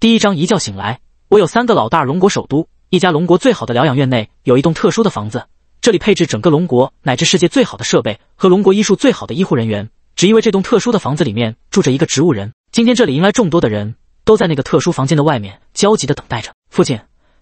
第一章一觉醒来，我有三个老大。龙国首都一家龙国最好的疗养院内有一栋特殊的房子，这里配置整个龙国乃至世界最好的设备和龙国医术最好的医护人员，只因为这栋特殊的房子里面住着一个植物人。今天这里迎来众多的人，都在那个特殊房间的外面焦急的等待着。父亲，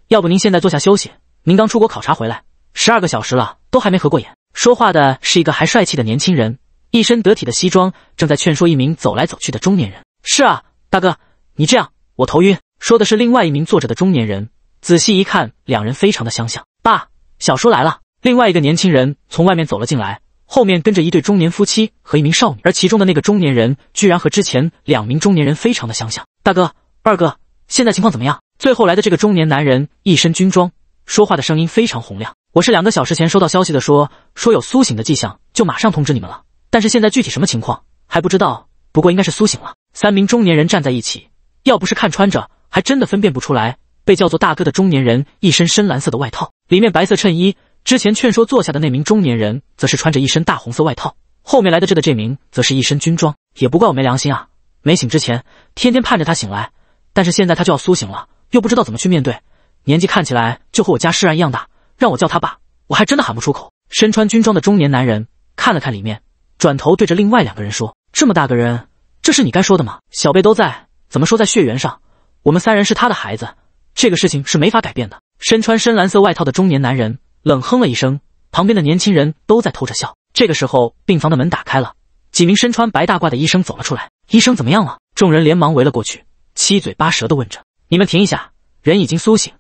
要不您现在坐下休息？您刚出国考察回来，十二个小时了都还没合过眼。说话的是一个还帅气的年轻人，一身得体的西装，正在劝说一名走来走去的中年人。是啊，大哥，你这样。我头晕，说的是另外一名坐着的中年人。仔细一看，两人非常的相像。爸，小叔来了。另外一个年轻人从外面走了进来，后面跟着一对中年夫妻和一名少女，而其中的那个中年人居然和之前两名中年人非常的相像。大哥，二哥，现在情况怎么样？最后来的这个中年男人一身军装，说话的声音非常洪亮。我是两个小时前收到消息的，说说有苏醒的迹象，就马上通知你们了。但是现在具体什么情况还不知道，不过应该是苏醒了。三名中年人站在一起。要不是看穿着，还真的分辨不出来。被叫做大哥的中年人一身深蓝色的外套，里面白色衬衣。之前劝说坐下的那名中年人则是穿着一身大红色外套。后面来的这的这名则是一身军装。也不怪我没良心啊！没醒之前，天天盼着他醒来，但是现在他就要苏醒了，又不知道怎么去面对。年纪看起来就和我家释然一样大，让我叫他爸，我还真的喊不出口。身穿军装的中年男人看了看里面，转头对着另外两个人说：“这么大个人，这是你该说的吗？”小贝都在。怎么说，在血缘上，我们三人是他的孩子，这个事情是没法改变的。身穿深蓝色外套的中年男人冷哼了一声，旁边的年轻人都在偷着笑。这个时候，病房的门打开了，几名身穿白大褂的医生走了出来。医生怎么样了？众人连忙围了过去，七嘴八舌的问着。你们停一下，人已经苏醒，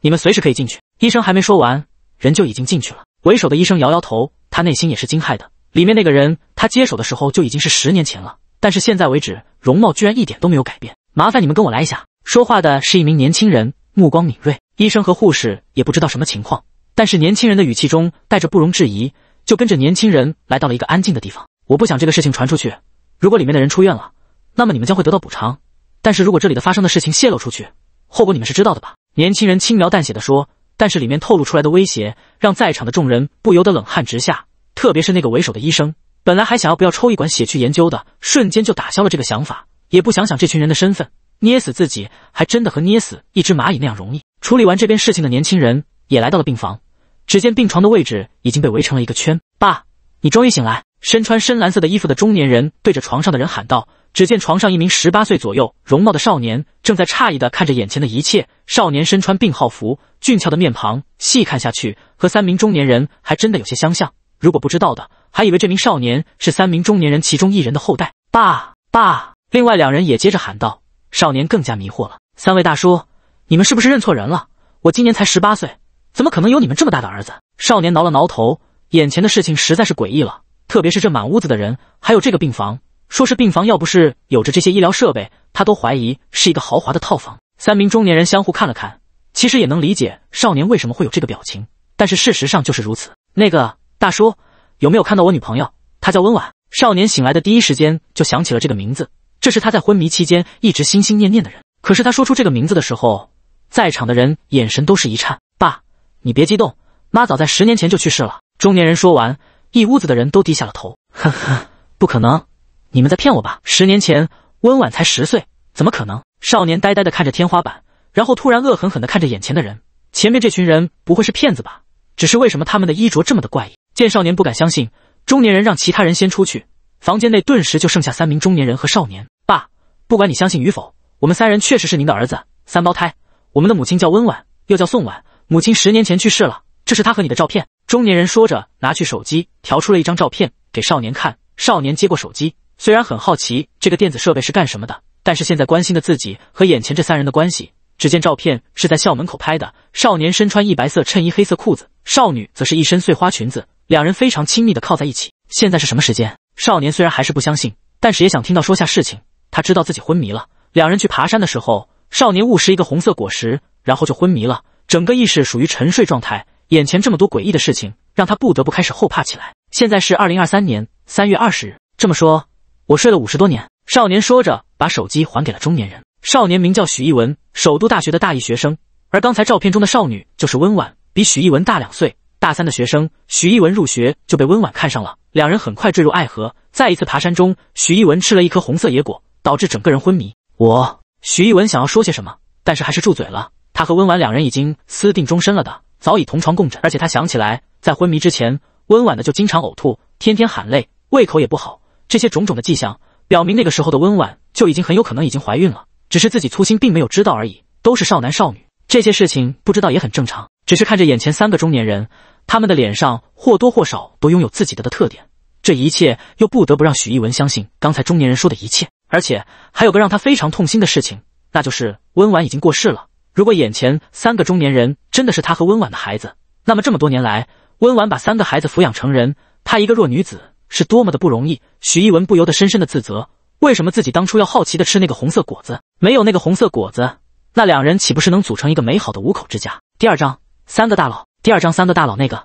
你们随时可以进去。医生还没说完，人就已经进去了。为首的医生摇摇头，他内心也是惊骇的。里面那个人，他接手的时候就已经是十年前了。但是现在为止，容貌居然一点都没有改变。麻烦你们跟我来一下。说话的是一名年轻人，目光敏锐。医生和护士也不知道什么情况，但是年轻人的语气中带着不容置疑，就跟着年轻人来到了一个安静的地方。我不想这个事情传出去。如果里面的人出院了，那么你们将会得到补偿。但是如果这里的发生的事情泄露出去，后果你们是知道的吧？年轻人轻描淡写的说。但是里面透露出来的威胁，让在场的众人不由得冷汗直下，特别是那个为首的医生。本来还想要不要抽一管血去研究的，瞬间就打消了这个想法。也不想想这群人的身份，捏死自己还真的和捏死一只蚂蚁那样容易。处理完这边事情的年轻人也来到了病房，只见病床的位置已经被围成了一个圈。爸，你终于醒来！身穿深蓝色的衣服的中年人对着床上的人喊道。只见床上一名十八岁左右容貌的少年正在诧异的看着眼前的一切。少年身穿病号服，俊俏的面庞，细看下去和三名中年人还真的有些相像。如果不知道的，还以为这名少年是三名中年人其中一人的后代。爸爸，另外两人也接着喊道：“少年更加迷惑了。三位大叔，你们是不是认错人了？我今年才十八岁，怎么可能有你们这么大的儿子？”少年挠了挠头，眼前的事情实在是诡异了。特别是这满屋子的人，还有这个病房，说是病房，要不是有着这些医疗设备，他都怀疑是一个豪华的套房。三名中年人相互看了看，其实也能理解少年为什么会有这个表情，但是事实上就是如此。那个。大叔，有没有看到我女朋友？她叫温婉。少年醒来的第一时间就想起了这个名字，这是他在昏迷期间一直心心念念的人。可是他说出这个名字的时候，在场的人眼神都是一颤。爸，你别激动，妈早在十年前就去世了。中年人说完，一屋子的人都低下了头。呵呵，不可能，你们在骗我吧？十年前温婉才十岁，怎么可能？少年呆呆的看着天花板，然后突然恶狠狠的看着眼前的人。前面这群人不会是骗子吧？只是为什么他们的衣着这么的怪异？见少年不敢相信，中年人让其他人先出去。房间内顿时就剩下三名中年人和少年。爸，不管你相信与否，我们三人确实是您的儿子，三胞胎。我们的母亲叫温婉，又叫宋婉。母亲十年前去世了，这是她和你的照片。中年人说着，拿去手机调出了一张照片给少年看。少年接过手机，虽然很好奇这个电子设备是干什么的，但是现在关心的自己和眼前这三人的关系。只见照片是在校门口拍的，少年身穿一白色衬衣、黑色裤子，少女则是一身碎花裙子。两人非常亲密的靠在一起。现在是什么时间？少年虽然还是不相信，但是也想听到说下事情。他知道自己昏迷了。两人去爬山的时候，少年误食一个红色果实，然后就昏迷了，整个意识属于沉睡状态。眼前这么多诡异的事情，让他不得不开始后怕起来。现在是二零二三年三月二十日。这么说，我睡了五十多年？少年说着，把手机还给了中年人。少年名叫许逸文，首都大学的大一学生。而刚才照片中的少女就是温婉，比许逸文大两岁。大三的学生徐一文入学就被温婉看上了，两人很快坠入爱河。再一次爬山中，徐一文吃了一颗红色野果，导致整个人昏迷。我，徐一文想要说些什么，但是还是住嘴了。他和温婉两人已经私定终身了的，早已同床共枕。而且他想起来，在昏迷之前，温婉的就经常呕吐，天天喊累，胃口也不好，这些种种的迹象，表明那个时候的温婉就已经很有可能已经怀孕了，只是自己粗心并没有知道而已。都是少男少女，这些事情不知道也很正常。只是看着眼前三个中年人，他们的脸上或多或少都拥有自己的的特点，这一切又不得不让许逸文相信刚才中年人说的一切。而且还有个让他非常痛心的事情，那就是温婉已经过世了。如果眼前三个中年人真的是他和温婉的孩子，那么这么多年来，温婉把三个孩子抚养成人，她一个弱女子是多么的不容易。许逸文不由得深深的自责，为什么自己当初要好奇的吃那个红色果子？没有那个红色果子，那两人岂不是能组成一个美好的五口之家？第二章。三个大佬，第二章三个大佬，那个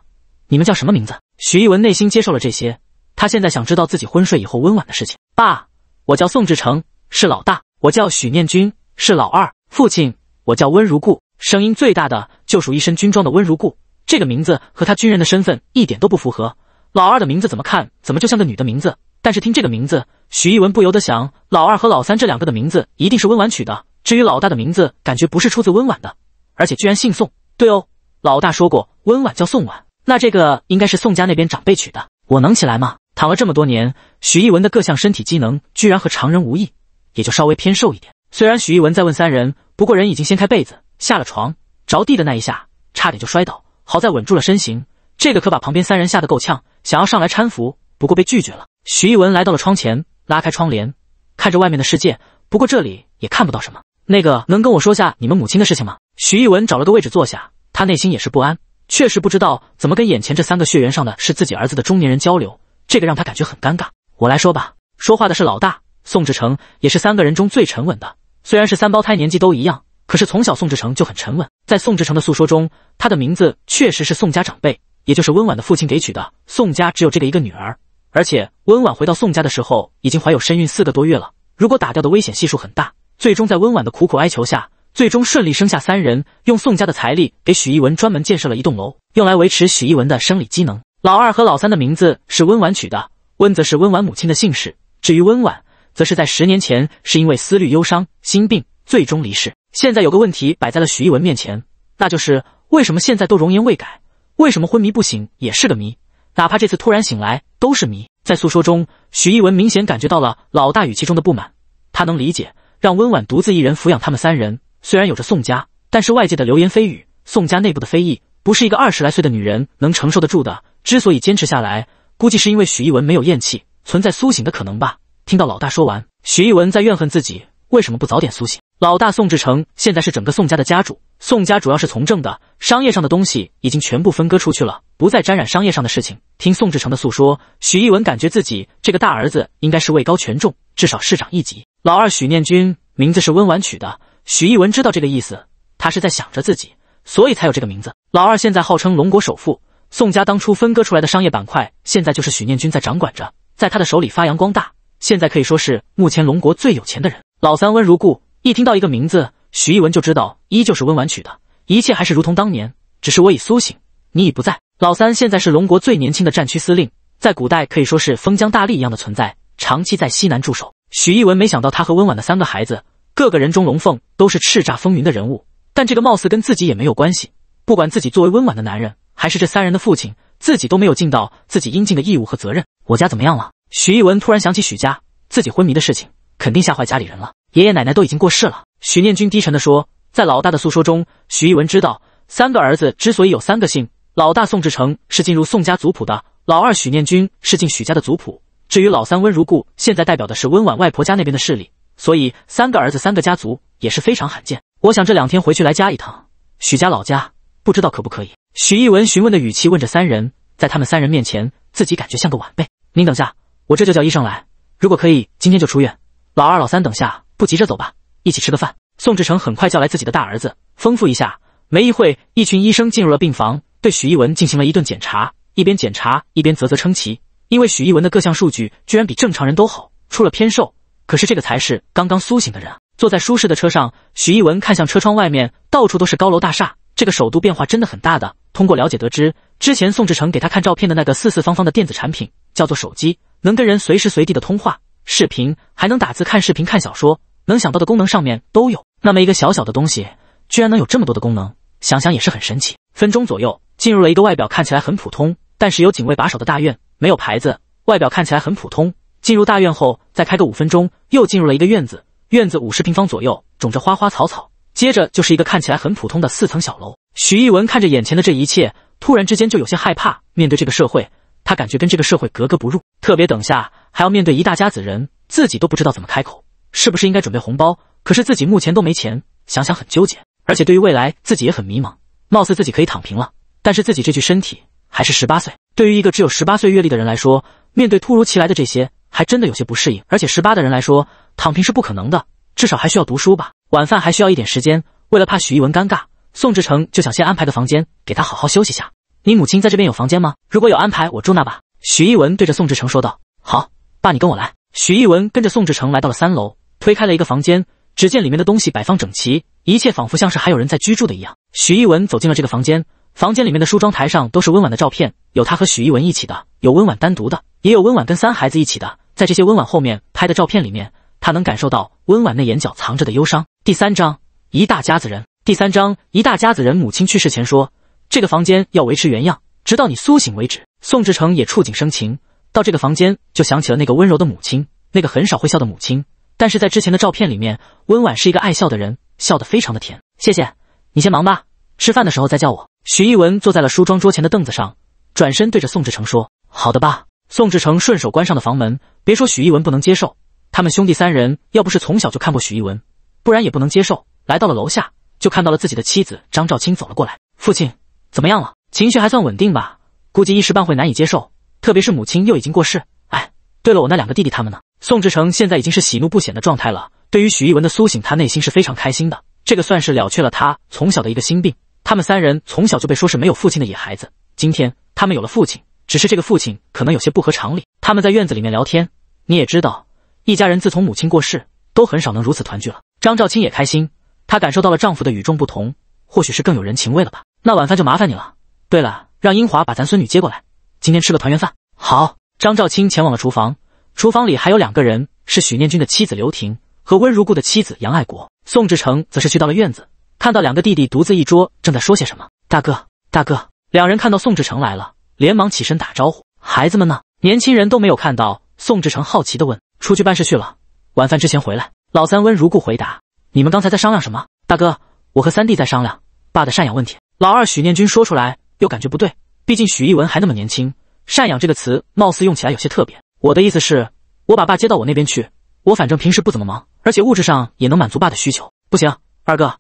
你们叫什么名字？许一文内心接受了这些，他现在想知道自己昏睡以后温婉的事情。爸，我叫宋志成，是老大。我叫许念君，是老二。父亲，我叫温如故。声音最大的就属一身军装的温如故，这个名字和他军人的身份一点都不符合。老二的名字怎么看怎么就像个女的名字，但是听这个名字，许一文不由得想，老二和老三这两个的名字一定是温婉取的。至于老大的名字，感觉不是出自温婉的，而且居然姓宋。对哦。老大说过，温婉叫宋婉，那这个应该是宋家那边长辈取的。我能起来吗？躺了这么多年，许逸文的各项身体机能居然和常人无异，也就稍微偏瘦一点。虽然许逸文在问三人，不过人已经掀开被子下了床，着地的那一下差点就摔倒，好在稳住了身形。这个可把旁边三人吓得够呛，想要上来搀扶，不过被拒绝了。许逸文来到了窗前，拉开窗帘，看着外面的世界。不过这里也看不到什么。那个，能跟我说下你们母亲的事情吗？许逸文找了个位置坐下。他内心也是不安，确实不知道怎么跟眼前这三个血缘上的是自己儿子的中年人交流，这个让他感觉很尴尬。我来说吧，说话的是老大宋志成，也是三个人中最沉稳的。虽然是三胞胎，年纪都一样，可是从小宋志成就很沉稳。在宋志成的诉说中，他的名字确实是宋家长辈，也就是温婉的父亲给取的。宋家只有这个一个女儿，而且温婉回到宋家的时候已经怀有身孕四个多月了，如果打掉的危险系数很大。最终在温婉的苦苦哀求下。最终顺利生下三人，用宋家的财力给许逸文专门建设了一栋楼，用来维持许逸文的生理机能。老二和老三的名字是温婉取的，温则是温婉母亲的姓氏。至于温婉，则是在十年前是因为思虑忧伤，心病最终离世。现在有个问题摆在了许逸文面前，那就是为什么现在都容颜未改，为什么昏迷不醒也是个谜，哪怕这次突然醒来都是谜。在诉说中，许逸文明显感觉到了老大语气中的不满，他能理解，让温婉独自一人抚养他们三人。虽然有着宋家，但是外界的流言蜚语，宋家内部的非议，不是一个二十来岁的女人能承受得住的。之所以坚持下来，估计是因为许一文没有咽气，存在苏醒的可能吧。听到老大说完，许一文在怨恨自己为什么不早点苏醒。老大宋志成现在是整个宋家的家主，宋家主要是从政的，商业上的东西已经全部分割出去了，不再沾染商业上的事情。听宋志成的诉说，许一文感觉自己这个大儿子应该是位高权重，至少市长一级。老二许念君名字是温婉取的。许逸文知道这个意思，他是在想着自己，所以才有这个名字。老二现在号称龙国首富，宋家当初分割出来的商业板块，现在就是许念君在掌管着，在他的手里发扬光大，现在可以说是目前龙国最有钱的人。老三温如故，一听到一个名字，许逸文就知道依旧是温婉娶的，一切还是如同当年，只是我已苏醒，你已不在。老三现在是龙国最年轻的战区司令，在古代可以说是封疆大吏一样的存在，长期在西南驻守。许逸文没想到他和温婉的三个孩子。各个人中龙凤，都是叱咤风云的人物。但这个貌似跟自己也没有关系。不管自己作为温婉的男人，还是这三人的父亲，自己都没有尽到自己应尽的义务和责任。我家怎么样了？许逸文突然想起许家自己昏迷的事情，肯定吓坏家里人了。爷爷奶奶都已经过世了。许念君低沉地说，在老大的诉说中，许逸文知道三个儿子之所以有三个姓，老大宋志成是进入宋家族谱的，老二许念君是进许家的族谱，至于老三温如故，现在代表的是温婉外婆家那边的势力。所以，三个儿子、三个家族也是非常罕见。我想这两天回去来家一趟，许家老家，不知道可不可以？许逸文询问的语气问着三人，在他们三人面前，自己感觉像个晚辈。您等下，我这就叫医生来。如果可以，今天就出院。老二、老三，等下不急着走吧，一起吃个饭。宋志成很快叫来自己的大儿子，吩咐一下。没一会，一群医生进入了病房，对许逸文进行了一顿检查。一边检查，一边啧啧称奇，因为许逸文的各项数据居然比正常人都好，出了偏瘦。可是这个才是刚刚苏醒的人，坐在舒适的车上，许逸文看向车窗外面，到处都是高楼大厦，这个首都变化真的很大。的通过了解得知，之前宋志成给他看照片的那个四四方方的电子产品，叫做手机，能跟人随时随地的通话、视频，还能打字、看视频、看小说，能想到的功能上面都有。那么一个小小的东西，居然能有这么多的功能，想想也是很神奇。分钟左右，进入了一个外表看起来很普通，但是有警卫把守的大院，没有牌子，外表看起来很普通。进入大院后，再开个五分钟，又进入了一个院子。院子五十平方左右，种着花花草草。接着就是一个看起来很普通的四层小楼。许逸文看着眼前的这一切，突然之间就有些害怕。面对这个社会，他感觉跟这个社会格格不入。特别等下还要面对一大家子人，自己都不知道怎么开口，是不是应该准备红包？可是自己目前都没钱，想想很纠结。而且对于未来，自己也很迷茫。貌似自己可以躺平了，但是自己这具身体还是十八岁。对于一个只有十八岁阅历的人来说，面对突如其来的这些，还真的有些不适应，而且十八的人来说，躺平是不可能的，至少还需要读书吧。晚饭还需要一点时间。为了怕许一文尴尬，宋志成就想先安排个房间给他好好休息下。你母亲在这边有房间吗？如果有安排，我住那吧。许一文对着宋志成说道：“好，爸，你跟我来。”许一文跟着宋志成来到了三楼，推开了一个房间，只见里面的东西摆放整齐，一切仿佛像是还有人在居住的一样。许一文走进了这个房间，房间里面的梳妆台上都是温婉的照片，有他和许一文一起的，有温婉单独的，也有温婉跟三孩子一起的。在这些温婉后面拍的照片里面，他能感受到温婉那眼角藏着的忧伤。第三章一大家子人。第三章一大家子人，母亲去世前说：“这个房间要维持原样，直到你苏醒为止。”宋志成也触景生情，到这个房间就想起了那个温柔的母亲，那个很少会笑的母亲。但是在之前的照片里面，温婉是一个爱笑的人，笑得非常的甜。谢谢，你先忙吧，吃饭的时候再叫我。徐一文坐在了梳妆桌前的凳子上，转身对着宋志成说：“好的吧。”宋志成顺手关上了房门。别说许一文不能接受，他们兄弟三人要不是从小就看过许一文，不然也不能接受。来到了楼下，就看到了自己的妻子张兆清走了过来。父亲怎么样了？情绪还算稳定吧？估计一时半会难以接受，特别是母亲又已经过世。哎，对了，我那两个弟弟他们呢？宋志成现在已经是喜怒不显的状态了。对于许一文的苏醒，他内心是非常开心的。这个算是了却了他从小的一个心病。他们三人从小就被说是没有父亲的野孩子，今天他们有了父亲。只是这个父亲可能有些不合常理。他们在院子里面聊天，你也知道，一家人自从母亲过世，都很少能如此团聚了。张兆清也开心，她感受到了丈夫的与众不同，或许是更有人情味了吧。那晚饭就麻烦你了。对了，让英华把咱孙女接过来，今天吃个团圆饭。好，张兆清前往了厨房，厨房里还有两个人，是许念君的妻子刘婷和温如故的妻子杨爱国。宋志成则是去到了院子，看到两个弟弟独自一桌，正在说些什么。大哥，大哥，两人看到宋志成来了。连忙起身打招呼，孩子们呢？年轻人都没有看到。宋志成好奇的问：“出去办事去了，晚饭之前回来。”老三温如故回答：“你们刚才在商量什么？”大哥，我和三弟在商量爸的赡养问题。老二许念君说出来又感觉不对，毕竟许逸文还那么年轻，赡养这个词貌似用起来有些特别。我的意思是，我把爸接到我那边去，我反正平时不怎么忙，而且物质上也能满足爸的需求。不行，二哥，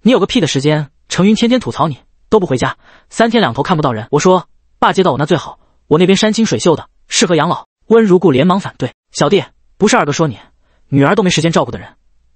你有个屁的时间？程云天天吐槽你都不回家，三天两头看不到人。我说。爸接到我那最好，我那边山清水秀的，适合养老。温如故连忙反对：“小弟，不是二哥说你，女儿都没时间照顾的人，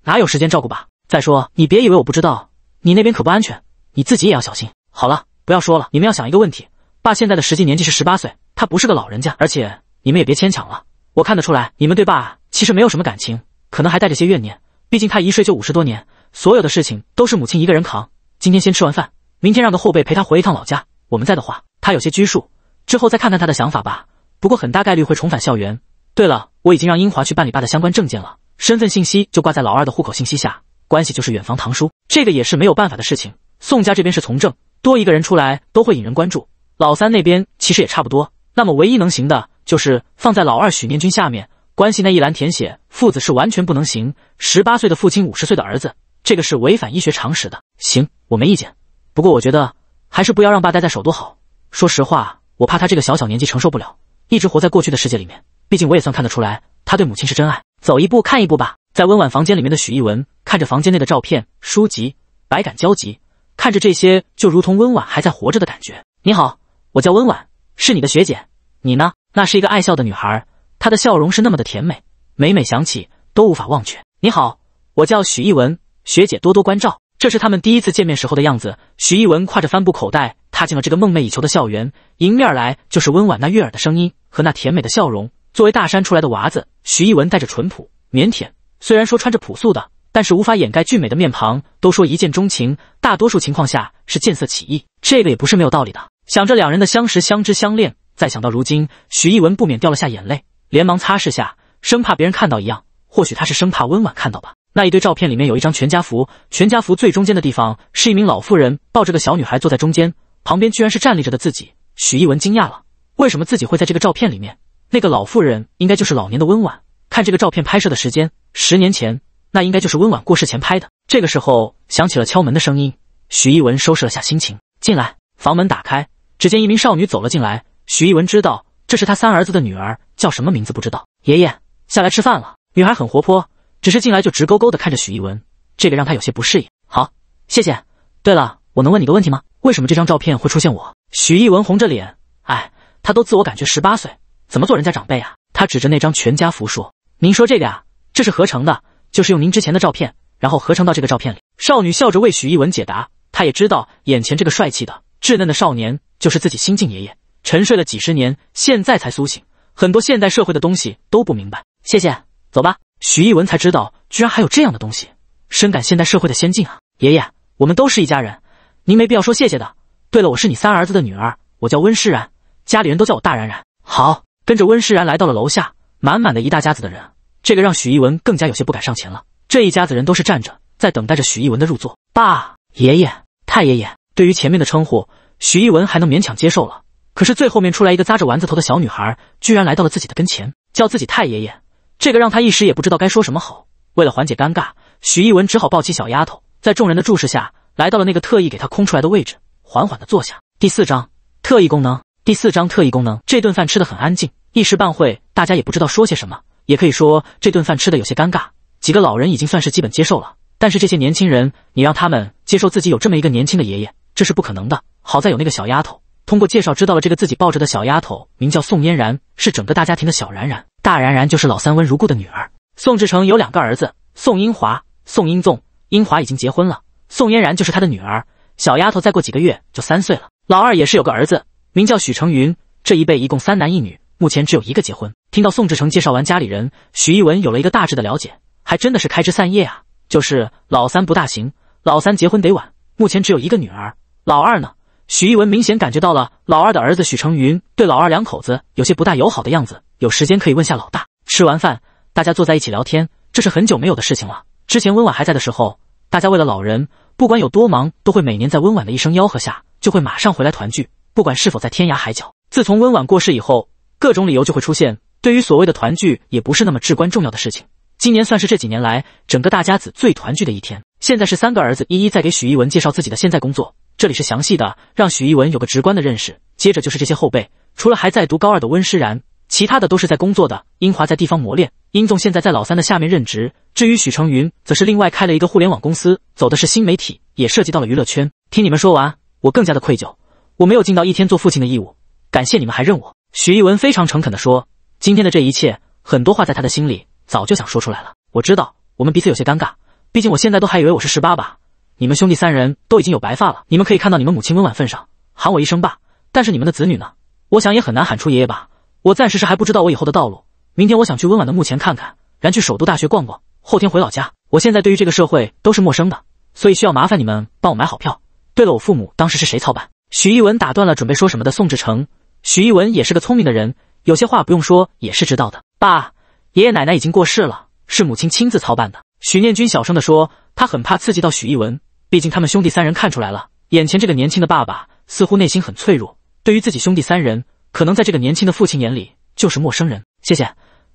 哪有时间照顾爸？再说，你别以为我不知道，你那边可不安全，你自己也要小心。好了，不要说了，你们要想一个问题，爸现在的实际年纪是十八岁，他不是个老人家，而且你们也别牵强了，我看得出来，你们对爸其实没有什么感情，可能还带着些怨念，毕竟他一睡就五十多年，所有的事情都是母亲一个人扛。今天先吃完饭，明天让个后辈陪他回一趟老家。”我们在的话，他有些拘束，之后再看看他的想法吧。不过很大概率会重返校园。对了，我已经让英华去办理爸的相关证件了，身份信息就挂在老二的户口信息下，关系就是远房堂叔，这个也是没有办法的事情。宋家这边是从政，多一个人出来都会引人关注。老三那边其实也差不多，那么唯一能行的就是放在老二许念君下面，关系那一栏填写父子是完全不能行，十八岁的父亲五十岁的儿子，这个是违反医学常识的。行，我没意见，不过我觉得。还是不要让爸待在首都好。说实话，我怕他这个小小年纪承受不了，一直活在过去的世界里面。毕竟我也算看得出来，他对母亲是真爱。走一步看一步吧。在温婉房间里面的许逸文看着房间内的照片、书籍，百感交集。看着这些，就如同温婉还在活着的感觉。你好，我叫温婉，是你的学姐。你呢？那是一个爱笑的女孩，她的笑容是那么的甜美，每每想起都无法忘却。你好，我叫许逸文，学姐多多关照。这是他们第一次见面时候的样子。徐一文挎着帆布口袋，踏进了这个梦寐以求的校园，迎面来就是温婉那悦耳的声音和那甜美的笑容。作为大山出来的娃子，徐一文带着淳朴腼腆，虽然说穿着朴素的，但是无法掩盖俊美的面庞。都说一见钟情，大多数情况下是见色起意，这个也不是没有道理的。想着两人的相识、相知、相恋，再想到如今，徐一文不免掉了下眼泪，连忙擦拭下，生怕别人看到一样。或许他是生怕温婉看到吧。那一堆照片里面有一张全家福，全家福最中间的地方是一名老妇人抱着个小女孩坐在中间，旁边居然是站立着的自己。许一文惊讶了，为什么自己会在这个照片里面？那个老妇人应该就是老年的温婉。看这个照片拍摄的时间，十年前，那应该就是温婉过世前拍的。这个时候响起了敲门的声音，许一文收拾了下心情进来，房门打开，只见一名少女走了进来。许一文知道这是他三儿子的女儿，叫什么名字不知道。爷爷，下来吃饭了。女孩很活泼。只是进来就直勾勾的看着许逸文，这个让他有些不适应。好，谢谢。对了，我能问你个问题吗？为什么这张照片会出现我？许逸文红着脸，哎，他都自我感觉十八岁，怎么做人家长辈啊？他指着那张全家福说：“您说这个呀，这是合成的，就是用您之前的照片，然后合成到这个照片里。”少女笑着为许逸文解答。她也知道眼前这个帅气的稚嫩的少年，就是自己心晋爷爷，沉睡了几十年，现在才苏醒，很多现代社会的东西都不明白。谢谢，走吧。许逸文才知道，居然还有这样的东西，深感现代社会的先进啊！爷爷，我们都是一家人，您没必要说谢谢的。对了，我是你三儿子的女儿，我叫温诗然，家里人都叫我大然然。好，跟着温诗然来到了楼下，满满的一大家子的人，这个让许逸文更加有些不敢上前了。这一家子人都是站着，在等待着许逸文的入座。爸、爷爷、太爷爷，对于前面的称呼，许逸文还能勉强接受了，可是最后面出来一个扎着丸子头的小女孩，居然来到了自己的跟前，叫自己太爷爷。这个让他一时也不知道该说什么好。为了缓解尴尬，许逸文只好抱起小丫头，在众人的注视下，来到了那个特意给他空出来的位置，缓缓的坐下。第四章特异功能。第四章特异功能。这顿饭吃的很安静，一时半会大家也不知道说些什么，也可以说这顿饭吃的有些尴尬。几个老人已经算是基本接受了，但是这些年轻人，你让他们接受自己有这么一个年轻的爷爷，这是不可能的。好在有那个小丫头，通过介绍知道了这个自己抱着的小丫头名叫宋嫣然，是整个大家庭的小然然。大然然就是老三温如故的女儿。宋志成有两个儿子，宋英华、宋英纵。英华已经结婚了，宋嫣然就是他的女儿。小丫头再过几个月就三岁了。老二也是有个儿子，名叫许成云。这一辈一共三男一女，目前只有一个结婚。听到宋志成介绍完家里人，许一文有了一个大致的了解，还真的是开枝散叶啊。就是老三不大行，老三结婚得晚，目前只有一个女儿。老二呢？许一文明显感觉到了老二的儿子许成云对老二两口子有些不大友好的样子，有时间可以问下老大。吃完饭，大家坐在一起聊天，这是很久没有的事情了。之前温婉还在的时候，大家为了老人，不管有多忙，都会每年在温婉的一声吆喝下，就会马上回来团聚，不管是否在天涯海角。自从温婉过世以后，各种理由就会出现，对于所谓的团聚也不是那么至关重要的事情。今年算是这几年来整个大家子最团聚的一天。现在是三个儿子一一在给许一文介绍自己的现在工作。这里是详细的，让许逸文有个直观的认识。接着就是这些后辈，除了还在读高二的温诗然，其他的都是在工作的。英华在地方磨练，英纵现在在老三的下面任职。至于许成云，则是另外开了一个互联网公司，走的是新媒体，也涉及到了娱乐圈。听你们说完，我更加的愧疚，我没有尽到一天做父亲的义务。感谢你们还认我。许逸文非常诚恳地说：“今天的这一切，很多话在他的心里早就想说出来了。我知道我们彼此有些尴尬，毕竟我现在都还以为我是十八吧。”你们兄弟三人都已经有白发了，你们可以看到你们母亲温婉份上，喊我一声爸。但是你们的子女呢？我想也很难喊出爷爷吧。我暂时是还不知道我以后的道路。明天我想去温婉的墓前看看，然去首都大学逛逛，后天回老家。我现在对于这个社会都是陌生的，所以需要麻烦你们帮我买好票。对了，我父母当时是谁操办？许逸文打断了准备说什么的宋志成。许逸文也是个聪明的人，有些话不用说也是知道的。爸，爷爷奶奶已经过世了，是母亲亲自操办的。许念君小声的说，他很怕刺激到许逸文。毕竟他们兄弟三人看出来了，眼前这个年轻的爸爸似乎内心很脆弱，对于自己兄弟三人，可能在这个年轻的父亲眼里就是陌生人。谢谢，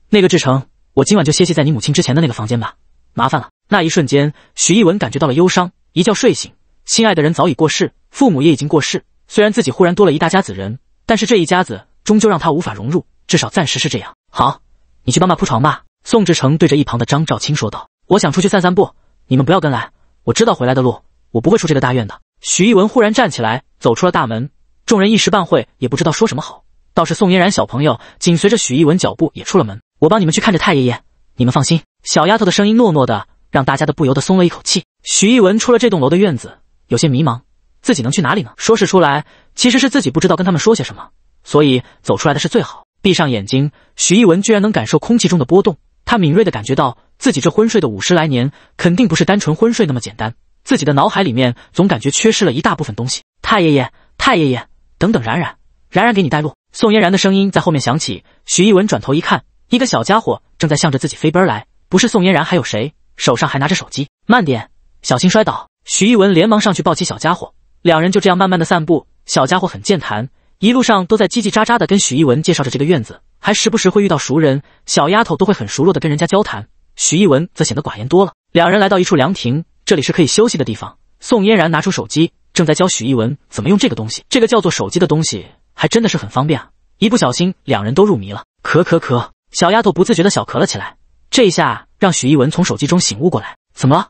那个志成，我今晚就歇息在你母亲之前的那个房间吧，麻烦了。那一瞬间，徐逸文感觉到了忧伤。一觉睡醒，心爱的人早已过世，父母也已经过世。虽然自己忽然多了一大家子人，但是这一家子终究让他无法融入，至少暂时是这样。好，你去帮妈铺床吧。宋志成对着一旁的张兆清说道：“我想出去散散步，你们不要跟来。”我知道回来的路，我不会出这个大院的。许逸文忽然站起来，走出了大门。众人一时半会也不知道说什么好，倒是宋嫣然小朋友紧随着许逸文脚步也出了门。我帮你们去看着太爷爷，你们放心。小丫头的声音糯糯的，让大家的不由得松了一口气。许逸文出了这栋楼的院子，有些迷茫，自己能去哪里呢？说是出来，其实是自己不知道跟他们说些什么，所以走出来的是最好。闭上眼睛，许逸文居然能感受空气中的波动。他敏锐的感觉到，自己这昏睡的五十来年，肯定不是单纯昏睡那么简单。自己的脑海里面总感觉缺失了一大部分东西。太爷爷，太爷爷，等等，冉冉，冉冉，给你带路。宋嫣然的声音在后面响起。许逸文转头一看，一个小家伙正在向着自己飞奔来，不是宋嫣然还有谁？手上还拿着手机。慢点，小心摔倒。许逸文连忙上去抱起小家伙，两人就这样慢慢的散步。小家伙很健谈，一路上都在叽叽喳喳的跟许逸文介绍着这个院子。还时不时会遇到熟人，小丫头都会很熟络的跟人家交谈。许逸文则显得寡言多了。两人来到一处凉亭，这里是可以休息的地方。宋嫣然拿出手机，正在教许逸文怎么用这个东西。这个叫做手机的东西，还真的是很方便啊！一不小心，两人都入迷了。咳咳咳，小丫头不自觉的小咳了起来，这一下让许逸文从手机中醒悟过来。怎么了？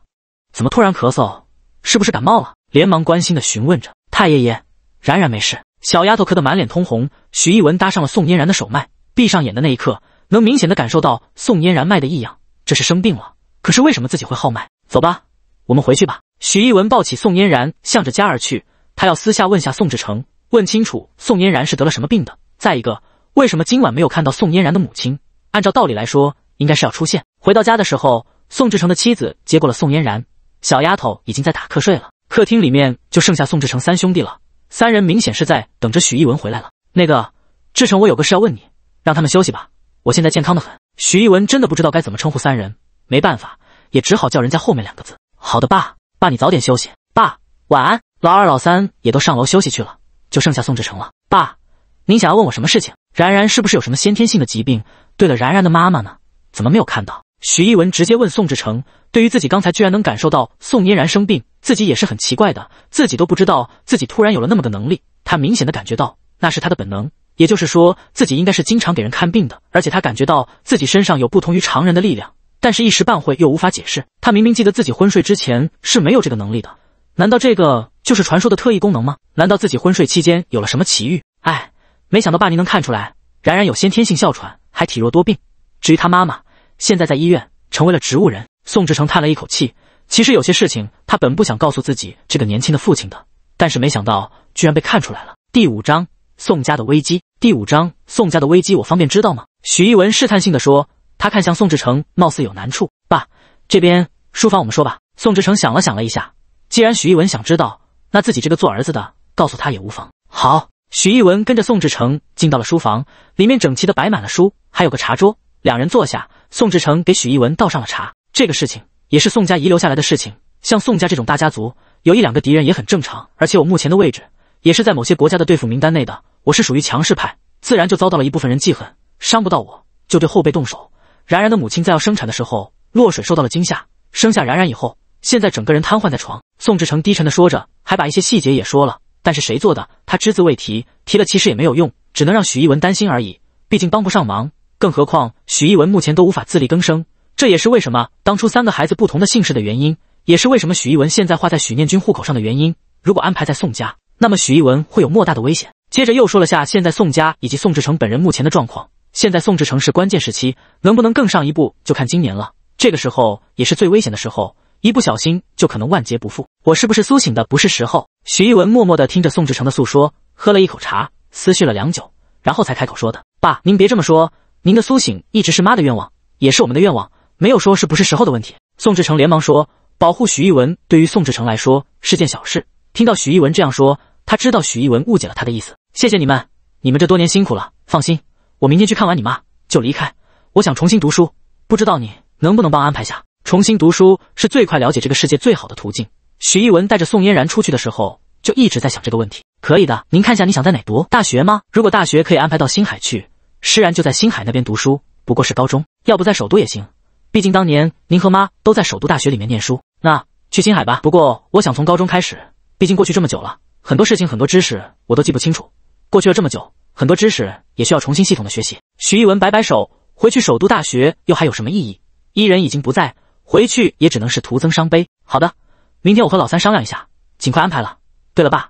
怎么突然咳嗽？是不是感冒了？连忙关心的询问着。太爷爷，然然没事。小丫头咳得满脸通红，许逸文搭上了宋嫣然的手脉。闭上眼的那一刻，能明显的感受到宋嫣然脉的异样，这是生病了。可是为什么自己会号脉？走吧，我们回去吧。许逸文抱起宋嫣然，向着家而去。他要私下问下宋志成，问清楚宋嫣然是得了什么病的。再一个，为什么今晚没有看到宋嫣然的母亲？按照道理来说，应该是要出现。回到家的时候，宋志成的妻子接过了宋嫣然，小丫头已经在打瞌睡了。客厅里面就剩下宋志成三兄弟了，三人明显是在等着许逸文回来了。那个志成，我有个事要问你。让他们休息吧，我现在健康的很。徐逸文真的不知道该怎么称呼三人，没办法，也只好叫人家后面两个字。好的，爸，爸你早点休息，爸晚安。老二、老三也都上楼休息去了，就剩下宋志成了。爸，您想要问我什么事情？然然是不是有什么先天性的疾病？对了，然然的妈妈呢？怎么没有看到？徐逸文直接问宋志成，对于自己刚才居然能感受到宋嫣然生病，自己也是很奇怪的，自己都不知道自己突然有了那么个能力。他明显的感觉到，那是他的本能。也就是说，自己应该是经常给人看病的，而且他感觉到自己身上有不同于常人的力量，但是一时半会又无法解释。他明明记得自己昏睡之前是没有这个能力的，难道这个就是传说的特异功能吗？难道自己昏睡期间有了什么奇遇？哎，没想到爸您能看出来，然然有先天性哮喘，还体弱多病。至于他妈妈，现在在医院成为了植物人。宋志成叹了一口气，其实有些事情他本不想告诉自己这个年轻的父亲的，但是没想到居然被看出来了。第五章。宋家的危机第五章，宋家的危机，我方便知道吗？许逸文试探性的说，他看向宋志成，貌似有难处。爸，这边书房我们说吧。宋志成想了想了一下，既然许逸文想知道，那自己这个做儿子的告诉他也无妨。好，许逸文跟着宋志成进到了书房，里面整齐的摆满了书，还有个茶桌，两人坐下，宋志成给许逸文倒上了茶。这个事情也是宋家遗留下来的事情，像宋家这种大家族，有一两个敌人也很正常，而且我目前的位置也是在某些国家的对付名单内的。我是属于强势派，自然就遭到了一部分人记恨，伤不到我，就对后辈动手。然然的母亲在要生产的时候落水，受到了惊吓，生下然然以后，现在整个人瘫痪在床。宋志成低沉的说着，还把一些细节也说了，但是谁做的，他只字未提，提了其实也没有用，只能让许一文担心而已。毕竟帮不上忙，更何况许一文目前都无法自力更生，这也是为什么当初三个孩子不同的姓氏的原因，也是为什么许一文现在画在许念君户口上的原因。如果安排在宋家，那么许一文会有莫大的危险。接着又说了下现在宋家以及宋志成本人目前的状况。现在宋志成是关键时期，能不能更上一步就看今年了。这个时候也是最危险的时候，一不小心就可能万劫不复。我是不是苏醒的不是时候？徐一文默默的听着宋志成的诉说，喝了一口茶，思绪了良久，然后才开口说的：“爸，您别这么说，您的苏醒一直是妈的愿望，也是我们的愿望，没有说是不是时候的问题。”宋志成连忙说：“保护许一文，对于宋志成来说是件小事。”听到许一文这样说，他知道许一文误解了他的意思。谢谢你们，你们这多年辛苦了。放心，我明天去看完你妈就离开。我想重新读书，不知道你能不能帮安排下？重新读书是最快了解这个世界最好的途径。徐逸文带着宋嫣然出去的时候，就一直在想这个问题。可以的，您看下你想在哪读大学吗？如果大学可以安排到星海去，诗然就在星海那边读书，不过是高中。要不在首都也行，毕竟当年您和妈都在首都大学里面念书。那去星海吧。不过我想从高中开始，毕竟过去这么久了，很多事情很多知识我都记不清楚。过去了这么久，很多知识也需要重新系统的学习。徐一文摆摆手，回去首都大学又还有什么意义？伊人已经不在，回去也只能是徒增伤悲。好的，明天我和老三商量一下，尽快安排了。对了，爸，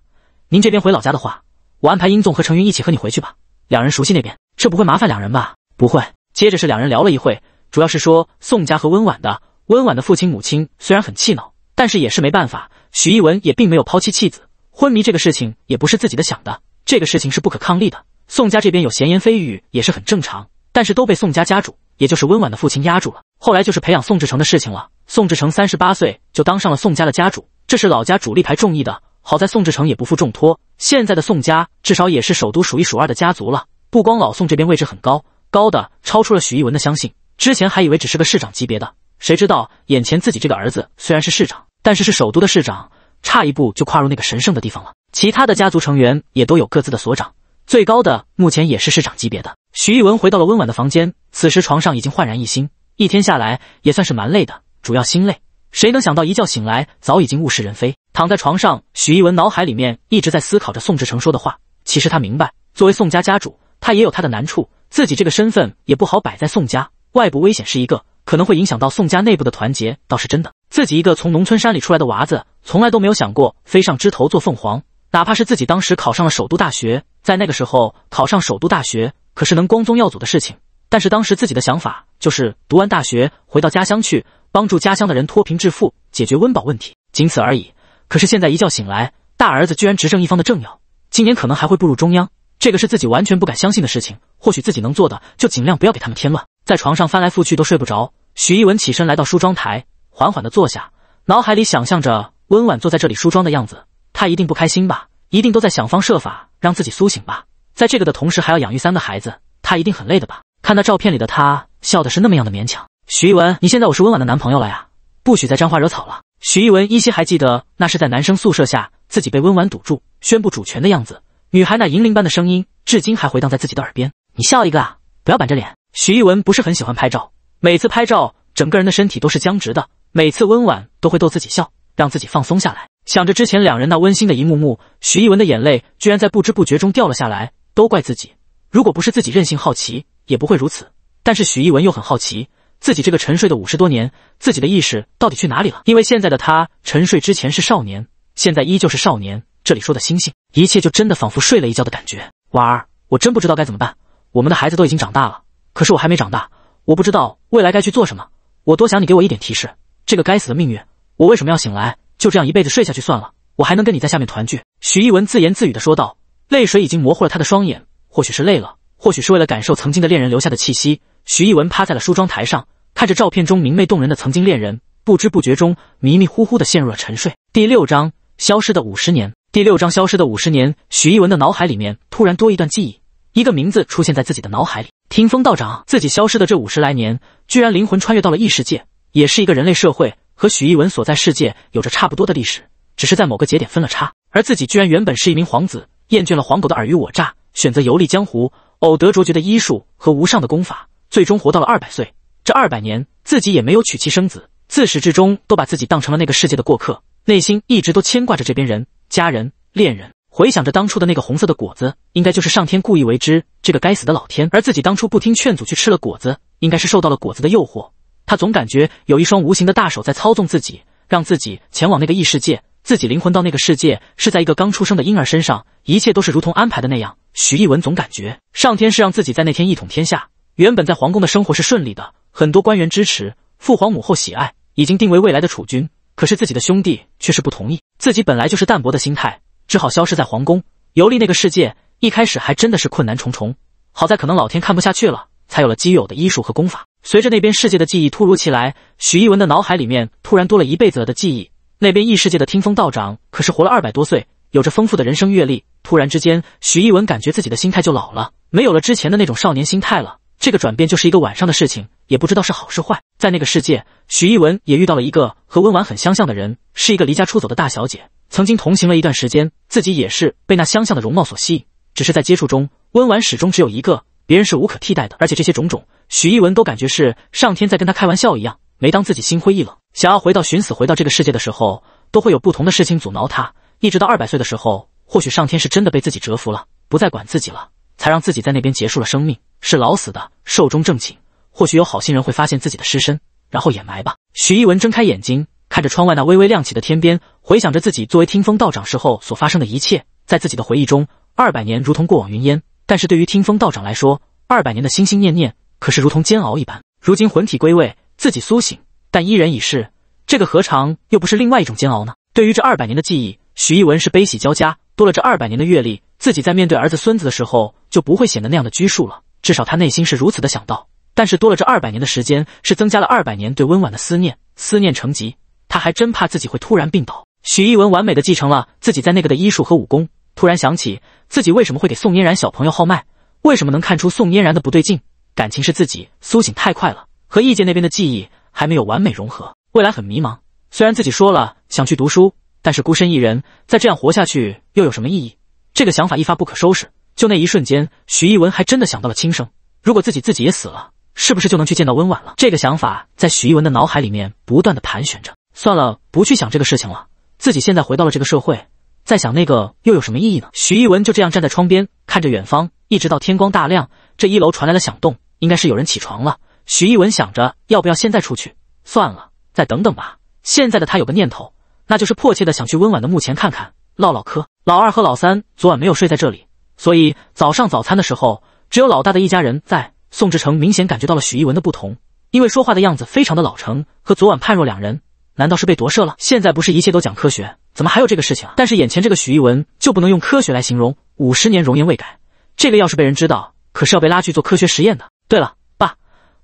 您这边回老家的话，我安排英纵和程云一起和你回去吧，两人熟悉那边，这不会麻烦两人吧？不会。接着是两人聊了一会，主要是说宋家和温婉的。温婉的父亲母亲虽然很气恼，但是也是没办法。徐一文也并没有抛弃弃子，昏迷这个事情也不是自己的想的。这个事情是不可抗力的，宋家这边有闲言蜚语也是很正常，但是都被宋家家主，也就是温婉的父亲压住了。后来就是培养宋志成的事情了。宋志成三十八岁就当上了宋家的家主，这是老家主力排众议的。好在宋志成也不负重托，现在的宋家至少也是首都数一数二的家族了。不光老宋这边位置很高，高的超出了许逸文的相信。之前还以为只是个市长级别的，谁知道眼前自己这个儿子虽然是市长，但是是首都的市长，差一步就跨入那个神圣的地方了。其他的家族成员也都有各自的所长，最高的目前也是市长级别的。徐逸文回到了温婉的房间，此时床上已经焕然一新。一天下来也算是蛮累的，主要心累。谁能想到一觉醒来，早已经物是人非。躺在床上，许逸文脑海里面一直在思考着宋志成说的话。其实他明白，作为宋家家主，他也有他的难处，自己这个身份也不好摆在宋家。外部危险是一个，可能会影响到宋家内部的团结，倒是真的。自己一个从农村山里出来的娃子，从来都没有想过飞上枝头做凤凰。哪怕是自己当时考上了首都大学，在那个时候考上首都大学可是能光宗耀祖的事情。但是当时自己的想法就是读完大学回到家乡去，帮助家乡的人脱贫致富，解决温饱问题，仅此而已。可是现在一觉醒来，大儿子居然执政一方的政要，今年可能还会步入中央，这个是自己完全不敢相信的事情。或许自己能做的就尽量不要给他们添乱。在床上翻来覆去都睡不着，许一文起身来到梳妆台，缓缓地坐下，脑海里想象着温婉坐在这里梳妆的样子。他一定不开心吧，一定都在想方设法让自己苏醒吧。在这个的同时，还要养育三个孩子，他一定很累的吧。看到照片里的他，笑的是那么样的勉强。许一文，你现在我是温婉的男朋友了呀，不许再沾花惹草了。许一文依稀还记得，那是在男生宿舍下，自己被温婉堵住，宣布主权的样子。女孩那银铃般的声音，至今还回荡在自己的耳边。你笑一个啊，不要板着脸。许一文不是很喜欢拍照，每次拍照，整个人的身体都是僵直的。每次温婉都会逗自己笑，让自己放松下来。想着之前两人那温馨的一幕幕，徐逸文的眼泪居然在不知不觉中掉了下来。都怪自己，如果不是自己任性好奇，也不会如此。但是许逸文又很好奇，自己这个沉睡的五十多年，自己的意识到底去哪里了？因为现在的他，沉睡之前是少年，现在依旧是少年。这里说的星星，一切就真的仿佛睡了一觉的感觉。婉儿，我真不知道该怎么办。我们的孩子都已经长大了，可是我还没长大，我不知道未来该去做什么。我多想你给我一点提示。这个该死的命运，我为什么要醒来？就这样一辈子睡下去算了，我还能跟你在下面团聚。”许逸文自言自语的说道，泪水已经模糊了他的双眼。或许是累了，或许是为了感受曾经的恋人留下的气息，许逸文趴在了梳妆台上，看着照片中明媚动人的曾经恋人，不知不觉中迷迷糊糊的陷入了沉睡。第六章：消失的五十年。第六章：消失的五十年。许逸文的脑海里面突然多一段记忆，一个名字出现在自己的脑海里：听风道长。自己消失的这五十来年，居然灵魂穿越到了异世界，也是一个人类社会。和许逸文所在世界有着差不多的历史，只是在某个节点分了叉。而自己居然原本是一名皇子，厌倦了黄狗的尔虞我诈，选择游历江湖，偶得卓绝的医术和无上的功法，最终活到了二百岁。这二百年，自己也没有娶妻生子，自始至终都把自己当成了那个世界的过客，内心一直都牵挂着这边人、家人、恋人。回想着当初的那个红色的果子，应该就是上天故意为之。这个该死的老天，而自己当初不听劝阻去吃了果子，应该是受到了果子的诱惑。他总感觉有一双无形的大手在操纵自己，让自己前往那个异世界。自己灵魂到那个世界是在一个刚出生的婴儿身上，一切都是如同安排的那样。许逸文总感觉上天是让自己在那天一统天下。原本在皇宫的生活是顺利的，很多官员支持，父皇母后喜爱，已经定为未来的储君。可是自己的兄弟却是不同意。自己本来就是淡泊的心态，只好消失在皇宫，游历那个世界。一开始还真的是困难重重，好在可能老天看不下去了，才有了基友的医术和功法。随着那边世界的记忆突如其来，许逸文的脑海里面突然多了一辈子了的记忆。那边异世界的听风道长可是活了二百多岁，有着丰富的人生阅历。突然之间，许逸文感觉自己的心态就老了，没有了之前的那种少年心态了。这个转变就是一个晚上的事情，也不知道是好是坏。在那个世界，许逸文也遇到了一个和温婉很相像的人，是一个离家出走的大小姐，曾经同行了一段时间，自己也是被那相像的容貌所吸引。只是在接触中，温婉始终只有一个，别人是无可替代的。而且这些种种。许逸文都感觉是上天在跟他开玩笑一样，每当自己心灰意冷，想要回到寻死、回到这个世界的时候，都会有不同的事情阻挠他。一直到二百岁的时候，或许上天是真的被自己折服了，不再管自己了，才让自己在那边结束了生命，是老死的，寿终正寝。或许有好心人会发现自己的尸身，然后掩埋吧。许逸文睁开眼睛，看着窗外那微微亮起的天边，回想着自己作为听风道长时候所发生的一切。在自己的回忆中，二百年如同过往云烟，但是对于听风道长来说，二百年的心心念念。可是如同煎熬一般，如今魂体归位，自己苏醒，但依然已逝，这个何尝又不是另外一种煎熬呢？对于这二百年的记忆，许一文是悲喜交加。多了这二百年的阅历，自己在面对儿子、孙子的时候，就不会显得那样的拘束了。至少他内心是如此的想到。但是多了这二百年的时间，是增加了二百年对温婉的思念，思念成疾，他还真怕自己会突然病倒。许一文完美的继承了自己在那个的医术和武功。突然想起自己为什么会给宋嫣然小朋友号脉，为什么能看出宋嫣然的不对劲。感情是自己苏醒太快了，和异界那边的记忆还没有完美融合，未来很迷茫。虽然自己说了想去读书，但是孤身一人，再这样活下去又有什么意义？这个想法一发不可收拾。就那一瞬间，许一文还真的想到了轻生。如果自己自己也死了，是不是就能去见到温婉了？这个想法在许一文的脑海里面不断的盘旋着。算了，不去想这个事情了。自己现在回到了这个社会，再想那个又有什么意义呢？许一文就这样站在窗边，看着远方，一直到天光大亮。这一楼传来了响动，应该是有人起床了。许一文想着要不要现在出去，算了，再等等吧。现在的他有个念头，那就是迫切的想去温婉的墓前看看，唠唠嗑。老二和老三昨晚没有睡在这里，所以早上早餐的时候，只有老大的一家人在。宋志成明显感觉到了许一文的不同，因为说话的样子非常的老成，和昨晚判若两人。难道是被夺舍了？现在不是一切都讲科学，怎么还有这个事情啊？但是眼前这个许一文就不能用科学来形容，五十年容颜未改，这个要是被人知道。可是要被拉去做科学实验的。对了，爸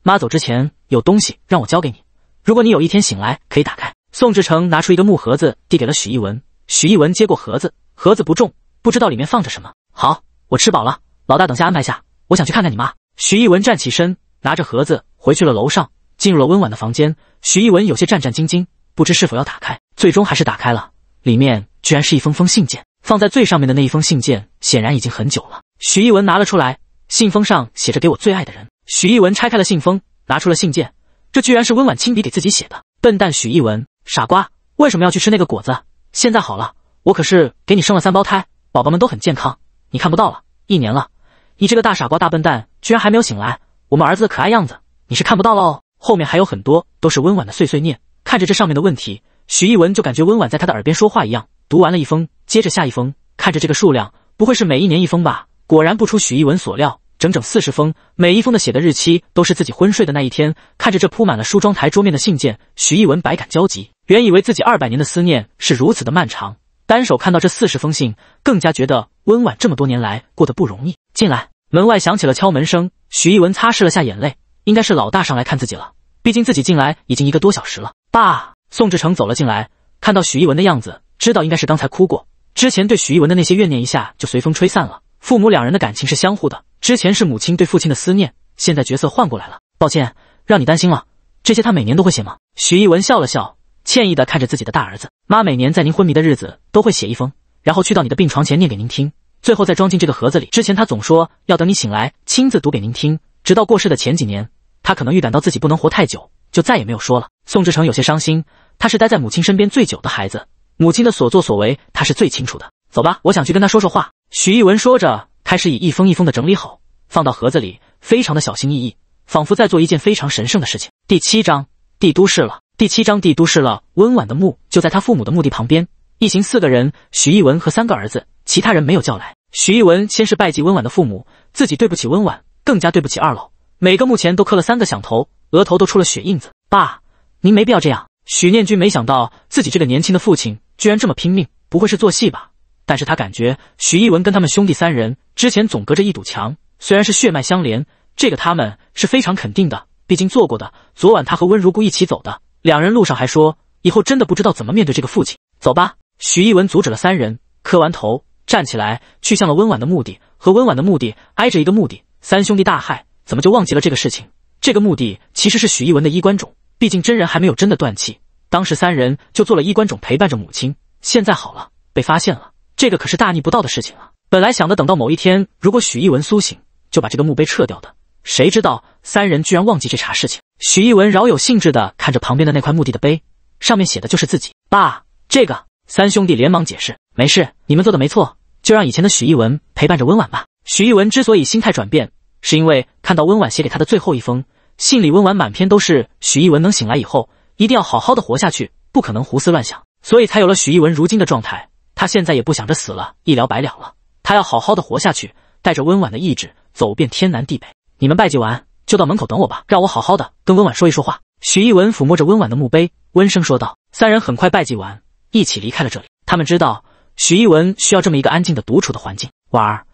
妈走之前有东西让我交给你，如果你有一天醒来，可以打开。宋志成拿出一个木盒子，递给了许逸文。许逸文接过盒子，盒子不重，不知道里面放着什么。好，我吃饱了，老大，等下安排下，我想去看看你妈。许逸文站起身，拿着盒子回去了楼上，进入了温婉的房间。许逸文有些战战兢兢，不知是否要打开，最终还是打开了，里面居然是一封封信件。放在最上面的那一封信件，显然已经很久了。许逸文拿了出来。信封上写着“给我最爱的人”。许逸文拆开了信封，拿出了信件。这居然是温婉亲笔给自己写的。笨蛋许逸文，傻瓜，为什么要去吃那个果子？现在好了，我可是给你生了三胞胎，宝宝们都很健康。你看不到了，一年了，你这个大傻瓜、大笨蛋，居然还没有醒来。我们儿子的可爱样子，你是看不到喽。后面还有很多都是温婉的碎碎念。看着这上面的问题，许逸文就感觉温婉在他的耳边说话一样。读完了一封，接着下一封。看着这个数量，不会是每一年一封吧？果然不出许逸文所料，整整四十封，每一封的写的日期都是自己昏睡的那一天。看着这铺满了梳妆台桌面的信件，许逸文百感交集。原以为自己二百年的思念是如此的漫长，单手看到这四十封信，更加觉得温婉这么多年来过得不容易。进来，门外响起了敲门声。许逸文擦拭了下眼泪，应该是老大上来看自己了。毕竟自己进来已经一个多小时了。爸，宋志成走了进来，看到许逸文的样子，知道应该是刚才哭过，之前对许逸文的那些怨念一下就随风吹散了。父母两人的感情是相互的，之前是母亲对父亲的思念，现在角色换过来了。抱歉，让你担心了。这些他每年都会写吗？许逸文笑了笑，歉意地看着自己的大儿子。妈每年在您昏迷的日子都会写一封，然后去到你的病床前念给您听，最后再装进这个盒子里。之前他总说要等你醒来亲自读给您听，直到过世的前几年，他可能预感到自己不能活太久，就再也没有说了。宋志成有些伤心，他是待在母亲身边最久的孩子，母亲的所作所为他是最清楚的。走吧，我想去跟他说说话。许逸文说着，开始以一封一封的整理好，放到盒子里，非常的小心翼翼，仿佛在做一件非常神圣的事情。第七章帝都市了。第七章帝都市了。温婉的墓就在他父母的墓地旁边，一行四个人，许逸文和三个儿子，其他人没有叫来。许逸文先是拜祭温婉的父母，自己对不起温婉，更加对不起二老，每个墓前都磕了三个响头，额头都出了血印子。爸，您没必要这样。许念君没想到自己这个年轻的父亲居然这么拼命，不会是做戏吧？但是他感觉许逸文跟他们兄弟三人之前总隔着一堵墙，虽然是血脉相连，这个他们是非常肯定的，毕竟做过的。昨晚他和温如故一起走的，两人路上还说以后真的不知道怎么面对这个父亲。走吧，许逸文阻止了三人，磕完头站起来，去向了温婉的目的和温婉的目的挨着一个目的。三兄弟大骇，怎么就忘记了这个事情？这个目的其实是许逸文的衣冠冢，毕竟真人还没有真的断气，当时三人就做了衣冠冢陪伴着母亲。现在好了，被发现了。这个可是大逆不道的事情啊！本来想的，等到某一天，如果许逸文苏醒，就把这个墓碑撤掉的。谁知道三人居然忘记这茬事情。许逸文饶有兴致地看着旁边的那块墓地的碑，上面写的就是自己爸。这个三兄弟连忙解释：“没事，你们做的没错，就让以前的许逸文陪伴着温婉吧。”许逸文之所以心态转变，是因为看到温婉写给他的最后一封信里，温婉满篇都是许逸文能醒来以后一定要好好的活下去，不可能胡思乱想，所以才有了许逸文如今的状态。他现在也不想着死了，一了百了了。他要好好的活下去，带着温婉的意志走遍天南地北。你们拜祭完就到门口等我吧，让我好好的跟温婉说一说话。许逸文抚摸着温婉的墓碑，温声说道。三人很快拜祭完，一起离开了这里。他们知道许逸文需要这么一个安静的独处的环境。婉儿，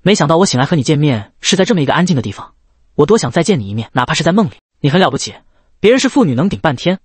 没想到我醒来和你见面是在这么一个安静的地方。我多想再见你一面，哪怕是在梦里。你很了不起，别人是妇女能顶半天，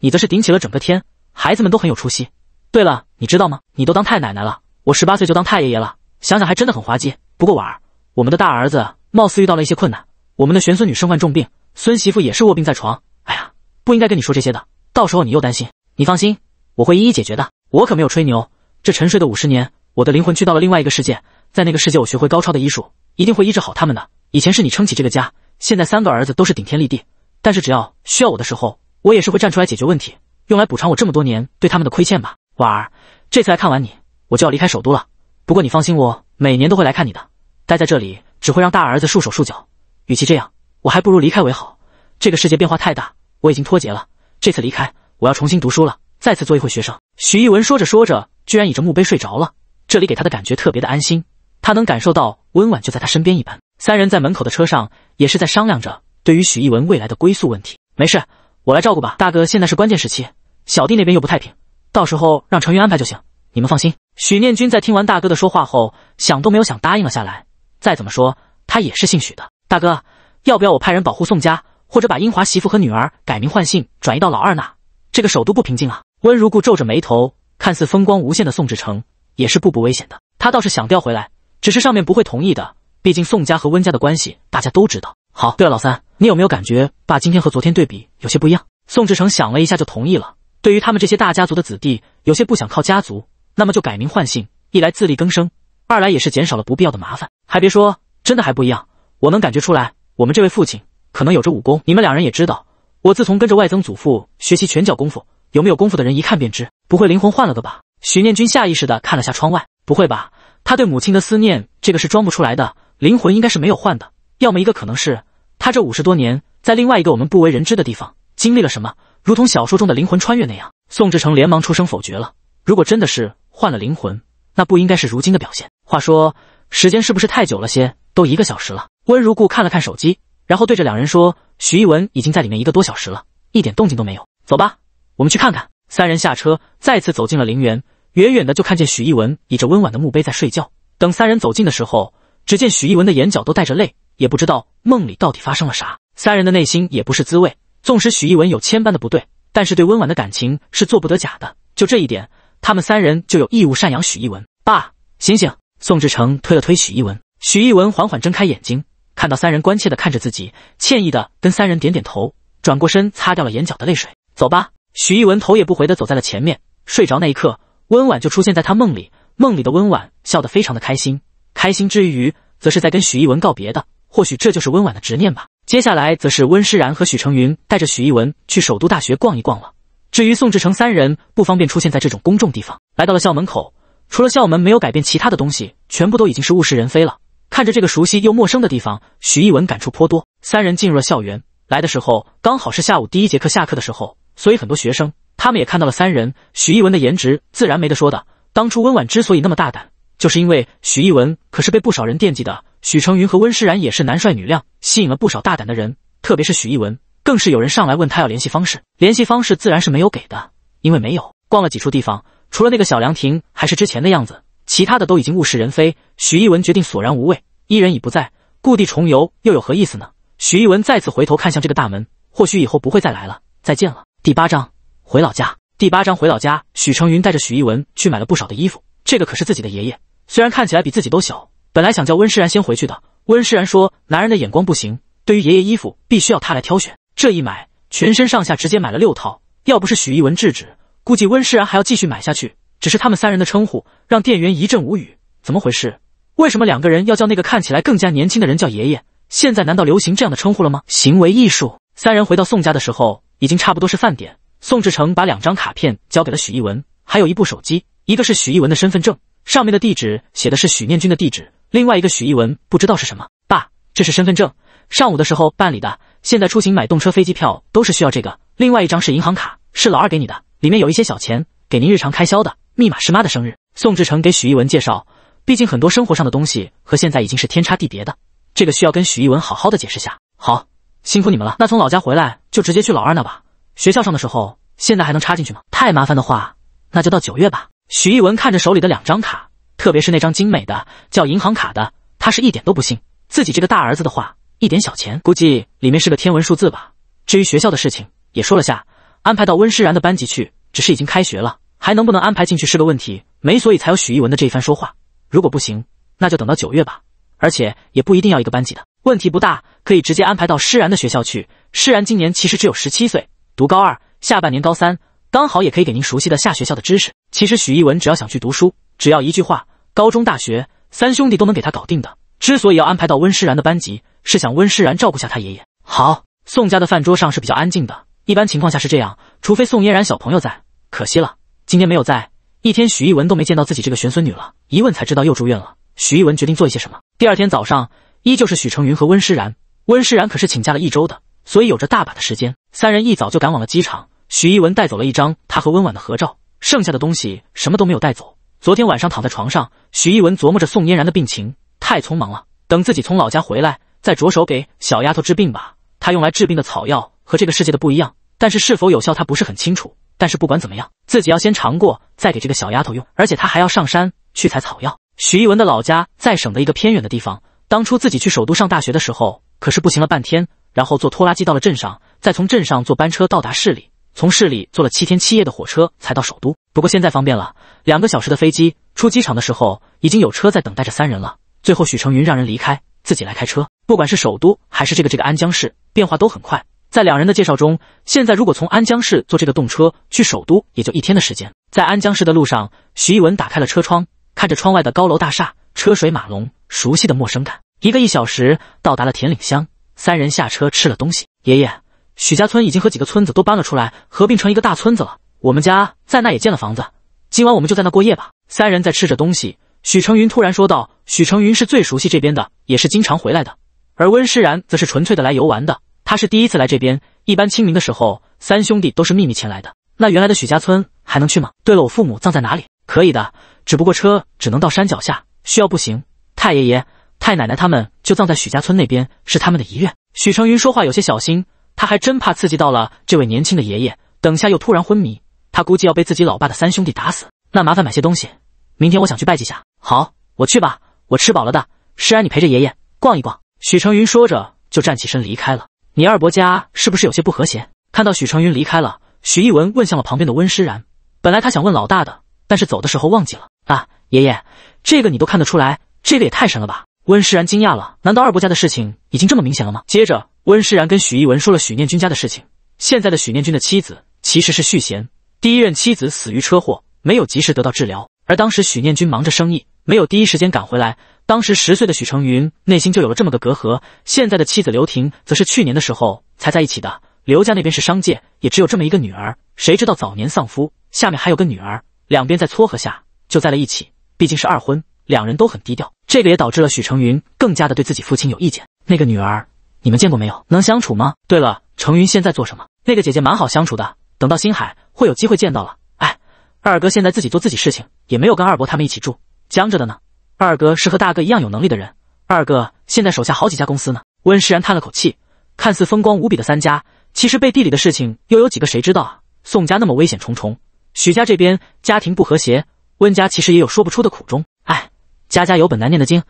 你则是顶起了整个天。孩子们都很有出息。对了，你知道吗？你都当太奶奶了，我十八岁就当太爷爷了，想想还真的很滑稽。不过婉儿，我们的大儿子貌似遇到了一些困难，我们的玄孙女身患重病，孙媳妇也是卧病在床。哎呀，不应该跟你说这些的，到时候你又担心。你放心，我会一一解决的。我可没有吹牛，这沉睡的五十年，我的灵魂去到了另外一个世界，在那个世界我学会高超的医术，一定会医治好他们的。以前是你撑起这个家，现在三个儿子都是顶天立地，但是只要需要我的时候，我也是会站出来解决问题，用来补偿我这么多年对他们的亏欠吧。婉儿，这次来看完你，我就要离开首都了。不过你放心，我每年都会来看你的。待在这里只会让大儿子束手束脚，与其这样，我还不如离开为好。这个世界变化太大，我已经脱节了。这次离开，我要重新读书了，再次做一回学生。许逸文说着说着，居然倚着墓碑睡着了。这里给他的感觉特别的安心，他能感受到温婉就在他身边一般。三人在门口的车上也是在商量着对于许逸文未来的归宿问题。没事，我来照顾吧，大哥。现在是关键时期，小弟那边又不太平。到时候让程云安排就行，你们放心。许念君在听完大哥的说话后，想都没有想，答应了下来。再怎么说，他也是姓许的。大哥，要不要我派人保护宋家，或者把英华媳妇和女儿改名换姓，转移到老二那？这个首都不平静啊。温如故皱着眉头，看似风光无限的宋志成，也是步步危险的。他倒是想调回来，只是上面不会同意的。毕竟宋家和温家的关系，大家都知道。好，对了，老三，你有没有感觉爸今天和昨天对比有些不一样？宋志成想了一下，就同意了。对于他们这些大家族的子弟，有些不想靠家族，那么就改名换姓，一来自力更生，二来也是减少了不必要的麻烦。还别说，真的还不一样，我能感觉出来。我们这位父亲可能有着武功，你们两人也知道。我自从跟着外曾祖父学习拳脚功夫，有没有功夫的人一看便知。不会灵魂换了个吧？徐念君下意识的看了下窗外，不会吧？他对母亲的思念，这个是装不出来的，灵魂应该是没有换的。要么一个可能是他这五十多年在另外一个我们不为人知的地方经历了什么。如同小说中的灵魂穿越那样，宋志成连忙出声否决了。如果真的是换了灵魂，那不应该是如今的表现。话说，时间是不是太久了些？都一个小时了。温如故看了看手机，然后对着两人说：“许逸文已经在里面一个多小时了，一点动静都没有。走吧，我们去看看。”三人下车，再次走进了陵园。远远的就看见许逸文倚着温婉的墓碑在睡觉。等三人走近的时候，只见许逸文的眼角都带着泪，也不知道梦里到底发生了啥。三人的内心也不是滋味。纵使许逸文有千般的不对，但是对温婉的感情是做不得假的。就这一点，他们三人就有义务赡养许逸文。爸，醒醒！宋志成推了推许逸文，许逸文缓缓睁开眼睛，看到三人关切的看着自己，歉意的跟三人点点头，转过身擦掉了眼角的泪水。走吧，许逸文头也不回的走在了前面。睡着那一刻，温婉就出现在他梦里，梦里的温婉笑得非常的开心，开心之余则是在跟许逸文告别的。或许这就是温婉的执念吧。接下来则是温诗然和许成云带着许逸文去首都大学逛一逛了。至于宋志成三人不方便出现在这种公众地方，来到了校门口，除了校门没有改变，其他的东西全部都已经是物是人非了。看着这个熟悉又陌生的地方，许逸文感触颇多。三人进入了校园，来的时候刚好是下午第一节课下课的时候，所以很多学生他们也看到了三人。许逸文的颜值自然没得说的。当初温婉之所以那么大胆，就是因为许逸文可是被不少人惦记的。许成云和温诗然也是男帅女靓，吸引了不少大胆的人。特别是许逸文，更是有人上来问他要联系方式。联系方式自然是没有给的，因为没有逛了几处地方，除了那个小凉亭还是之前的样子，其他的都已经物是人非。许逸文决定索然无味，伊人已不在，故地重游又有何意思呢？许逸文再次回头看向这个大门，或许以后不会再来了。再见了。第八章回老家。第八章回老家，许成云带着许逸文去买了不少的衣服。这个可是自己的爷爷，虽然看起来比自己都小。本来想叫温诗然先回去的，温诗然说：“男人的眼光不行，对于爷爷衣服必须要他来挑选。”这一买，全身上下直接买了六套，要不是许逸文制止，估计温诗然还要继续买下去。只是他们三人的称呼，让店员一阵无语。怎么回事？为什么两个人要叫那个看起来更加年轻的人叫爷爷？现在难道流行这样的称呼了吗？行为艺术。三人回到宋家的时候，已经差不多是饭点。宋志成把两张卡片交给了许逸文，还有一部手机，一个是许逸文的身份证，上面的地址写的是许念君的地址。另外一个许一文不知道是什么，爸，这是身份证，上午的时候办理的，现在出行买动车、飞机票都是需要这个。另外一张是银行卡，是老二给你的，里面有一些小钱，给您日常开销的。密码是妈的生日。宋志成给许一文介绍，毕竟很多生活上的东西和现在已经是天差地别的，这个需要跟许一文好好的解释下。好，辛苦你们了。那从老家回来就直接去老二那吧。学校上的时候，现在还能插进去吗？太麻烦的话，那就到九月吧。许一文看着手里的两张卡。特别是那张精美的叫银行卡的，他是一点都不信自己这个大儿子的话，一点小钱估计里面是个天文数字吧。至于学校的事情也说了下，安排到温诗然的班级去，只是已经开学了，还能不能安排进去是个问题，没，所以才有许一文的这一番说话。如果不行，那就等到九月吧，而且也不一定要一个班级的，问题不大，可以直接安排到诗然的学校去。诗然今年其实只有十七岁，读高二下半年高三，刚好也可以给您熟悉的下学校的知识。其实许一文只要想去读书，只要一句话。高中、大学，三兄弟都能给他搞定的。之所以要安排到温诗然的班级，是想温诗然照顾下他爷爷。好，宋家的饭桌上是比较安静的，一般情况下是这样，除非宋嫣然小朋友在。可惜了，今天没有在。一天，许逸文都没见到自己这个玄孙女了，一问才知道又住院了。许逸文决定做一些什么。第二天早上，依旧是许成云和温诗然。温诗然可是请假了一周的，所以有着大把的时间。三人一早就赶往了机场。许逸文带走了一张他和温婉的合照，剩下的东西什么都没有带走。昨天晚上躺在床上，徐艺文琢磨着宋嫣然的病情太匆忙了，等自己从老家回来再着手给小丫头治病吧。他用来治病的草药和这个世界的不一样，但是是否有效他不是很清楚。但是不管怎么样，自己要先尝过再给这个小丫头用。而且他还要上山去采草药。徐艺文的老家在省的一个偏远的地方，当初自己去首都上大学的时候可是步行了半天，然后坐拖拉机到了镇上，再从镇上坐班车到达市里。从市里坐了七天七夜的火车才到首都，不过现在方便了，两个小时的飞机。出机场的时候已经有车在等待着三人了。最后许成云让人离开，自己来开车。不管是首都还是这个这个安江市，变化都很快。在两人的介绍中，现在如果从安江市坐这个动车去首都，也就一天的时间。在安江市的路上，徐艺文打开了车窗，看着窗外的高楼大厦、车水马龙，熟悉的陌生感。一个一小时到达了田岭乡，三人下车吃了东西。爷爷。许家村已经和几个村子都搬了出来，合并成一个大村子了。我们家在那也建了房子，今晚我们就在那过夜吧。三人在吃着东西，许成云突然说道：“许成云是最熟悉这边的，也是经常回来的。而温诗然则是纯粹的来游玩的，他是第一次来这边。一般清明的时候，三兄弟都是秘密前来的。那原来的许家村还能去吗？对了，我父母葬在哪里？可以的，只不过车只能到山脚下，需要步行。太爷爷、太奶奶他们就葬在许家村那边，是他们的遗愿。”许成云说话有些小心。他还真怕刺激到了这位年轻的爷爷，等下又突然昏迷，他估计要被自己老爸的三兄弟打死。那麻烦买些东西，明天我想去拜祭下。好，我去吧，我吃饱了的。施然，你陪着爷爷逛一逛。许成云说着就站起身离开了。你二伯家是不是有些不和谐？看到许成云离开了，许逸文问向了旁边的温诗然。本来他想问老大的，但是走的时候忘记了。啊，爷爷，这个你都看得出来，这个也太神了吧！温诗然惊讶了，难道二伯家的事情已经这么明显了吗？接着。温诗然跟许逸文说了许念君家的事情。现在的许念君的妻子其实是续贤，第一任妻子死于车祸，没有及时得到治疗，而当时许念君忙着生意，没有第一时间赶回来。当时十岁的许成云内心就有了这么个隔阂。现在的妻子刘婷则是去年的时候才在一起的。刘家那边是商界，也只有这么一个女儿，谁知道早年丧夫，下面还有个女儿，两边在撮合下就在了一起。毕竟是二婚，两人都很低调，这个也导致了许成云更加的对自己父亲有意见。那个女儿。你们见过没有？能相处吗？对了，程云现在做什么？那个姐姐蛮好相处的，等到星海会有机会见到了。哎，二哥现在自己做自己事情，也没有跟二伯他们一起住，僵着的呢。二哥是和大哥一样有能力的人，二哥现在手下好几家公司呢。温世然叹了口气，看似风光无比的三家，其实背地里的事情又有几个谁知道啊？宋家那么危险重重，许家这边家庭不和谐，温家其实也有说不出的苦衷。哎，家家有本难念的经，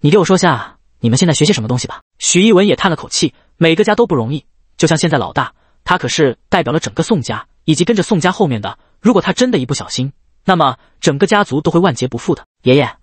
你给我说下你们现在学些什么东西吧。许一文也叹了口气，每个家都不容易，就像现在老大，他可是代表了整个宋家，以及跟着宋家后面的。如果他真的一不小心，那么整个家族都会万劫不复的。爷爷，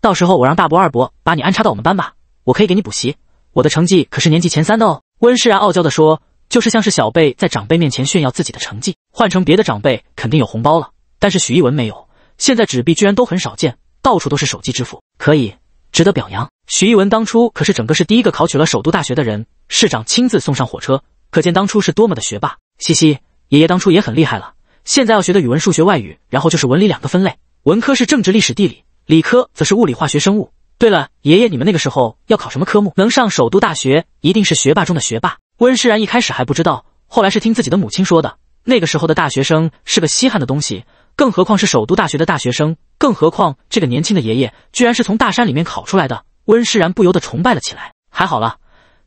到时候我让大伯、二伯把你安插到我们班吧，我可以给你补习。我的成绩可是年级前三的哦。温世然傲娇地说，就是像是小辈在长辈面前炫耀自己的成绩，换成别的长辈肯定有红包了，但是许一文没有，现在纸币居然都很少见，到处都是手机支付，可以。值得表扬。徐艺文当初可是整个市第一个考取了首都大学的人，市长亲自送上火车，可见当初是多么的学霸。嘻嘻，爷爷当初也很厉害了。现在要学的语文、数学、外语，然后就是文理两个分类，文科是政治、历史、地理，理科则是物理、化学、生物。对了，爷爷，你们那个时候要考什么科目？能上首都大学，一定是学霸中的学霸。温世然一开始还不知道，后来是听自己的母亲说的。那个时候的大学生是个稀罕的东西，更何况是首都大学的大学生。更何况这个年轻的爷爷居然是从大山里面考出来的，温诗然不由得崇拜了起来。还好了，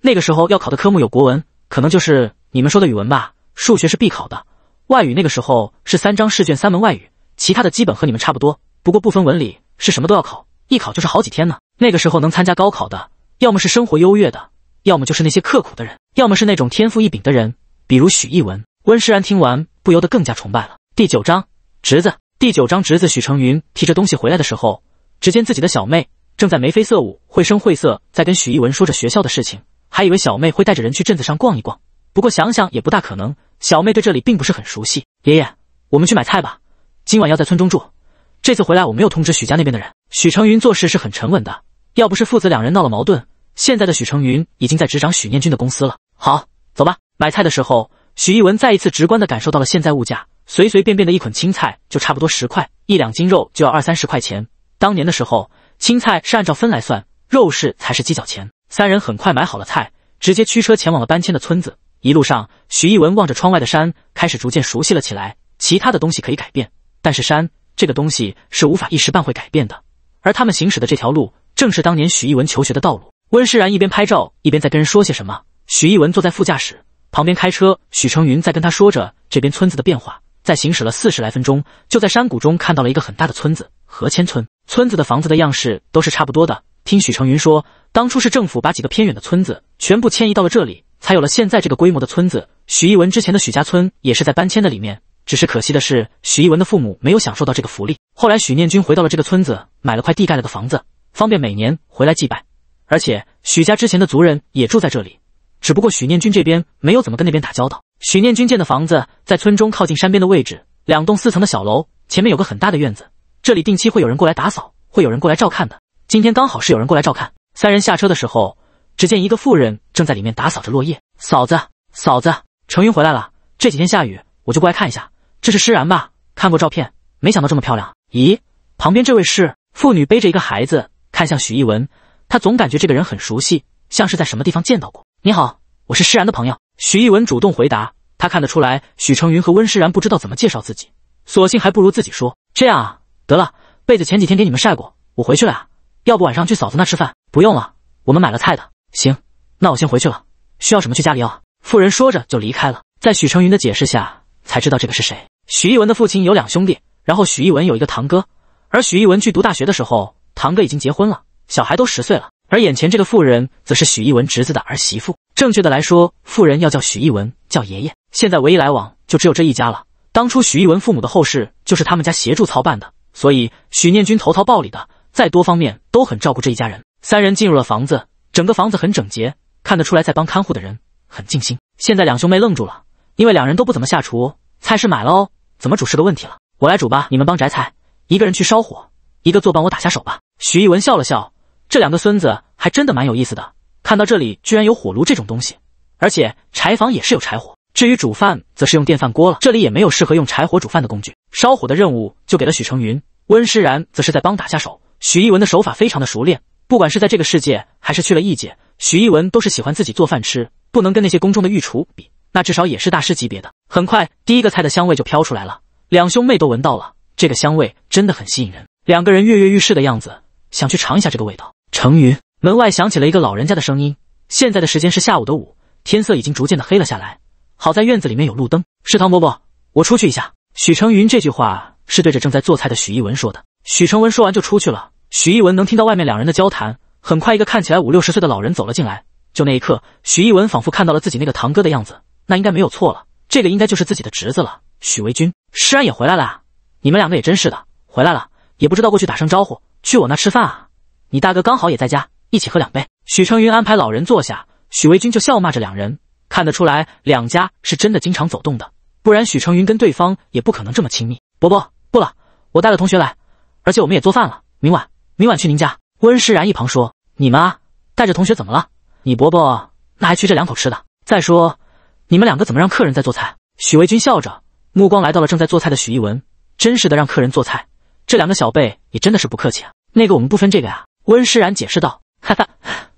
那个时候要考的科目有国文，可能就是你们说的语文吧，数学是必考的，外语那个时候是三张试卷三门外语，其他的基本和你们差不多，不过不分文理，是什么都要考，一考就是好几天呢。那个时候能参加高考的，要么是生活优越的，要么就是那些刻苦的人，要么是那种天赋异禀的人，比如许逸文。温诗然听完不由得更加崇拜了。第九章，侄子。第九章，侄子许成云提着东西回来的时候，只见自己的小妹正在眉飞色舞、绘声绘色在跟许一文说着学校的事情，还以为小妹会带着人去镇子上逛一逛，不过想想也不大可能，小妹对这里并不是很熟悉。爷爷，我们去买菜吧，今晚要在村中住。这次回来我没有通知许家那边的人。许成云做事是很沉稳的，要不是父子两人闹了矛盾，现在的许成云已经在执掌许念君的公司了。好，走吧。买菜的时候，许一文再一次直观的感受到了现在物价。随随便便的一捆青菜就差不多十块，一两斤肉就要二三十块钱。当年的时候，青菜是按照分来算，肉是才是鸡脚钱。三人很快买好了菜，直接驱车前往了搬迁的村子。一路上，徐逸文望着窗外的山，开始逐渐熟悉了起来。其他的东西可以改变，但是山这个东西是无法一时半会改变的。而他们行驶的这条路，正是当年徐逸文求学的道路。温诗然一边拍照，一边在跟人说些什么。徐逸文坐在副驾驶旁边开车，许成云在跟他说着这边村子的变化。在行驶了四十来分钟，就在山谷中看到了一个很大的村子——河迁村。村子的房子的样式都是差不多的。听许成云说，当初是政府把几个偏远的村子全部迁移到了这里，才有了现在这个规模的村子。许一文之前的许家村也是在搬迁的里面，只是可惜的是，许一文的父母没有享受到这个福利。后来许念军回到了这个村子，买了块地盖了个房子，方便每年回来祭拜。而且许家之前的族人也住在这里，只不过许念军这边没有怎么跟那边打交道。许念军建的房子在村中靠近山边的位置，两栋四层的小楼，前面有个很大的院子。这里定期会有人过来打扫，会有人过来照看的。今天刚好是有人过来照看。三人下车的时候，只见一个妇人正在里面打扫着落叶。嫂子，嫂子，程云回来了。这几天下雨，我就过来看一下。这是施然吧？看过照片，没想到这么漂亮。咦，旁边这位是？妇女背着一个孩子，看向许逸文，他总感觉这个人很熟悉，像是在什么地方见到过。你好，我是施然的朋友。许逸文主动回答，他看得出来许成云和温诗然不知道怎么介绍自己，索性还不如自己说。这样啊，得了，被子前几天给你们晒过，我回去了啊。要不晚上去嫂子那吃饭？不用了，我们买了菜的。行，那我先回去了。需要什么去家里要。妇人说着就离开了。在许成云的解释下，才知道这个是谁。许逸文的父亲有两兄弟，然后许逸文有一个堂哥，而许逸文去读大学的时候，堂哥已经结婚了，小孩都十岁了。而眼前这个妇人，则是许逸文侄子的儿媳妇。正确的来说，富人要叫许逸文叫爷爷。现在唯一来往就只有这一家了。当初许逸文父母的后事就是他们家协助操办的，所以许念君投桃报李的，在多方面都很照顾这一家人。三人进入了房子，整个房子很整洁，看得出来在帮看护的人很尽心。现在两兄妹愣住了，因为两人都不怎么下厨，菜是买了哦，怎么煮是个问题了。我来煮吧，你们帮摘菜，一个人去烧火，一个坐帮我打下手吧。许逸文笑了笑，这两个孙子还真的蛮有意思的。看到这里居然有火炉这种东西，而且柴房也是有柴火。至于煮饭，则是用电饭锅了。这里也没有适合用柴火煮饭的工具，烧火的任务就给了许成云，温诗然则是在帮打下手。许逸文的手法非常的熟练，不管是在这个世界还是去了异界，许逸文都是喜欢自己做饭吃，不能跟那些宫中的御厨比，那至少也是大师级别的。很快，第一个菜的香味就飘出来了，两兄妹都闻到了，这个香味真的很吸引人，两个人跃跃欲试的样子，想去尝一下这个味道。成云。门外响起了一个老人家的声音。现在的时间是下午的五，天色已经逐渐的黑了下来。好在院子里面有路灯。是唐伯伯，我出去一下。许成云这句话是对着正在做菜的许一文说的。许成文说完就出去了。许一文能听到外面两人的交谈。很快，一个看起来五六十岁的老人走了进来。就那一刻，许一文仿佛看到了自己那个堂哥的样子。那应该没有错了，这个应该就是自己的侄子了。许维军，诗安也回来了啊！你们两个也真是的，回来了也不知道过去打声招呼，去我那吃饭啊！你大哥刚好也在家。一起喝两杯。许成云安排老人坐下，许卫军就笑骂着两人。看得出来，两家是真的经常走动的，不然许成云跟对方也不可能这么亲密。伯伯，不了，我带了同学来，而且我们也做饭了。明晚，明晚去您家。温诗然一旁说：“你们啊，带着同学怎么了？你伯伯那还缺这两口吃的？再说，你们两个怎么让客人在做菜？”许卫军笑着，目光来到了正在做菜的许逸文。真是的，让客人做菜，这两个小辈也真的是不客气啊。那个，我们不分这个呀。温诗然解释道。哈哈，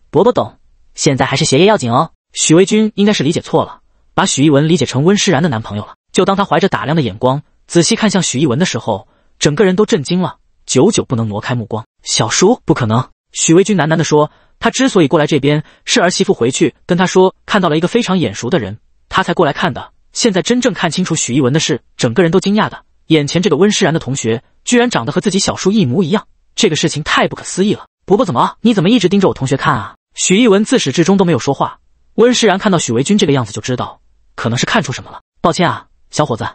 伯伯懂，现在还是学业要紧哦。许维军应该是理解错了，把许逸文理解成温诗然的男朋友了。就当他怀着打量的眼光仔细看向许逸文的时候，整个人都震惊了，久久不能挪开目光。小叔，不可能！许维军喃喃地说。他之所以过来这边，是儿媳妇回去跟他说看到了一个非常眼熟的人，他才过来看的。现在真正看清楚许逸文的是，整个人都惊讶的，眼前这个温诗然的同学，居然长得和自己小叔一模一样，这个事情太不可思议了。伯伯怎么了？你怎么一直盯着我同学看啊？许逸文自始至终都没有说话。温释然看到许维军这个样子，就知道可能是看出什么了。抱歉啊，小伙子，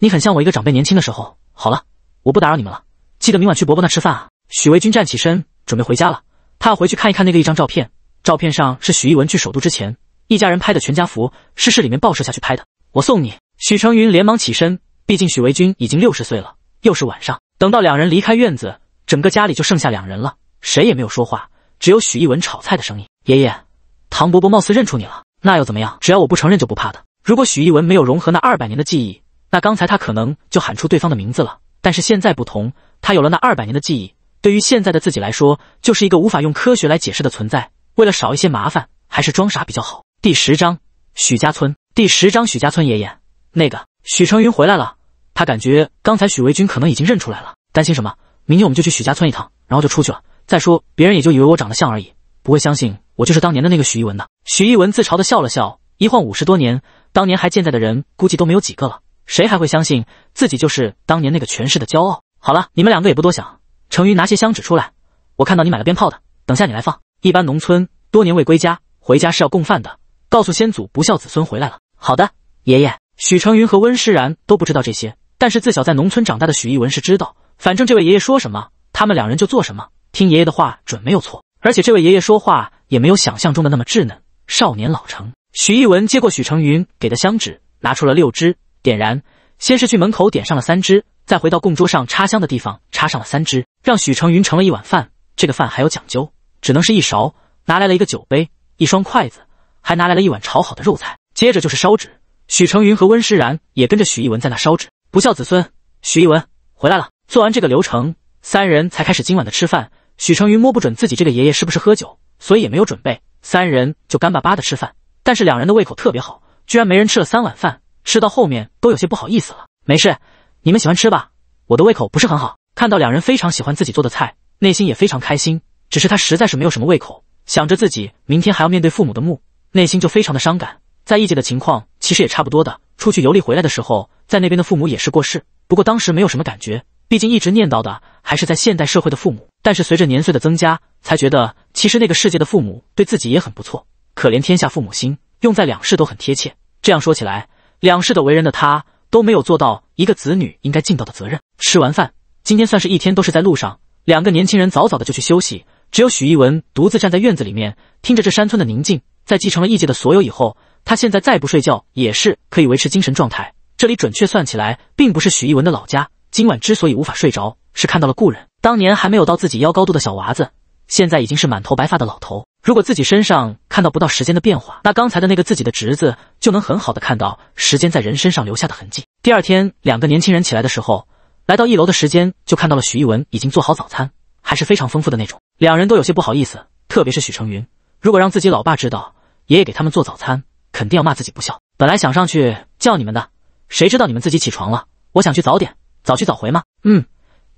你很像我一个长辈年轻的时候。好了，我不打扰你们了。记得明晚去伯伯那吃饭啊。许维军站起身，准备回家了。他要回去看一看那个一张照片，照片上是许逸文去首都之前一家人拍的全家福，是市里面报社下去拍的。我送你。许成云连忙起身，毕竟许维军已经六十岁了，又是晚上。等到两人离开院子，整个家里就剩下两人了。谁也没有说话，只有许逸文炒菜的声音。爷爷，唐伯伯貌似认出你了。那又怎么样？只要我不承认就不怕的。如果许逸文没有融合那二百年的记忆，那刚才他可能就喊出对方的名字了。但是现在不同，他有了那二百年的记忆，对于现在的自己来说，就是一个无法用科学来解释的存在。为了少一些麻烦，还是装傻比较好。第十章，许家村。第十章，许家村。爷爷，那个许成云回来了。他感觉刚才许维军可能已经认出来了。担心什么？明天我们就去许家村一趟，然后就出去了。再说，别人也就以为我长得像而已，不会相信我就是当年的那个许一文的。许一文自嘲地笑了笑。一晃五十多年，当年还健在的人估计都没有几个了，谁还会相信自己就是当年那个权势的骄傲？好了，你们两个也不多想。程云拿些香纸出来，我看到你买了鞭炮的，等下你来放。一般农村多年未归家，回家是要供饭的，告诉先祖不孝子孙回来了。好的，爷爷。许成云和温诗然都不知道这些，但是自小在农村长大的许一文是知道。反正这位爷爷说什么，他们两人就做什么。听爷爷的话准没有错，而且这位爷爷说话也没有想象中的那么稚嫩，少年老成。许逸文接过许成云给的香纸，拿出了六支，点燃，先是去门口点上了三支，再回到供桌上插香的地方插上了三支，让许成云盛了一碗饭。这个饭还有讲究，只能是一勺。拿来了一个酒杯，一双筷子，还拿来了一碗炒好的肉菜。接着就是烧纸，许成云和温诗然也跟着许逸文在那烧纸。不孝子孙，许逸文回来了。做完这个流程，三人才开始今晚的吃饭。许成云摸不准自己这个爷爷是不是喝酒，所以也没有准备，三人就干巴巴的吃饭。但是两人的胃口特别好，居然没人吃了三碗饭，吃到后面都有些不好意思了。没事，你们喜欢吃吧，我的胃口不是很好。看到两人非常喜欢自己做的菜，内心也非常开心。只是他实在是没有什么胃口，想着自己明天还要面对父母的墓，内心就非常的伤感。在异界的情况其实也差不多的，出去游历回来的时候，在那边的父母也是过世，不过当时没有什么感觉，毕竟一直念叨的还是在现代社会的父母。但是随着年岁的增加，才觉得其实那个世界的父母对自己也很不错。可怜天下父母心，用在两世都很贴切。这样说起来，两世的为人的他都没有做到一个子女应该尽到的责任。吃完饭，今天算是一天都是在路上。两个年轻人早早的就去休息，只有许逸文独自站在院子里面，听着这山村的宁静。在继承了异界的所有以后，他现在再不睡觉也是可以维持精神状态。这里准确算起来，并不是许逸文的老家。今晚之所以无法睡着，是看到了故人。当年还没有到自己腰高度的小娃子，现在已经是满头白发的老头。如果自己身上看到不到时间的变化，那刚才的那个自己的侄子就能很好的看到时间在人身上留下的痕迹。第二天，两个年轻人起来的时候，来到一楼的时间就看到了许逸文已经做好早餐，还是非常丰富的那种。两人都有些不好意思，特别是许成云，如果让自己老爸知道爷爷给他们做早餐，肯定要骂自己不孝。本来想上去叫你们的，谁知道你们自己起床了。我想去早点，早去早回嘛。嗯。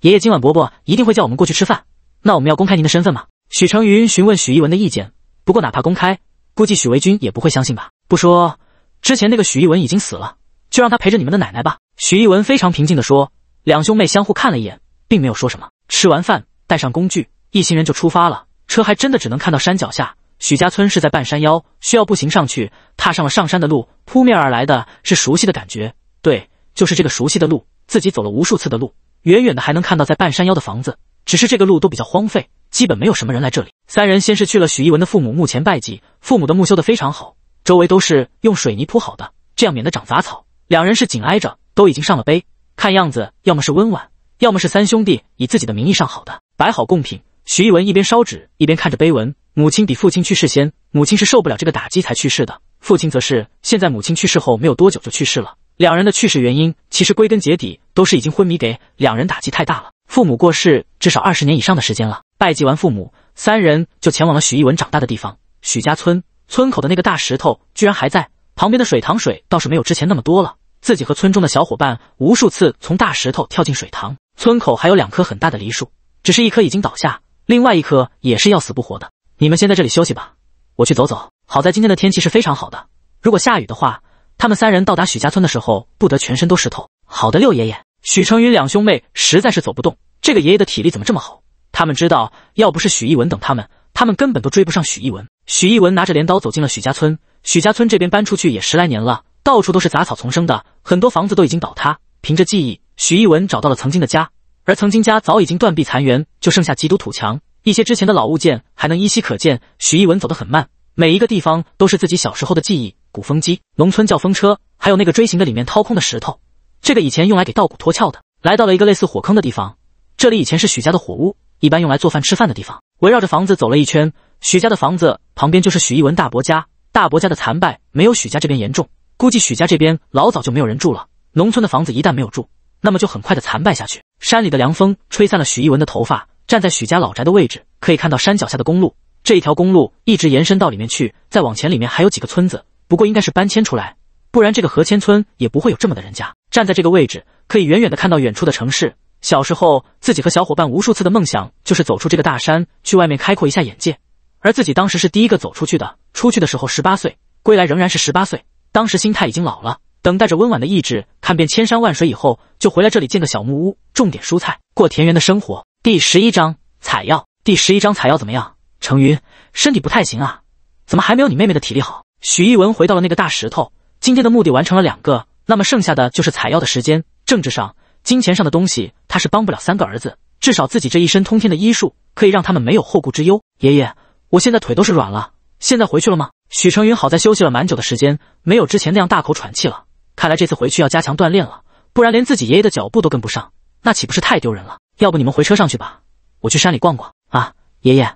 爷爷今晚伯伯一定会叫我们过去吃饭，那我们要公开您的身份吗？许成云询问许逸文的意见。不过哪怕公开，估计许维军也不会相信吧。不说，之前那个许逸文已经死了，就让他陪着你们的奶奶吧。许逸文非常平静地说。两兄妹相互看了一眼，并没有说什么。吃完饭，带上工具，一行人就出发了。车还真的只能看到山脚下，许家村是在半山腰，需要步行上去。踏上了上山的路，扑面而来的是熟悉的感觉。对，就是这个熟悉的路，自己走了无数次的路。远远的还能看到在半山腰的房子，只是这个路都比较荒废，基本没有什么人来这里。三人先是去了许一文的父母墓前拜祭，父母的墓修得非常好，周围都是用水泥铺好的，这样免得长杂草。两人是紧挨着，都已经上了碑，看样子要么是温婉，要么是三兄弟以自己的名义上好的。摆好贡品，许一文一边烧纸，一边看着碑文。母亲比父亲去世先，母亲是受不了这个打击才去世的，父亲则是现在母亲去世后没有多久就去世了。两人的去世原因，其实归根结底都是已经昏迷，给两人打击太大了。父母过世至少二十年以上的时间了。拜祭完父母，三人就前往了许逸文长大的地方——许家村。村口的那个大石头居然还在，旁边的水塘水倒是没有之前那么多了。自己和村中的小伙伴无数次从大石头跳进水塘。村口还有两棵很大的梨树，只是一棵已经倒下，另外一棵也是要死不活的。你们先在这里休息吧，我去走走。好在今天的天气是非常好的，如果下雨的话。他们三人到达许家村的时候，不得全身都湿透。好的，六爷爷，许成云两兄妹实在是走不动。这个爷爷的体力怎么这么好？他们知道，要不是许逸文等他们，他们根本都追不上许逸文。许逸文拿着镰刀走进了许家村。许家村这边搬出去也十来年了，到处都是杂草丛生的，很多房子都已经倒塌。凭着记忆，许逸文找到了曾经的家，而曾经家早已经断壁残垣，就剩下几堵土墙，一些之前的老物件还能依稀可见。许逸文走得很慢，每一个地方都是自己小时候的记忆。鼓风机，农村叫风车，还有那个锥形的、里面掏空的石头，这个以前用来给稻谷脱壳的。来到了一个类似火坑的地方，这里以前是许家的火屋，一般用来做饭吃饭的地方。围绕着房子走了一圈，许家的房子旁边就是许一文大伯家，大伯家的残败没有许家这边严重，估计许家这边老早就没有人住了。农村的房子一旦没有住，那么就很快的残败下去。山里的凉风吹散了许一文的头发，站在许家老宅的位置，可以看到山脚下的公路，这一条公路一直延伸到里面去，再往前里面还有几个村子。不过应该是搬迁出来，不然这个河千村也不会有这么的人家。站在这个位置，可以远远的看到远处的城市。小时候，自己和小伙伴无数次的梦想就是走出这个大山，去外面开阔一下眼界。而自己当时是第一个走出去的，出去的时候十八岁，归来仍然是十八岁。当时心态已经老了，等待着温婉的意志，看遍千山万水以后，就回来这里建个小木屋，种点蔬菜，过田园的生活。第十一章采药。第十一章采药怎么样？程云，身体不太行啊，怎么还没有你妹妹的体力好？许逸文回到了那个大石头，今天的目的完成了两个，那么剩下的就是采药的时间。政治上、金钱上的东西，他是帮不了三个儿子，至少自己这一身通天的医术，可以让他们没有后顾之忧。爷爷，我现在腿都是软了，现在回去了吗？许成云好在休息了蛮久的时间，没有之前那样大口喘气了。看来这次回去要加强锻炼了，不然连自己爷爷的脚步都跟不上，那岂不是太丢人了？要不你们回车上去吧，我去山里逛逛啊。爷爷，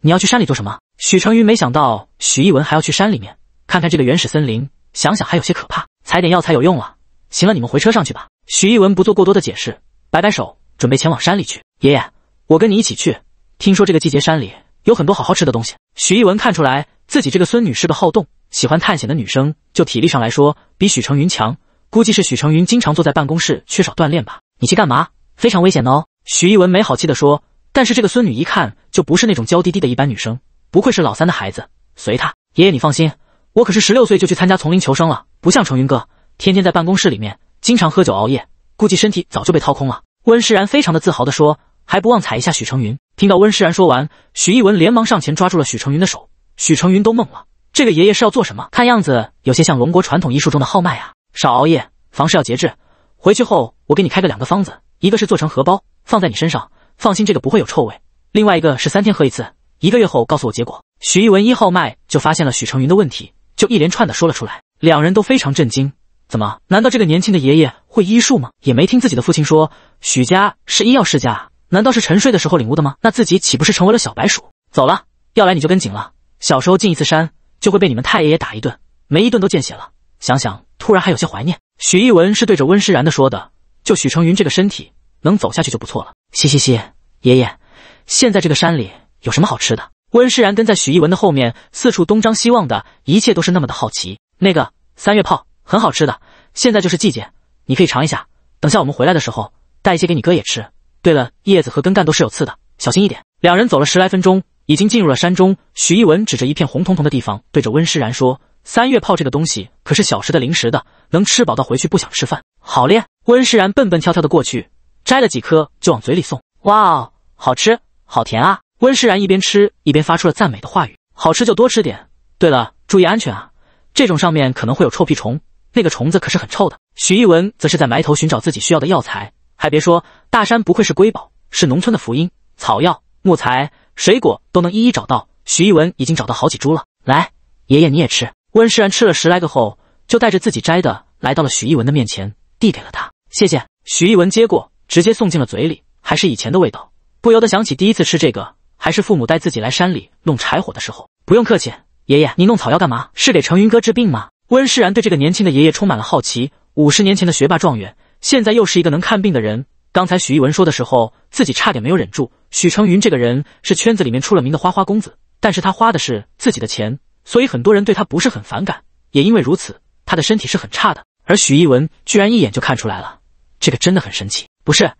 你要去山里做什么？许成云没想到许逸文还要去山里面。看看这个原始森林，想想还有些可怕。采点药材有用了。行了，你们回车上去吧。许一文不做过多的解释，摆摆手，准备前往山里去。爷爷，我跟你一起去。听说这个季节山里有很多好好吃的东西。许一文看出来自己这个孙女是个好动、喜欢探险的女生，就体力上来说比许成云强，估计是许成云经常坐在办公室，缺少锻炼吧。你去干嘛？非常危险的哦。许一文没好气的说。但是这个孙女一看就不是那种娇滴滴的一般女生，不愧是老三的孩子，随她。爷爷，你放心。我可是十六岁就去参加丛林求生了，不像程云哥，天天在办公室里面，经常喝酒熬夜，估计身体早就被掏空了。温世然非常的自豪地说，还不忘踩一下许成云。听到温世然说完，许逸文连忙上前抓住了许成云的手，许成云都懵了，这个爷爷是要做什么？看样子有些像龙国传统医术中的号脉啊。少熬夜，房事要节制。回去后我给你开个两个方子，一个是做成荷包放在你身上，放心这个不会有臭味。另外一个是三天喝一次，一个月后告诉我结果。许逸文一号脉就发现了许成云的问题。就一连串的说了出来，两人都非常震惊。怎么？难道这个年轻的爷爷会医术吗？也没听自己的父亲说，许家是医药世家，难道是沉睡的时候领悟的吗？那自己岂不是成为了小白鼠？走了，要来你就跟紧了。小时候进一次山，就会被你们太爷爷打一顿，没一顿都见血了。想想，突然还有些怀念。许逸文是对着温诗然的说的。就许成云这个身体，能走下去就不错了。嘻嘻嘻，爷爷，现在这个山里有什么好吃的？温诗然跟在许逸文的后面，四处东张西望的，一切都是那么的好奇。那个三月泡很好吃的，现在就是季节，你可以尝一下。等下我们回来的时候带一些给你哥也吃。对了，叶子和根干都是有刺的，小心一点。两人走了十来分钟，已经进入了山中。许逸文指着一片红彤彤的地方，对着温诗然说：“三月泡这个东西可是小时的零食的，能吃饱到回去不想吃饭。”好嘞，温诗然蹦蹦跳跳的过去，摘了几颗就往嘴里送。哇哦，好吃，好甜啊！温世然一边吃一边发出了赞美的话语：“好吃就多吃点。对了，注意安全啊！这种上面可能会有臭屁虫，那个虫子可是很臭的。”许逸文则是在埋头寻找自己需要的药材。还别说，大山不愧是瑰宝，是农村的福音，草药、木材、水果都能一一找到。许逸文已经找到好几株了。来，爷爷你也吃。温世然吃了十来个后，就带着自己摘的来到了许逸文的面前，递给了他：“谢谢。”许逸文接过，直接送进了嘴里，还是以前的味道，不由得想起第一次吃这个。还是父母带自己来山里弄柴火的时候，不用客气，爷爷，你弄草药干嘛？是给程云哥治病吗？温释然对这个年轻的爷爷充满了好奇。五十年前的学霸状元，现在又是一个能看病的人。刚才许逸文说的时候，自己差点没有忍住。许成云这个人是圈子里面出了名的花花公子，但是他花的是自己的钱，所以很多人对他不是很反感。也因为如此，他的身体是很差的。而许逸文居然一眼就看出来了，这个真的很神奇。不是，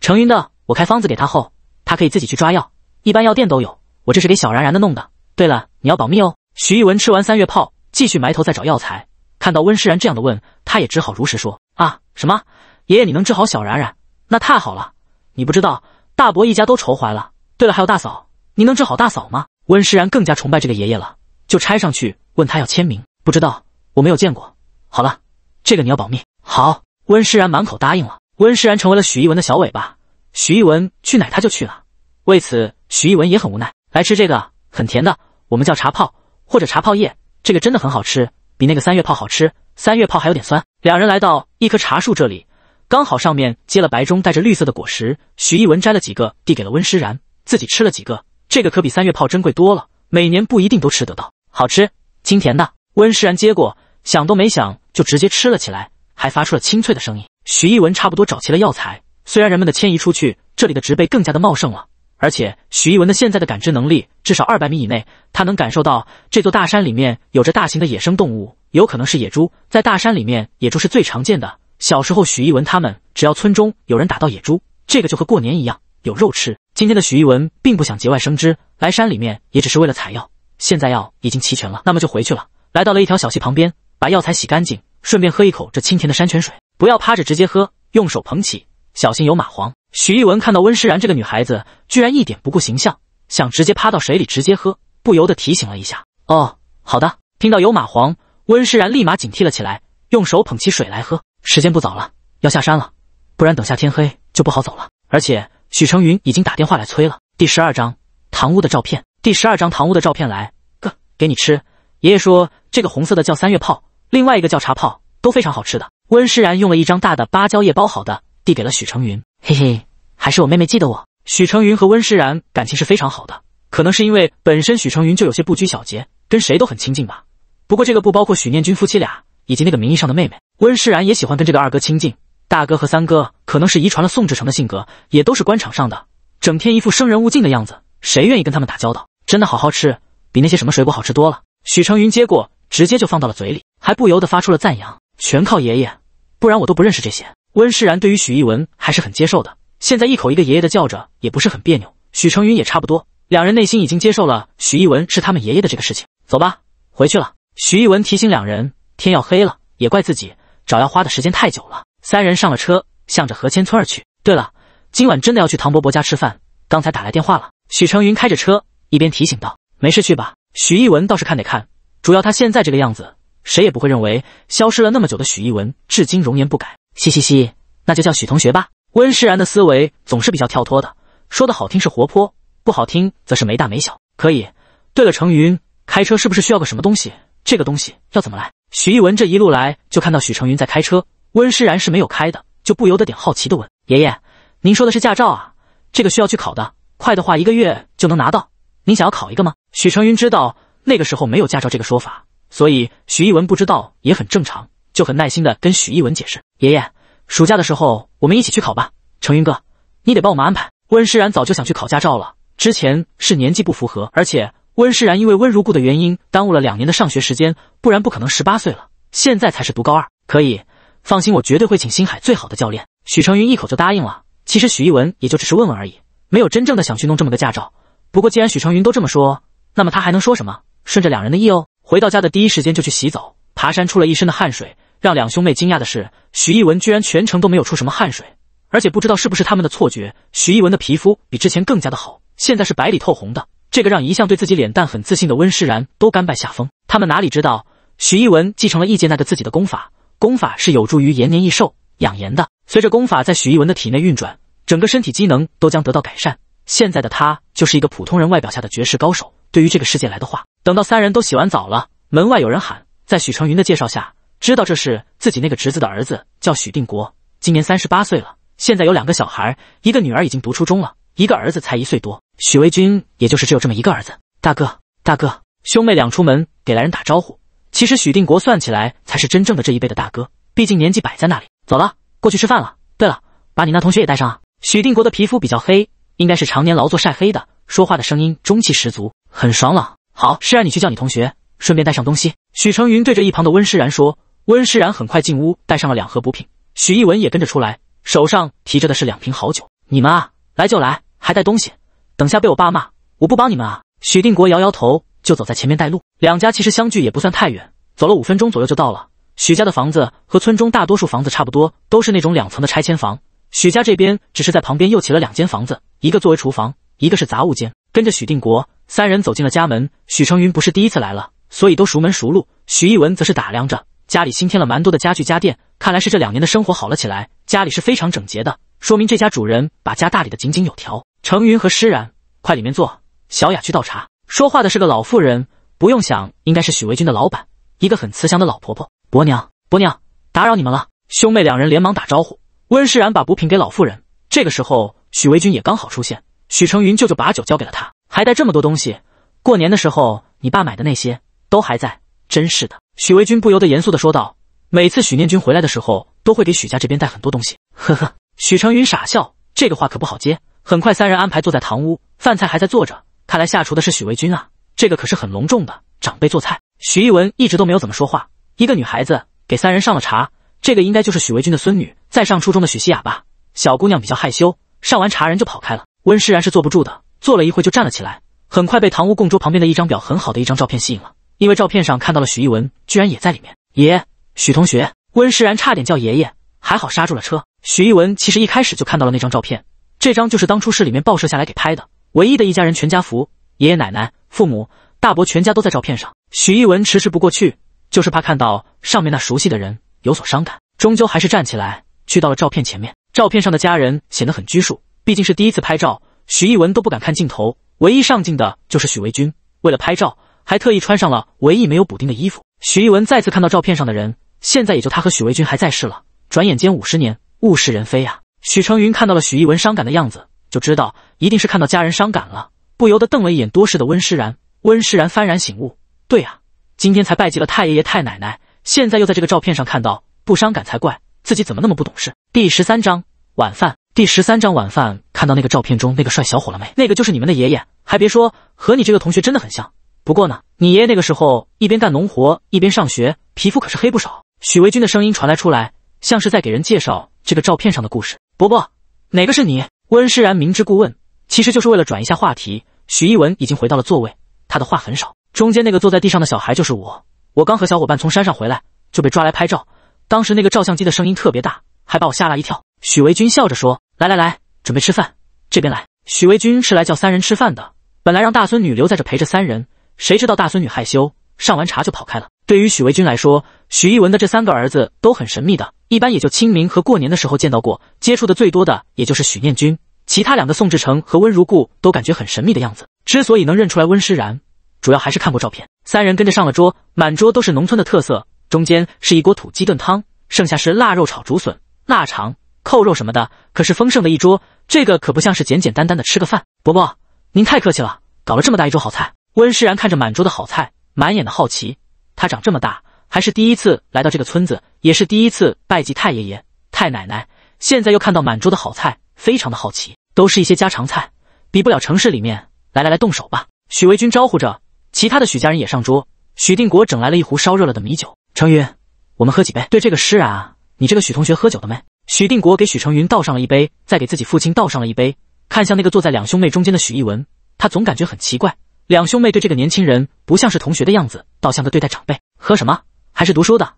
程云的，我开方子给他后，他可以自己去抓药。一般药店都有，我这是给小然然的弄的。对了，你要保密哦。徐一文吃完三月泡，继续埋头在找药材。看到温诗然这样的问，他也只好如实说啊。什么？爷爷你能治好小然然？那太好了！你不知道，大伯一家都愁怀了。对了，还有大嫂，你能治好大嫂吗？温诗然更加崇拜这个爷爷了，就拆上去问他要签名。不知道，我没有见过。好了，这个你要保密。好，温诗然满口答应了。温诗然成为了许一文的小尾巴，许一文去哪他就去了。为此，徐艺文也很无奈。来吃这个，很甜的，我们叫茶泡或者茶泡叶。这个真的很好吃，比那个三月泡好吃。三月泡还有点酸。两人来到一棵茶树这里，刚好上面结了白中带着绿色的果实。徐艺文摘了几个，递给了温诗然，自己吃了几个。这个可比三月泡珍贵多了，每年不一定都吃得到。好吃，清甜的。温诗然接过，想都没想就直接吃了起来，还发出了清脆的声音。徐艺文差不多找齐了药材，虽然人们的迁移出去，这里的植被更加的茂盛了。而且许一文的现在的感知能力至少二百米以内，他能感受到这座大山里面有着大型的野生动物，有可能是野猪。在大山里面，野猪是最常见的。小时候，许一文他们只要村中有人打到野猪，这个就和过年一样，有肉吃。今天的许一文并不想节外生枝，来山里面也只是为了采药。现在药已经齐全了，那么就回去了。来到了一条小溪旁边，把药材洗干净，顺便喝一口这清甜的山泉水。不要趴着，直接喝，用手捧起，小心有蚂蟥。许逸文看到温诗然这个女孩子居然一点不顾形象，想直接趴到水里直接喝，不由得提醒了一下：“哦，好的。”听到有蚂蟥，温诗然立马警惕了起来，用手捧起水来喝。时间不早了，要下山了，不然等下天黑就不好走了。而且许成云已经打电话来催了。第十二张堂屋的照片，第十二张堂屋的照片来，哥，给你吃。爷爷说这个红色的叫三月泡，另外一个叫茶泡，都非常好吃的。温诗然用了一张大的芭蕉叶包好的，递给了许成云。嘿嘿，还是我妹妹记得我。许成云和温诗然感情是非常好的，可能是因为本身许成云就有些不拘小节，跟谁都很亲近吧。不过这个不包括许念君夫妻俩以及那个名义上的妹妹温诗然，也喜欢跟这个二哥亲近。大哥和三哥可能是遗传了宋志成的性格，也都是官场上的，整天一副生人勿近的样子，谁愿意跟他们打交道？真的好好吃，比那些什么水果好吃多了。许成云接过，直接就放到了嘴里，还不由得发出了赞扬。全靠爷爷，不然我都不认识这些。温世然对于许逸文还是很接受的，现在一口一个爷爷的叫着，也不是很别扭。许成云也差不多，两人内心已经接受了许逸文是他们爷爷的这个事情。走吧，回去了。许逸文提醒两人，天要黑了，也怪自己找药花的时间太久了。三人上了车，向着何千村而去。对了，今晚真的要去唐伯伯家吃饭，刚才打来电话了。许成云开着车，一边提醒道：“没事去吧。”许逸文倒是看得看，主要他现在这个样子，谁也不会认为消失了那么久的许逸文，至今容颜不改。嘻嘻嘻，那就叫许同学吧。温诗然的思维总是比较跳脱的，说的好听是活泼，不好听则是没大没小。可以。对了，程云开车是不是需要个什么东西？这个东西要怎么来？许一文这一路来就看到许成云在开车，温诗然是没有开的，就不由得点好奇的问：“爷爷，您说的是驾照啊？这个需要去考的，快的话一个月就能拿到。您想要考一个吗？”许成云知道那个时候没有驾照这个说法，所以许一文不知道也很正常。就很耐心的跟许一文解释：“爷爷，暑假的时候我们一起去考吧。程云哥，你得帮我们安排。”温诗然早就想去考驾照了，之前是年纪不符合，而且温诗然因为温如故的原因耽误了两年的上学时间，不然不可能十八岁了，现在才是读高二。可以放心，我绝对会请星海最好的教练。”许成云一口就答应了。其实许一文也就只是问问而已，没有真正的想去弄这么个驾照。不过既然许成云都这么说，那么他还能说什么？顺着两人的意哦。回到家的第一时间就去洗澡，爬山出了一身的汗水。让两兄妹惊讶的是，许逸文居然全程都没有出什么汗水，而且不知道是不是他们的错觉，许逸文的皮肤比之前更加的好，现在是白里透红的。这个让一向对自己脸蛋很自信的温诗然都甘拜下风。他们哪里知道，许逸文继承了异界那个自己的功法，功法是有助于延年益寿、养颜的。随着功法在许逸文的体内运转，整个身体机能都将得到改善。现在的他就是一个普通人外表下的绝世高手。对于这个世界来的话，等到三人都洗完澡了，门外有人喊，在许成云的介绍下。知道这是自己那个侄子的儿子，叫许定国，今年三十八岁了，现在有两个小孩，一个女儿已经读初中了，一个儿子才一岁多。许维军也就是只有这么一个儿子。大哥，大哥，兄妹俩出门给来人打招呼。其实许定国算起来才是真正的这一辈的大哥，毕竟年纪摆在那里。走了，过去吃饭了。对了，把你那同学也带上。许定国的皮肤比较黑，应该是常年劳作晒黑的。说话的声音中气十足，很爽朗。好，诗然，你去叫你同学，顺便带上东西。许成云对着一旁的温诗然说。温诗然很快进屋，带上了两盒补品。许逸文也跟着出来，手上提着的是两瓶好酒。你们啊，来就来，还带东西，等下被我爸骂，我不帮你们啊！许定国摇摇头，就走在前面带路。两家其实相距也不算太远，走了五分钟左右就到了。许家的房子和村中大多数房子差不多，都是那种两层的拆迁房。许家这边只是在旁边又起了两间房子，一个作为厨房，一个是杂物间。跟着许定国三人走进了家门。许成云不是第一次来了，所以都熟门熟路。许逸文则是打量着。家里新添了蛮多的家具家电，看来是这两年的生活好了起来。家里是非常整洁的，说明这家主人把家打理的井井有条。程云和施然，快里面坐。小雅去倒茶。说话的是个老妇人，不用想，应该是许维军的老板，一个很慈祥的老婆婆。伯娘，伯娘，打扰你们了。兄妹两人连忙打招呼。温施然把补品给老妇人。这个时候，许维军也刚好出现。许成云舅舅把酒交给了他，还带这么多东西。过年的时候你爸买的那些都还在。真是的，许维军不由得严肃的说道：“每次许念君回来的时候，都会给许家这边带很多东西。”呵呵，许成云傻笑，这个话可不好接。很快，三人安排坐在堂屋，饭菜还在做着，看来下厨的是许维军啊，这个可是很隆重的，长辈做菜。许一文一直都没有怎么说话，一个女孩子给三人上了茶，这个应该就是许维军的孙女，在上初中的许希雅吧。小姑娘比较害羞，上完茶人就跑开了。温诗然是坐不住的，坐了一会就站了起来，很快被堂屋供桌旁边的一张表很好的一张照片吸引了。因为照片上看到了许一文，居然也在里面。爷，许同学，温世然差点叫爷爷，还好刹住了车。许一文其实一开始就看到了那张照片，这张就是当初市里面报社下来给拍的唯一的一家人全家福，爷爷奶奶、父母、大伯全家都在照片上。许一文迟迟不过去，就是怕看到上面那熟悉的人有所伤感，终究还是站起来去到了照片前面。照片上的家人显得很拘束，毕竟是第一次拍照，许一文都不敢看镜头，唯一上镜的就是许维军，为了拍照。还特意穿上了唯一没有补丁的衣服。许一文再次看到照片上的人，现在也就他和许为军还在世了。转眼间五十年，物是人非呀。许成云看到了许一文伤感的样子，就知道一定是看到家人伤感了，不由得瞪了一眼多事的温诗然。温诗然幡然醒悟，对呀，今天才拜祭了太爷爷太奶奶，现在又在这个照片上看到，不伤感才怪。自己怎么那么不懂事？第十三章晚饭。第十三章晚饭，看到那个照片中那个帅小伙了没？那个就是你们的爷爷，还别说，和你这个同学真的很像。不过呢，你爷爷那个时候一边干农活一边上学，皮肤可是黑不少。许维军的声音传来出来，像是在给人介绍这个照片上的故事。伯伯，哪个是你？温诗然明知故问，其实就是为了转一下话题。许一文已经回到了座位，他的话很少。中间那个坐在地上的小孩就是我，我刚和小伙伴从山上回来就被抓来拍照，当时那个照相机的声音特别大，还把我吓了一跳。许维军笑着说：“来来来，准备吃饭，这边来。”许维军是来叫三人吃饭的，本来让大孙女留在这陪着三人。谁知道大孙女害羞，上完茶就跑开了。对于许维军来说，许一文的这三个儿子都很神秘的，一般也就清明和过年的时候见到过，接触的最多的也就是许念君，其他两个宋志成和温如故都感觉很神秘的样子。之所以能认出来温诗然，主要还是看过照片。三人跟着上了桌，满桌都是农村的特色，中间是一锅土鸡炖汤，剩下是腊肉炒竹笋、腊肠、扣肉什么的，可是丰盛的一桌。这个可不像是简简单单的吃个饭。伯伯，您太客气了，搞了这么大一桌好菜。温诗然看着满桌的好菜，满眼的好奇。他长这么大，还是第一次来到这个村子，也是第一次拜祭太爷爷、太奶奶。现在又看到满桌的好菜，非常的好奇。都是一些家常菜，比不了城市里面。来来来，动手吧！许维军招呼着，其他的许家人也上桌。许定国整来了一壶烧热了的米酒。成云，我们喝几杯？对这个诗然啊，你这个许同学喝酒的没？许定国给许成云倒上了一杯，再给自己父亲倒上了一杯，看向那个坐在两兄妹中间的许逸文，他总感觉很奇怪。两兄妹对这个年轻人不像是同学的样子，倒像个对待长辈。喝什么？还是读书的？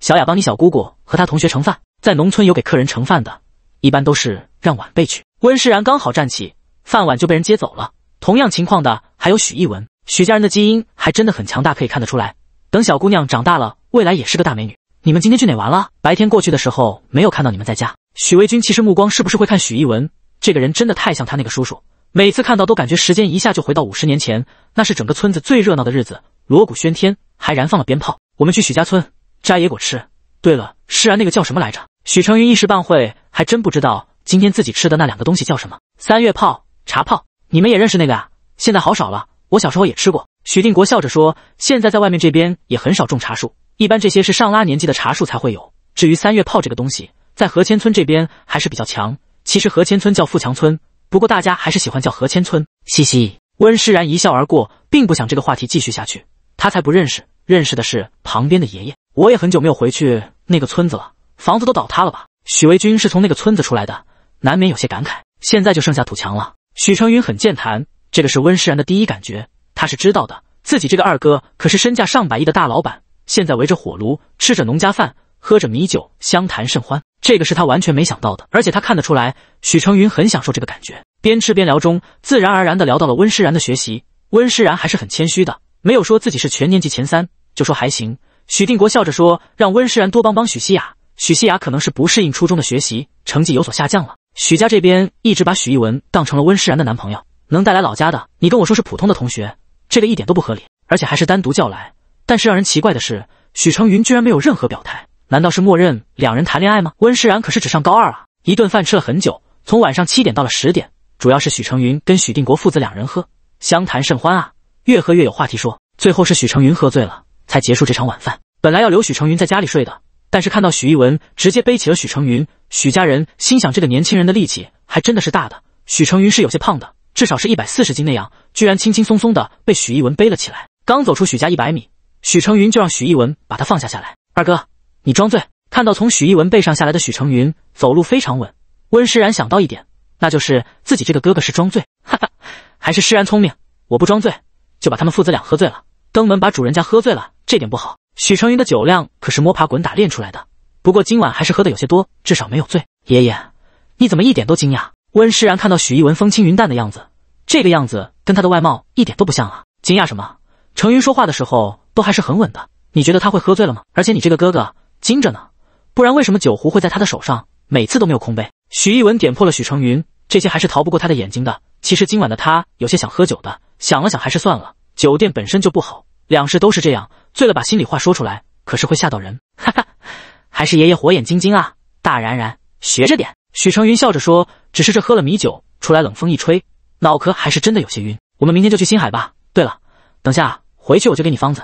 小雅，帮你小姑姑和她同学盛饭。在农村有给客人盛饭的，一般都是让晚辈去。温诗然刚好站起，饭碗就被人接走了。同样情况的还有许逸文。许家人的基因还真的很强大，可以看得出来。等小姑娘长大了，未来也是个大美女。你们今天去哪玩了？白天过去的时候没有看到你们在家。许卫军其实目光是不是会看许逸文？这个人真的太像他那个叔叔。每次看到都感觉时间一下就回到五十年前，那是整个村子最热闹的日子，锣鼓喧天，还燃放了鞭炮。我们去许家村摘野果吃。对了，诗然那个叫什么来着？许成云一时半会还真不知道今天自己吃的那两个东西叫什么。三月泡、茶泡，你们也认识那个啊？现在好少了。我小时候也吃过。许定国笑着说：“现在在外面这边也很少种茶树，一般这些是上拉年纪的茶树才会有。至于三月泡这个东西，在河千村这边还是比较强。其实河千村叫富强村。”不过大家还是喜欢叫何千村，嘻嘻。温诗然一笑而过，并不想这个话题继续下去。他才不认识，认识的是旁边的爷爷。我也很久没有回去那个村子了，房子都倒塌了吧？许维军是从那个村子出来的，难免有些感慨。现在就剩下土墙了。许成云很健谈，这个是温诗然的第一感觉，他是知道的。自己这个二哥可是身价上百亿的大老板，现在围着火炉吃着农家饭。喝着米酒，相谈甚欢。这个是他完全没想到的，而且他看得出来，许成云很享受这个感觉。边吃边聊中，自然而然的聊到了温诗然的学习。温诗然还是很谦虚的，没有说自己是全年级前三，就说还行。许定国笑着说：“让温诗然多帮帮许西雅，许西雅可能是不适应初中的学习，成绩有所下降了。”许家这边一直把许逸文当成了温诗然的男朋友，能带来老家的，你跟我说是普通的同学，这个一点都不合理，而且还是单独叫来。但是让人奇怪的是，许成云居然没有任何表态。难道是默认两人谈恋爱吗？温诗然可是只上高二啊！一顿饭吃了很久，从晚上七点到了十点，主要是许成云跟许定国父子两人喝，相谈甚欢啊，越喝越有话题说。最后是许成云喝醉了，才结束这场晚饭。本来要留许成云在家里睡的，但是看到许一文直接背起了许成云，许家人心想这个年轻人的力气还真的是大的。许成云是有些胖的，至少是一百四十斤那样，居然轻轻松松的被许一文背了起来。刚走出许家一百米，许成云就让许一文把他放下下来，二哥。你装醉，看到从许逸文背上下来的许成云走路非常稳，温诗然想到一点，那就是自己这个哥哥是装醉。哈哈，还是诗然聪明，我不装醉，就把他们父子俩喝醉了，登门把主人家喝醉了，这点不好。许成云的酒量可是摸爬滚打练出来的，不过今晚还是喝的有些多，至少没有醉。爷爷，你怎么一点都惊讶？温诗然看到许逸文风轻云淡的样子，这个样子跟他的外貌一点都不像啊！惊讶什么？成云说话的时候都还是很稳的，你觉得他会喝醉了吗？而且你这个哥哥。惊着呢，不然为什么酒壶会在他的手上？每次都没有空杯。许逸文点破了许成云，这些还是逃不过他的眼睛的。其实今晚的他有些想喝酒的，想了想还是算了。酒店本身就不好，两事都是这样，醉了把心里话说出来，可是会吓到人。哈哈，还是爷爷火眼金睛啊！大然然，学着点。许成云笑着说：“只是这喝了米酒出来，冷风一吹，脑壳还是真的有些晕。我们明天就去星海吧。对了，等下回去我就给你方子，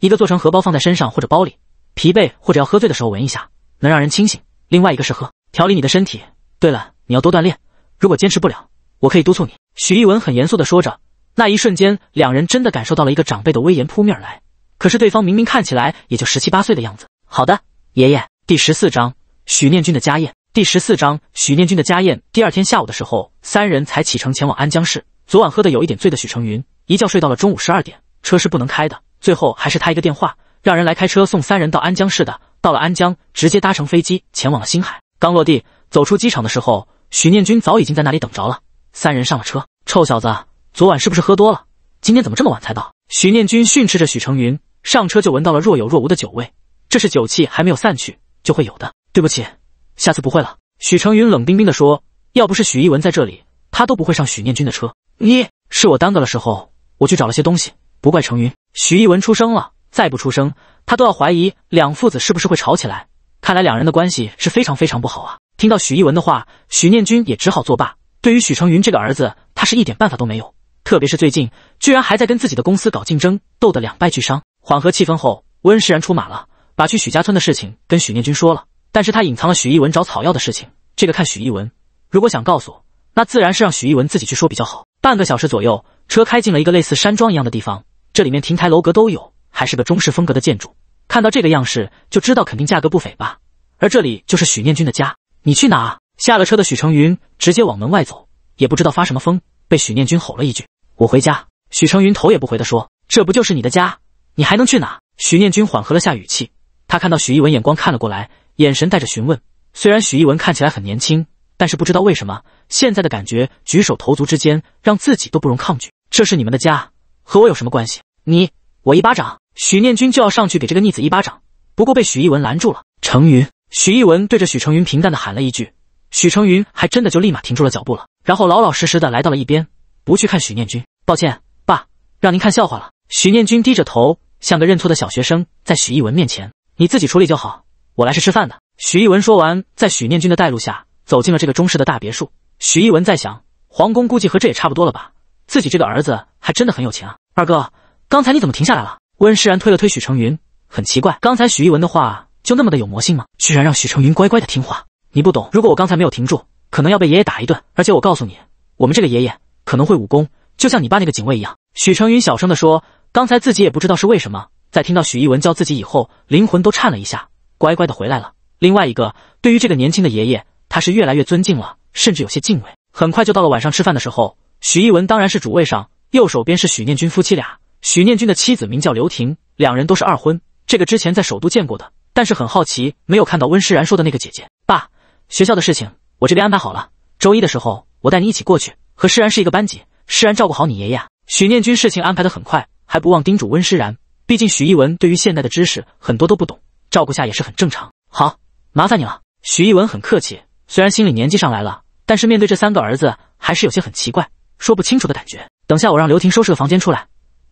一个做成荷包放在身上或者包里。”疲惫或者要喝醉的时候闻一下，能让人清醒。另外一个是喝，调理你的身体。对了，你要多锻炼。如果坚持不了，我可以督促你。”许一文很严肃地说着。那一瞬间，两人真的感受到了一个长辈的威严扑面而来。可是对方明明看起来也就十七八岁的样子。好的，爷爷。第十四章许念君的家宴。第十四章许念君的家宴。第二天下午的时候，三人才启程前往安江市。昨晚喝的有一点醉的许成云，一觉睡到了中午十二点。车是不能开的，最后还是他一个电话。让人来开车送三人到安江市的，到了安江，直接搭乘飞机前往了星海。刚落地，走出机场的时候，许念君早已经在那里等着了。三人上了车。臭小子，昨晚是不是喝多了？今天怎么这么晚才到？许念君训斥着许成云。上车就闻到了若有若无的酒味，这是酒气还没有散去就会有的。对不起，下次不会了。许成云冷冰冰地说：“要不是许逸文在这里，他都不会上许念君的车。”你是我耽搁了，时候我去找了些东西，不怪成云。许逸文出声了。再不出声，他都要怀疑两父子是不是会吵起来。看来两人的关系是非常非常不好啊！听到许逸文的话，许念君也只好作罢。对于许成云这个儿子，他是一点办法都没有。特别是最近，居然还在跟自己的公司搞竞争，斗得两败俱伤。缓和气氛后，温世然出马了，把去许家村的事情跟许念君说了，但是他隐藏了许逸文找草药的事情。这个看许逸文，如果想告诉，那自然是让许逸文自己去说比较好。半个小时左右，车开进了一个类似山庄一样的地方，这里面亭台楼阁都有。还是个中式风格的建筑，看到这个样式就知道肯定价格不菲吧。而这里就是许念君的家。你去哪？下了车的许成云直接往门外走，也不知道发什么疯，被许念君吼了一句：“我回家。”许成云头也不回地说：“这不就是你的家？你还能去哪？”许念君缓和了下语气，他看到许一文眼光看了过来，眼神带着询问。虽然许一文看起来很年轻，但是不知道为什么，现在的感觉举手投足之间让自己都不容抗拒。这是你们的家，和我有什么关系？你我一巴掌。许念君就要上去给这个逆子一巴掌，不过被许逸文拦住了。程云，许逸文对着许成云平淡的喊了一句，许成云还真的就立马停住了脚步了，然后老老实实的来到了一边，不去看许念君。抱歉，爸，让您看笑话了。许念君低着头，像个认错的小学生，在许逸文面前，你自己处理就好，我来是吃饭的。许逸文说完，在许念君的带路下，走进了这个中式的大别墅。许逸文在想，皇宫估计和这也差不多了吧，自己这个儿子还真的很有钱啊。二哥，刚才你怎么停下来了？温世然推了推许成云，很奇怪，刚才许一文的话就那么的有魔性吗？居然让许成云乖乖的听话？你不懂，如果我刚才没有停住，可能要被爷爷打一顿。而且我告诉你，我们这个爷爷可能会武功，就像你爸那个警卫一样。许成云小声的说，刚才自己也不知道是为什么，在听到许一文叫自己以后，灵魂都颤了一下，乖乖的回来了。另外一个，对于这个年轻的爷爷，他是越来越尊敬了，甚至有些敬畏。很快就到了晚上吃饭的时候，许一文当然是主位上，右手边是许念君夫妻俩。许念君的妻子名叫刘婷，两人都是二婚。这个之前在首都见过的，但是很好奇，没有看到温诗然说的那个姐姐。爸，学校的事情我这边安排好了，周一的时候我带你一起过去。和诗然是一个班级，诗然照顾好你爷爷。许念君事情安排的很快，还不忘叮嘱温诗然，毕竟许逸文对于现代的知识很多都不懂，照顾下也是很正常。好，麻烦你了。许逸文很客气，虽然心里年纪上来了，但是面对这三个儿子还是有些很奇怪，说不清楚的感觉。等下我让刘婷收拾个房间出来。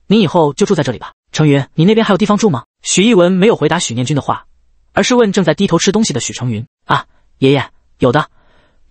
你以后就住在这里吧，程云，你那边还有地方住吗？许逸文没有回答许念君的话，而是问正在低头吃东西的许成云：“啊，爷爷有的，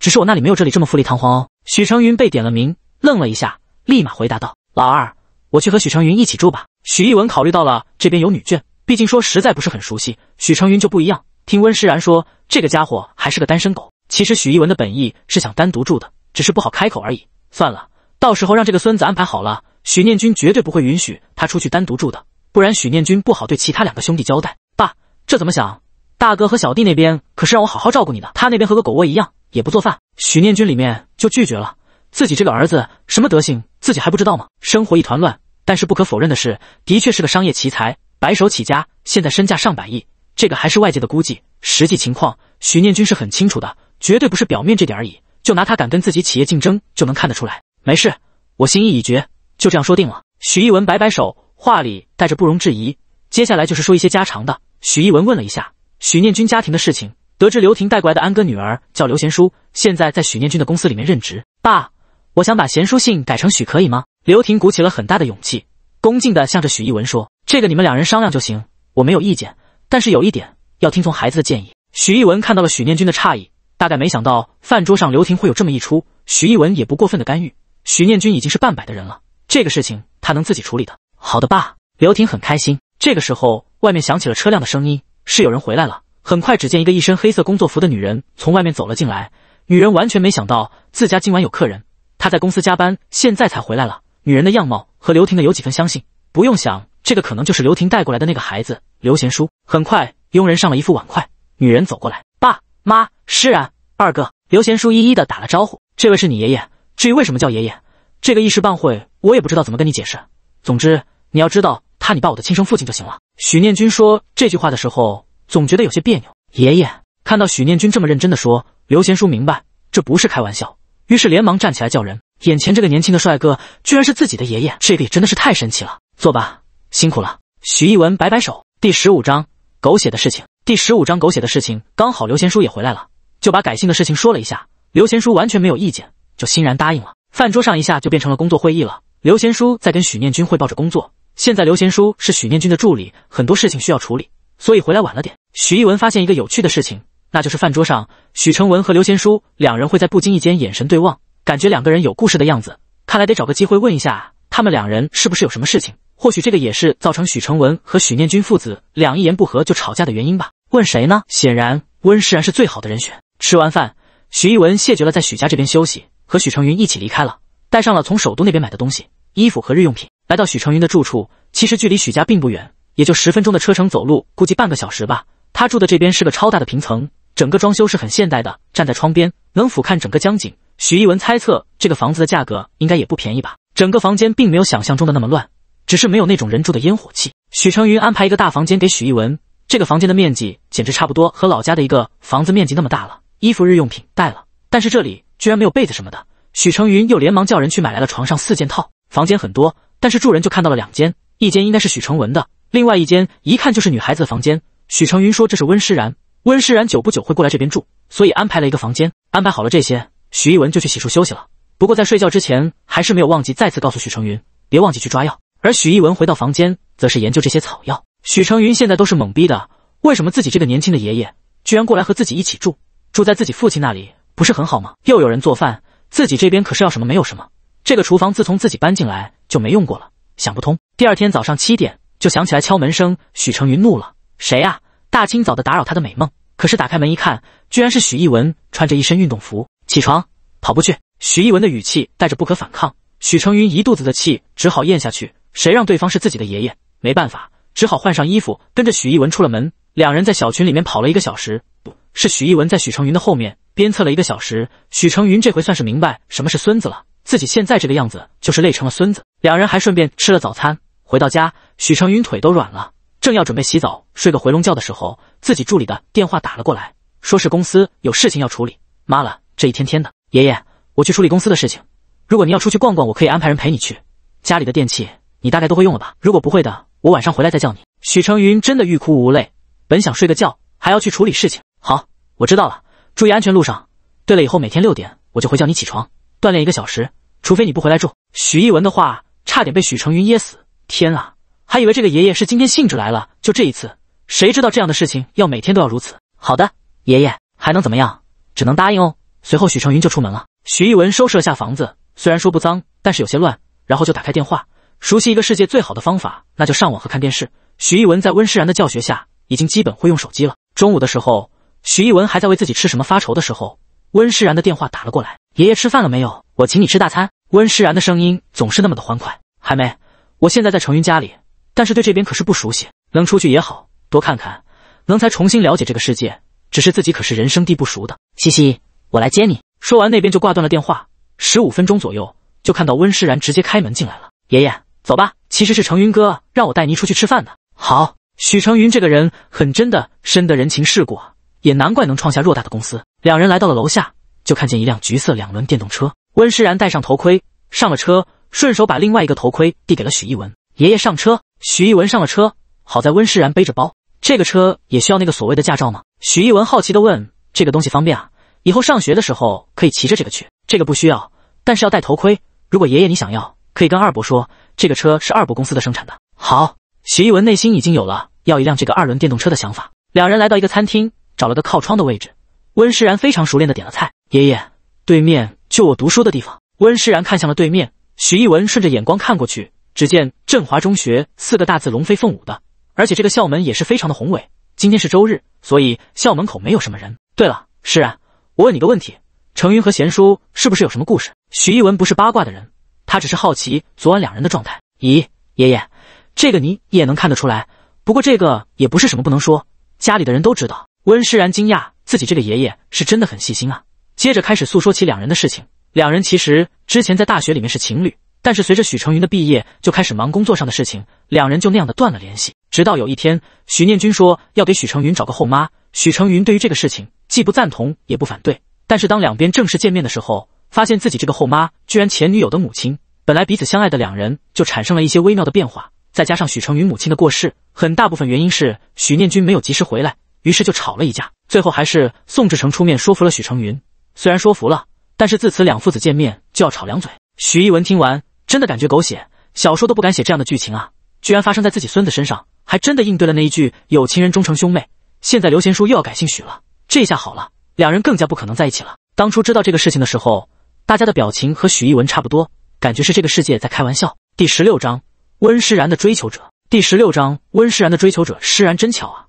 只是我那里没有这里这么富丽堂皇哦。”许成云被点了名，愣了一下，立马回答道：“老二，我去和许成云一起住吧。”许逸文考虑到了这边有女眷，毕竟说实在不是很熟悉。许成云就不一样，听温诗然说，这个家伙还是个单身狗。其实许逸文的本意是想单独住的，只是不好开口而已。算了，到时候让这个孙子安排好了。许念军绝对不会允许他出去单独住的，不然许念军不好对其他两个兄弟交代。爸，这怎么想？大哥和小弟那边可是让我好好照顾你的，他那边和个狗窝一样，也不做饭。许念军里面就拒绝了，自己这个儿子什么德行，自己还不知道吗？生活一团乱，但是不可否认的是，的确是个商业奇才，白手起家，现在身价上百亿，这个还是外界的估计，实际情况许念军是很清楚的，绝对不是表面这点而已。就拿他敢跟自己企业竞争，就能看得出来。没事，我心意已决。就这样说定了。许逸文摆摆手，话里带着不容置疑。接下来就是说一些家常的。许逸文问了一下许念君家庭的事情，得知刘婷带过来的安哥女儿叫刘贤淑，现在在许念君的公司里面任职。爸，我想把贤淑姓改成许，可以吗？刘婷鼓起了很大的勇气，恭敬的向着许逸文说：“这个你们两人商量就行，我没有意见。但是有一点，要听从孩子的建议。”许逸文看到了许念君的诧异，大概没想到饭桌上刘婷会有这么一出。许逸文也不过分的干预，许念君已经是半百的人了。这个事情他能自己处理的。好的，爸。刘婷很开心。这个时候，外面响起了车辆的声音，是有人回来了。很快，只见一个一身黑色工作服的女人从外面走了进来。女人完全没想到自家今晚有客人，她在公司加班，现在才回来了。女人的样貌和刘婷的有几分相似，不用想，这个可能就是刘婷带过来的那个孩子刘贤书。很快，佣人上了一副碗筷。女人走过来，爸妈，诗然，二哥，刘贤书一一的打了招呼。这位是你爷爷，至于为什么叫爷爷。这个一时半会我也不知道怎么跟你解释，总之你要知道他，你爸我的亲生父亲就行了。许念君说这句话的时候，总觉得有些别扭。爷爷看到许念君这么认真的说，刘贤叔明白这不是开玩笑，于是连忙站起来叫人。眼前这个年轻的帅哥居然是自己的爷爷，这个也真的是太神奇了。坐吧，辛苦了。许逸文摆摆手。第十五章狗血的事情。第十五章狗血的事情。刚好刘贤叔也回来了，就把改姓的事情说了一下。刘贤叔完全没有意见，就欣然答应了。饭桌上一下就变成了工作会议了。刘贤书在跟许念君汇报着工作。现在刘贤书是许念君的助理，很多事情需要处理，所以回来晚了点。许一文发现一个有趣的事情，那就是饭桌上，许成文和刘贤书两人会在不经意间眼神对望，感觉两个人有故事的样子。看来得找个机会问一下，他们两人是不是有什么事情？或许这个也是造成许成文和许念君父子两一言不合就吵架的原因吧。问谁呢？显然温世然是最好的人选。吃完饭，许一文谢绝了在许家这边休息。和许成云一起离开了，带上了从首都那边买的东西，衣服和日用品，来到许成云的住处。其实距离许家并不远，也就十分钟的车程，走路估计半个小时吧。他住的这边是个超大的平层，整个装修是很现代的。站在窗边能俯瞰整个江景。许一文猜测这个房子的价格应该也不便宜吧。整个房间并没有想象中的那么乱，只是没有那种人住的烟火气。许成云安排一个大房间给许一文，这个房间的面积简直差不多和老家的一个房子面积那么大了。衣服日用品带了，但是这里。居然没有被子什么的，许成云又连忙叫人去买来了床上四件套。房间很多，但是住人就看到了两间，一间应该是许成文的，另外一间一看就是女孩子的房间。许成云说这是温诗然，温诗然久不久会过来这边住，所以安排了一个房间。安排好了这些，许逸文就去洗漱休息了。不过在睡觉之前，还是没有忘记再次告诉许成云，别忘记去抓药。而许逸文回到房间，则是研究这些草药。许成云现在都是懵逼的，为什么自己这个年轻的爷爷居然过来和自己一起住，住在自己父亲那里？不是很好吗？又有人做饭，自己这边可是要什么没有什么。这个厨房自从自己搬进来就没用过了，想不通。第二天早上七点就响起来敲门声，许成云怒了，谁呀？大清早的打扰他的美梦。可是打开门一看，居然是许逸文，穿着一身运动服，起床跑步去。许逸文的语气带着不可反抗，许成云一肚子的气，只好咽下去。谁让对方是自己的爷爷？没办法，只好换上衣服，跟着许逸文出了门。两人在小群里面跑了一个小时，不是许逸文在许成云的后面。鞭策了一个小时，许成云这回算是明白什么是孙子了。自己现在这个样子就是累成了孙子。两人还顺便吃了早餐，回到家，许成云腿都软了，正要准备洗澡睡个回笼觉的时候，自己助理的电话打了过来，说是公司有事情要处理。妈了，这一天天的，爷爷，我去处理公司的事情。如果您要出去逛逛，我可以安排人陪你去。家里的电器你大概都会用了吧？如果不会的，我晚上回来再叫你。许成云真的欲哭无泪，本想睡个觉，还要去处理事情。好，我知道了。注意安全，路上。对了，以后每天六点我就会叫你起床锻炼一个小时，除非你不回来住。许一文的话差点被许成云噎死，天啊，还以为这个爷爷是今天兴致来了就这一次，谁知道这样的事情要每天都要如此。好的，爷爷还能怎么样？只能答应哦。随后许成云就出门了。许一文收拾了下房子，虽然说不脏，但是有些乱。然后就打开电话，熟悉一个世界最好的方法，那就上网和看电视。许一文在温诗然的教学下已经基本会用手机了。中午的时候。许逸文还在为自己吃什么发愁的时候，温诗然的电话打了过来。爷爷吃饭了没有？我请你吃大餐。温诗然的声音总是那么的欢快。还没，我现在在程云家里，但是对这边可是不熟悉。能出去也好多看看，能才重新了解这个世界。只是自己可是人生地不熟的。嘻嘻，我来接你。说完，那边就挂断了电话。十五分钟左右，就看到温诗然直接开门进来了。爷爷，走吧。其实是程云哥让我带您出去吃饭的。好，许程云这个人很真的，深得人情世故啊。也难怪能创下偌大的公司。两人来到了楼下，就看见一辆橘色两轮电动车。温诗然戴上头盔上了车，顺手把另外一个头盔递给了许逸文爷爷上车。许逸文上了车，好在温诗然背着包，这个车也需要那个所谓的驾照吗？许逸文好奇的问：“这个东西方便啊，以后上学的时候可以骑着这个去。”“这个不需要，但是要戴头盔。如果爷爷你想要，可以跟二伯说，这个车是二伯公司的生产的。”好，许逸文内心已经有了要一辆这个二轮电动车的想法。两人来到一个餐厅。找了个靠窗的位置，温诗然非常熟练的点了菜。爷爷，对面就我读书的地方。温诗然看向了对面，许一文顺着眼光看过去，只见“振华中学”四个大字龙飞凤舞的，而且这个校门也是非常的宏伟。今天是周日，所以校门口没有什么人。对了，诗然，我问你个问题，程云和贤叔是不是有什么故事？许一文不是八卦的人，他只是好奇昨晚两人的状态。咦，爷爷，这个你也能看得出来，不过这个也不是什么不能说，家里的人都知道。温诗然惊讶，自己这个爷爷是真的很细心啊。接着开始诉说起两人的事情。两人其实之前在大学里面是情侣，但是随着许成云的毕业，就开始忙工作上的事情，两人就那样的断了联系。直到有一天，许念君说要给许成云找个后妈，许成云对于这个事情既不赞同也不反对。但是当两边正式见面的时候，发现自己这个后妈居然前女友的母亲。本来彼此相爱的两人就产生了一些微妙的变化，再加上许成云母亲的过世，很大部分原因是许念君没有及时回来。于是就吵了一架，最后还是宋志成出面说服了许成云。虽然说服了，但是自此两父子见面就要吵两嘴。许一文听完，真的感觉狗血小说都不敢写这样的剧情啊！居然发生在自己孙子身上，还真的应对了那一句“有情人终成兄妹”。现在刘贤书又要改姓许了，这下好了，两人更加不可能在一起了。当初知道这个事情的时候，大家的表情和许一文差不多，感觉是这个世界在开玩笑。第十六章：温诗然的追求者。第十六章：温诗然的追求者。诗然，真巧啊！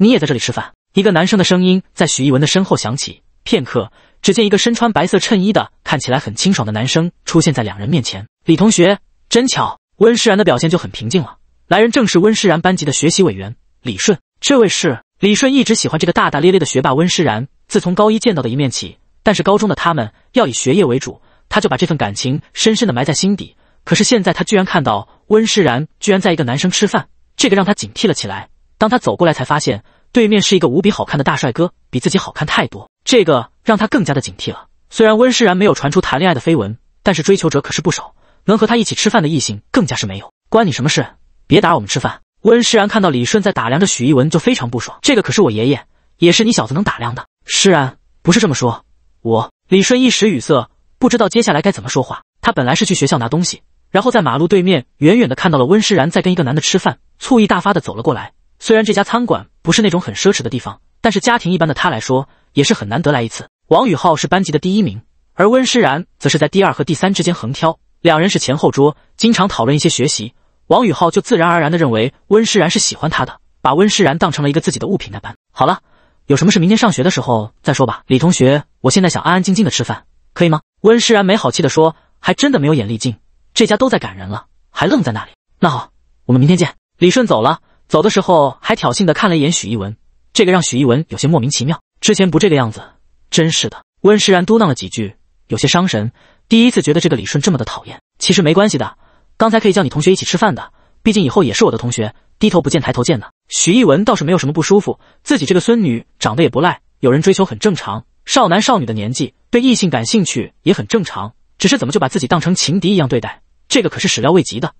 你也在这里吃饭？一个男生的声音在许逸文的身后响起。片刻，只见一个身穿白色衬衣的、看起来很清爽的男生出现在两人面前。李同学，真巧。温诗然的表现就很平静了。来人正是温诗然班级的学习委员李顺。这位是李顺，一直喜欢这个大大咧咧的学霸温诗然。自从高一见到的一面起，但是高中的他们要以学业为主，他就把这份感情深深的埋在心底。可是现在他居然看到温诗然居然在一个男生吃饭，这个让他警惕了起来。当他走过来，才发现对面是一个无比好看的大帅哥，比自己好看太多，这个让他更加的警惕了。虽然温诗然没有传出谈恋爱的绯闻，但是追求者可是不少，能和他一起吃饭的异性更加是没有。关你什么事？别打扰我们吃饭。温诗然看到李顺在打量着许一文，就非常不爽。这个可是我爷爷，也是你小子能打量的？诗然不是这么说。我李顺一时语塞，不知道接下来该怎么说话。他本来是去学校拿东西，然后在马路对面远远的看到了温诗然在跟一个男的吃饭，醋意大发的走了过来。虽然这家餐馆不是那种很奢侈的地方，但是家庭一般的他来说也是很难得来一次。王宇浩是班级的第一名，而温诗然则是在第二和第三之间横挑，两人是前后桌，经常讨论一些学习。王宇浩就自然而然的认为温诗然是喜欢他的，把温诗然当成了一个自己的物品那般。好了，有什么事明天上学的时候再说吧。李同学，我现在想安安静静的吃饭，可以吗？温诗然没好气的说：“还真的没有眼力劲，这家都在赶人了，还愣在那里？”那好，我们明天见。李顺走了。走的时候还挑衅的看了一眼许一文，这个让许一文有些莫名其妙。之前不这个样子，真是的。温诗然嘟囔了几句，有些伤神。第一次觉得这个李顺这么的讨厌。其实没关系的，刚才可以叫你同学一起吃饭的，毕竟以后也是我的同学，低头不见抬头见的。许一文倒是没有什么不舒服，自己这个孙女长得也不赖，有人追求很正常。少男少女的年纪，对异性感兴趣也很正常。只是怎么就把自己当成情敌一样对待？这个可是始料未及的。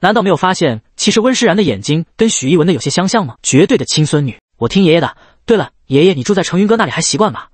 难道没有发现？其实温诗然的眼睛跟许逸文的有些相像吗？绝对的亲孙女，我听爷爷的。对了，爷爷，你住在程云哥那里还习惯吗？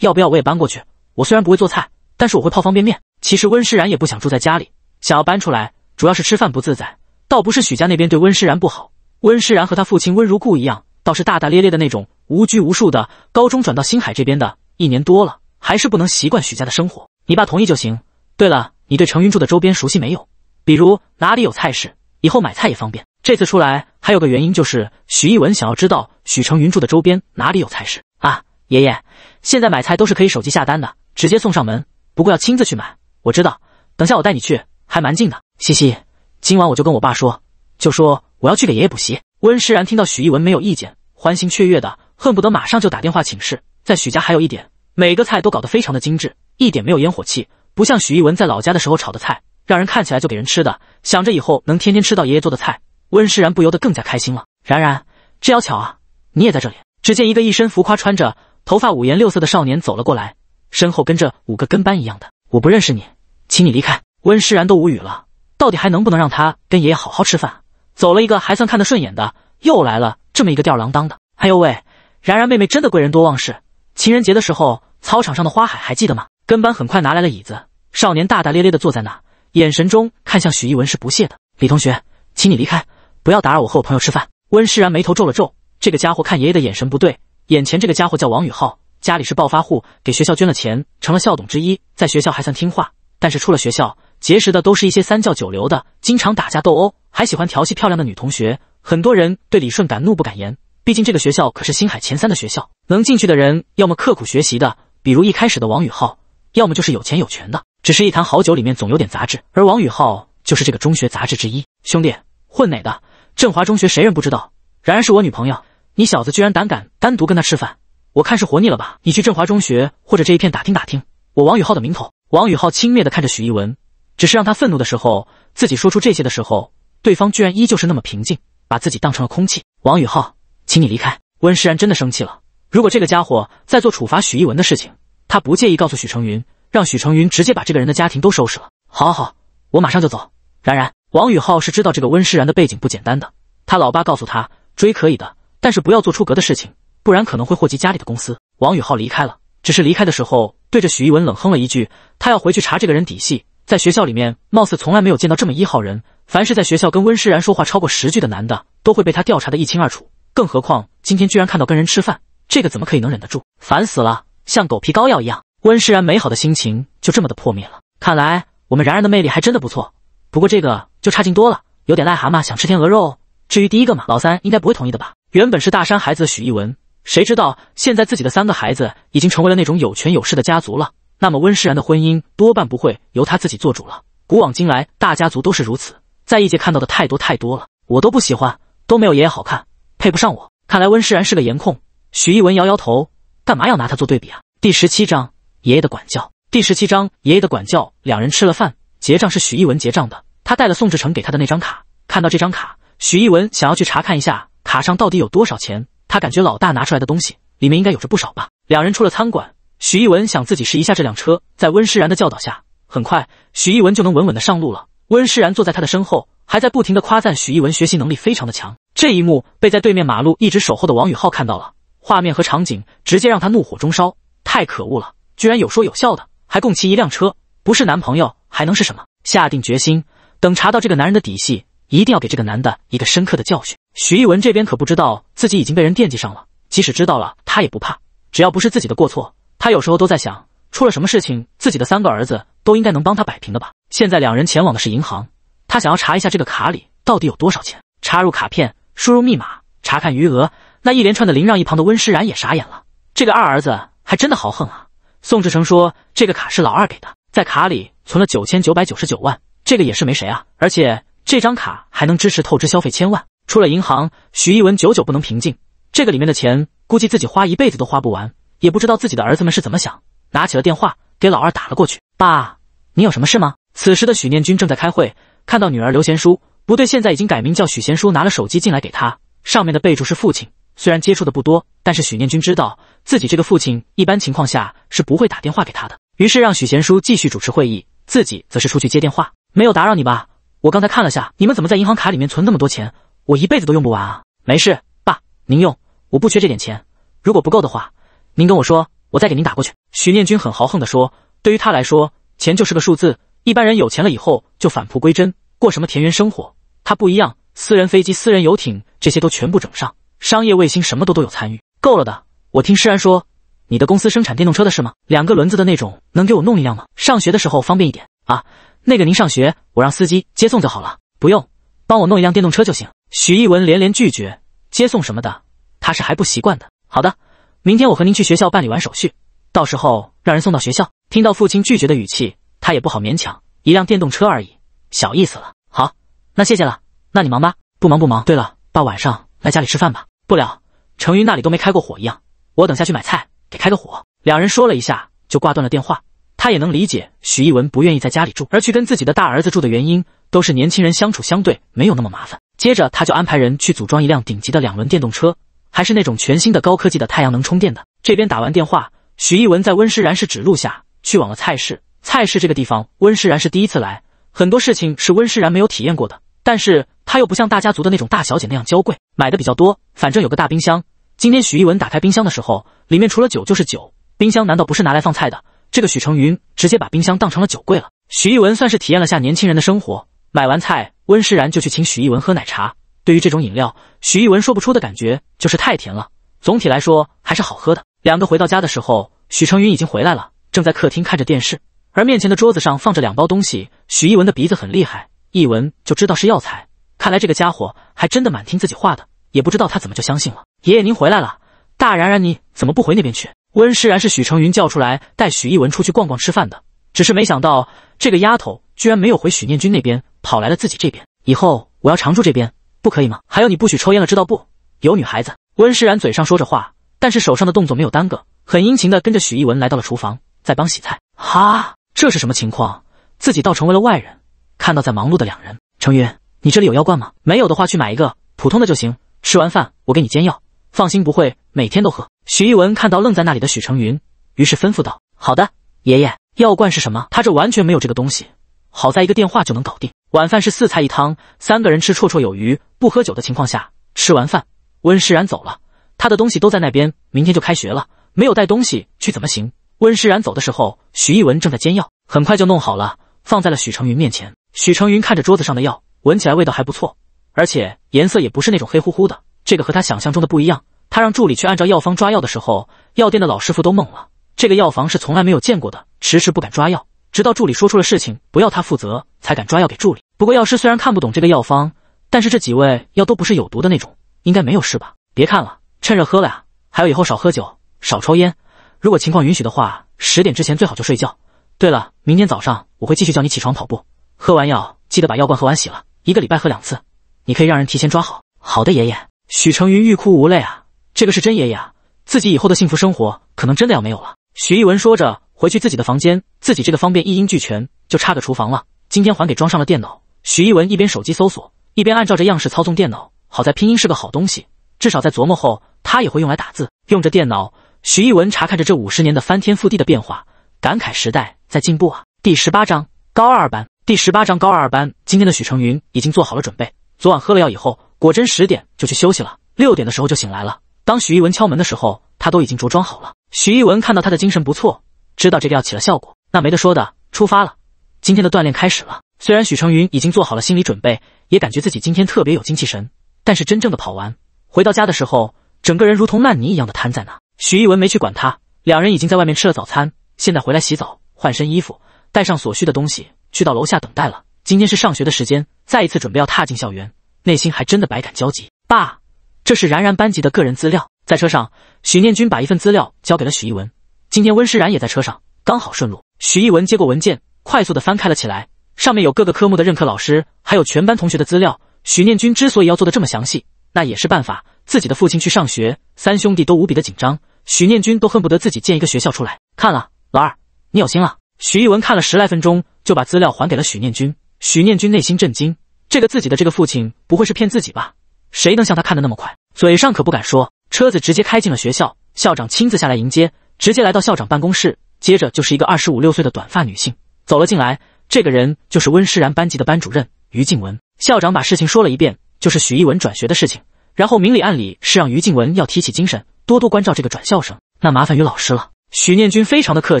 要不要我也搬过去？我虽然不会做菜，但是我会泡方便面。其实温诗然也不想住在家里，想要搬出来，主要是吃饭不自在。倒不是许家那边对温诗然不好，温诗然和他父亲温如故一样，倒是大大咧咧的那种，无拘无束的。高中转到星海这边的一年多了，还是不能习惯许家的生活。你爸同意就行。对了，你对程云住的周边熟悉没有？比如哪里有菜市？以后买菜也方便。这次出来还有个原因，就是许逸文想要知道许成云住的周边哪里有菜市啊？爷爷，现在买菜都是可以手机下单的，直接送上门。不过要亲自去买，我知道，等下我带你去，还蛮近的。西西，今晚我就跟我爸说，就说我要去给爷爷补习。温诗然听到许逸文没有意见，欢欣雀跃的，恨不得马上就打电话请示。在许家还有一点，每个菜都搞得非常的精致，一点没有烟火气，不像许逸文在老家的时候炒的菜。让人看起来就给人吃的，想着以后能天天吃到爷爷做的菜，温诗然不由得更加开心了。然然，这要巧啊，你也在这里。只见一个一身浮夸穿着、头发五颜六色的少年走了过来，身后跟着五个跟班一样的。我不认识你，请你离开。温诗然都无语了，到底还能不能让他跟爷爷好好吃饭？走了一个还算看得顺眼的，又来了这么一个吊儿郎当的。哎呦喂，然然妹妹真的贵人多忘事，情人节的时候操场上的花海还记得吗？跟班很快拿来了椅子，少年大大咧咧的坐在那。眼神中看向许一文是不屑的。李同学，请你离开，不要打扰我和我朋友吃饭。温诗然眉头皱了皱，这个家伙看爷爷的眼神不对。眼前这个家伙叫王宇浩，家里是暴发户，给学校捐了钱，成了校董之一，在学校还算听话，但是出了学校，结识的都是一些三教九流的，经常打架斗殴，还喜欢调戏漂亮的女同学。很多人对李顺敢怒不敢言，毕竟这个学校可是星海前三的学校，能进去的人要么刻苦学习的，比如一开始的王宇浩。要么就是有钱有权的，只是一坛好酒里面总有点杂质，而王宇浩就是这个中学杂志之一。兄弟，混哪的？振华中学谁人不知道？然然是我女朋友，你小子居然胆敢单独跟她吃饭，我看是活腻了吧！你去振华中学或者这一片打听打听，我王宇浩的名头。王宇浩轻蔑地看着许一文，只是让他愤怒的时候，自己说出这些的时候，对方居然依旧是那么平静，把自己当成了空气。王宇浩，请你离开。温诗然真的生气了，如果这个家伙再做处罚许一文的事情。他不介意告诉许成云，让许成云直接把这个人的家庭都收拾了。好，好，我马上就走。然然，王宇浩是知道这个温诗然的背景不简单的。他老爸告诉他，追可以的，但是不要做出格的事情，不然可能会祸及家里的公司。王宇浩离开了，只是离开的时候对着许一文冷哼了一句：他要回去查这个人底细。在学校里面，貌似从来没有见到这么一号人。凡是在学校跟温诗然说话超过十句的男的，都会被他调查的一清二楚。更何况今天居然看到跟人吃饭，这个怎么可以能忍得住？烦死了。像狗皮膏药一样，温释然美好的心情就这么的破灭了。看来我们然然的魅力还真的不错，不过这个就差劲多了，有点癞蛤蟆想吃天鹅肉。至于第一个嘛，老三应该不会同意的吧？原本是大山孩子的许逸文，谁知道现在自己的三个孩子已经成为了那种有权有势的家族了。那么温释然的婚姻多半不会由他自己做主了。古往今来，大家族都是如此，在异界看到的太多太多了，我都不喜欢，都没有爷爷好看，配不上我。看来温释然是个颜控。许逸文摇摇头。干嘛要拿他做对比啊？第十七章爷爷的管教。第十七章爷爷的管教。两人吃了饭，结账是许逸文结账的，他带了宋志成给他的那张卡。看到这张卡，许逸文想要去查看一下卡上到底有多少钱。他感觉老大拿出来的东西里面应该有着不少吧。两人出了餐馆，许逸文想自己试一下这辆车，在温诗然的教导下，很快许逸文就能稳稳的上路了。温诗然坐在他的身后，还在不停的夸赞许逸文学习能力非常的强。这一幕被在对面马路一直守候的王宇浩看到了。画面和场景直接让他怒火中烧，太可恶了！居然有说有笑的，还共骑一辆车，不是男朋友还能是什么？下定决心，等查到这个男人的底细，一定要给这个男的一个深刻的教训。徐逸文这边可不知道自己已经被人惦记上了，即使知道了，他也不怕，只要不是自己的过错。他有时候都在想，出了什么事情，自己的三个儿子都应该能帮他摆平的吧？现在两人前往的是银行，他想要查一下这个卡里到底有多少钱。插入卡片，输入密码，查看余额。那一连串的铃让一旁的温诗然也傻眼了。这个二儿子还真的豪横啊！宋志成说：“这个卡是老二给的，在卡里存了九千九百九十九万，这个也是没谁啊！而且这张卡还能支持透支消费千万。”出了银行，许一文久久不能平静。这个里面的钱估计自己花一辈子都花不完，也不知道自己的儿子们是怎么想。拿起了电话，给老二打了过去：“爸，你有什么事吗？”此时的许念君正在开会，看到女儿刘贤书，不对，现在已经改名叫许贤书，拿了手机进来给他，上面的备注是父亲。虽然接触的不多，但是许念君知道自己这个父亲一般情况下是不会打电话给他的，于是让许贤叔继续主持会议，自己则是出去接电话。没有打扰你吧？我刚才看了下，你们怎么在银行卡里面存那么多钱？我一辈子都用不完啊！没事，爸，您用，我不缺这点钱。如果不够的话，您跟我说，我再给您打过去。许念君很豪横地说：“对于他来说，钱就是个数字。一般人有钱了以后就返璞归真，过什么田园生活？他不一样，私人飞机、私人游艇这些都全部整上。”商业卫星什么都都有参与，够了的。我听施然说，你的公司生产电动车的是吗？两个轮子的那种，能给我弄一辆吗？上学的时候方便一点啊。那个您上学，我让司机接送就好了，不用，帮我弄一辆电动车就行。许逸文连连拒绝，接送什么的，他是还不习惯的。好的，明天我和您去学校办理完手续，到时候让人送到学校。听到父亲拒绝的语气，他也不好勉强，一辆电动车而已，小意思了。好，那谢谢了，那你忙吧，不忙不忙。对了，爸晚上来家里吃饭吧。不了，程云那里都没开过火一样。我等下去买菜，给开个火。两人说了一下，就挂断了电话。他也能理解许逸文不愿意在家里住，而去跟自己的大儿子住的原因，都是年轻人相处相对没有那么麻烦。接着他就安排人去组装一辆顶级的两轮电动车，还是那种全新的高科技的太阳能充电的。这边打完电话，许逸文在温诗然是指路下去往了菜市。菜市这个地方，温诗然是第一次来，很多事情是温诗然没有体验过的。但是她又不像大家族的那种大小姐那样娇贵，买的比较多。反正有个大冰箱。今天许一文打开冰箱的时候，里面除了酒就是酒。冰箱难道不是拿来放菜的？这个许成云直接把冰箱当成了酒柜了。许一文算是体验了下年轻人的生活。买完菜，温诗然就去请许一文喝奶茶。对于这种饮料，许一文说不出的感觉就是太甜了。总体来说还是好喝的。两个回到家的时候，许成云已经回来了，正在客厅看着电视，而面前的桌子上放着两包东西。许一文的鼻子很厉害。一闻就知道是药材，看来这个家伙还真的蛮听自己话的，也不知道他怎么就相信了。爷爷您回来了，大然然你怎么不回那边去？温诗然是许成云叫出来带许一文出去逛逛吃饭的，只是没想到这个丫头居然没有回许念君那边，跑来了自己这边。以后我要常住这边，不可以吗？还有你不许抽烟了，知道不？有女孩子。温诗然嘴上说着话，但是手上的动作没有耽搁，很殷勤的跟着许一文来到了厨房，在帮洗菜。哈，这是什么情况？自己倒成为了外人。看到在忙碌的两人，成云，你这里有药罐吗？没有的话去买一个普通的就行。吃完饭我给你煎药，放心，不会每天都喝。许一文看到愣在那里的许成云，于是吩咐道：“好的，爷爷，药罐是什么？他这完全没有这个东西。好在一个电话就能搞定。晚饭是四菜一汤，三个人吃绰绰有余。不喝酒的情况下，吃完饭，温诗然走了，他的东西都在那边。明天就开学了，没有带东西去怎么行？温诗然走的时候，许一文正在煎药，很快就弄好了，放在了许成云面前。”许成云看着桌子上的药，闻起来味道还不错，而且颜色也不是那种黑乎乎的，这个和他想象中的不一样。他让助理去按照药方抓药的时候，药店的老师傅都懵了，这个药房是从来没有见过的，迟迟不敢抓药。直到助理说出了事情不要他负责，才敢抓药给助理。不过药师虽然看不懂这个药方，但是这几位药都不是有毒的那种，应该没有事吧？别看了，趁热喝了呀。还有以后少喝酒，少抽烟。如果情况允许的话，十点之前最好就睡觉。对了，明天早上我会继续叫你起床跑步。喝完药，记得把药罐喝完洗了。一个礼拜喝两次，你可以让人提前抓好。好的，爷爷。许成云欲哭无泪啊，这个是真爷爷啊，自己以后的幸福生活可能真的要没有了。许一文说着，回去自己的房间，自己这个方便一应俱全，就差个厨房了。今天还给装上了电脑。许一文一边手机搜索，一边按照着样式操纵电脑。好在拼音是个好东西，至少在琢磨后，他也会用来打字。用着电脑，许一文查看着这五十年的翻天覆地的变化，感慨时代在进步啊。第十八章高二二班。第十八章，高二二班今天的许成云已经做好了准备。昨晚喝了药以后，果真十点就去休息了。六点的时候就醒来了。当许一文敲门的时候，他都已经着装好了。许一文看到他的精神不错，知道这个药起了效果，那没得说的，出发了。今天的锻炼开始了。虽然许成云已经做好了心理准备，也感觉自己今天特别有精气神，但是真正的跑完回到家的时候，整个人如同烂泥一样的瘫在那。许一文没去管他，两人已经在外面吃了早餐，现在回来洗澡、换身衣服，带上所需的东西。去到楼下等待了。今天是上学的时间，再一次准备要踏进校园，内心还真的百感交集。爸，这是然然班级的个人资料。在车上，许念君把一份资料交给了许逸文。今天温诗然也在车上，刚好顺路。许逸文接过文件，快速的翻开了起来，上面有各个科目的任课老师，还有全班同学的资料。许念君之所以要做的这么详细，那也是办法。自己的父亲去上学，三兄弟都无比的紧张。许念君都恨不得自己建一个学校出来。看了，老二，你有心了。许逸文看了十来分钟。就把资料还给了许念君。许念君内心震惊，这个自己的这个父亲不会是骗自己吧？谁能像他看的那么快？嘴上可不敢说。车子直接开进了学校，校长亲自下来迎接，直接来到校长办公室。接着就是一个二十五六岁的短发女性走了进来，这个人就是温诗然班级的班主任于静文。校长把事情说了一遍，就是许逸文转学的事情，然后明里暗里是让于静文要提起精神，多多关照这个转校生。那麻烦于老师了。许念君非常的客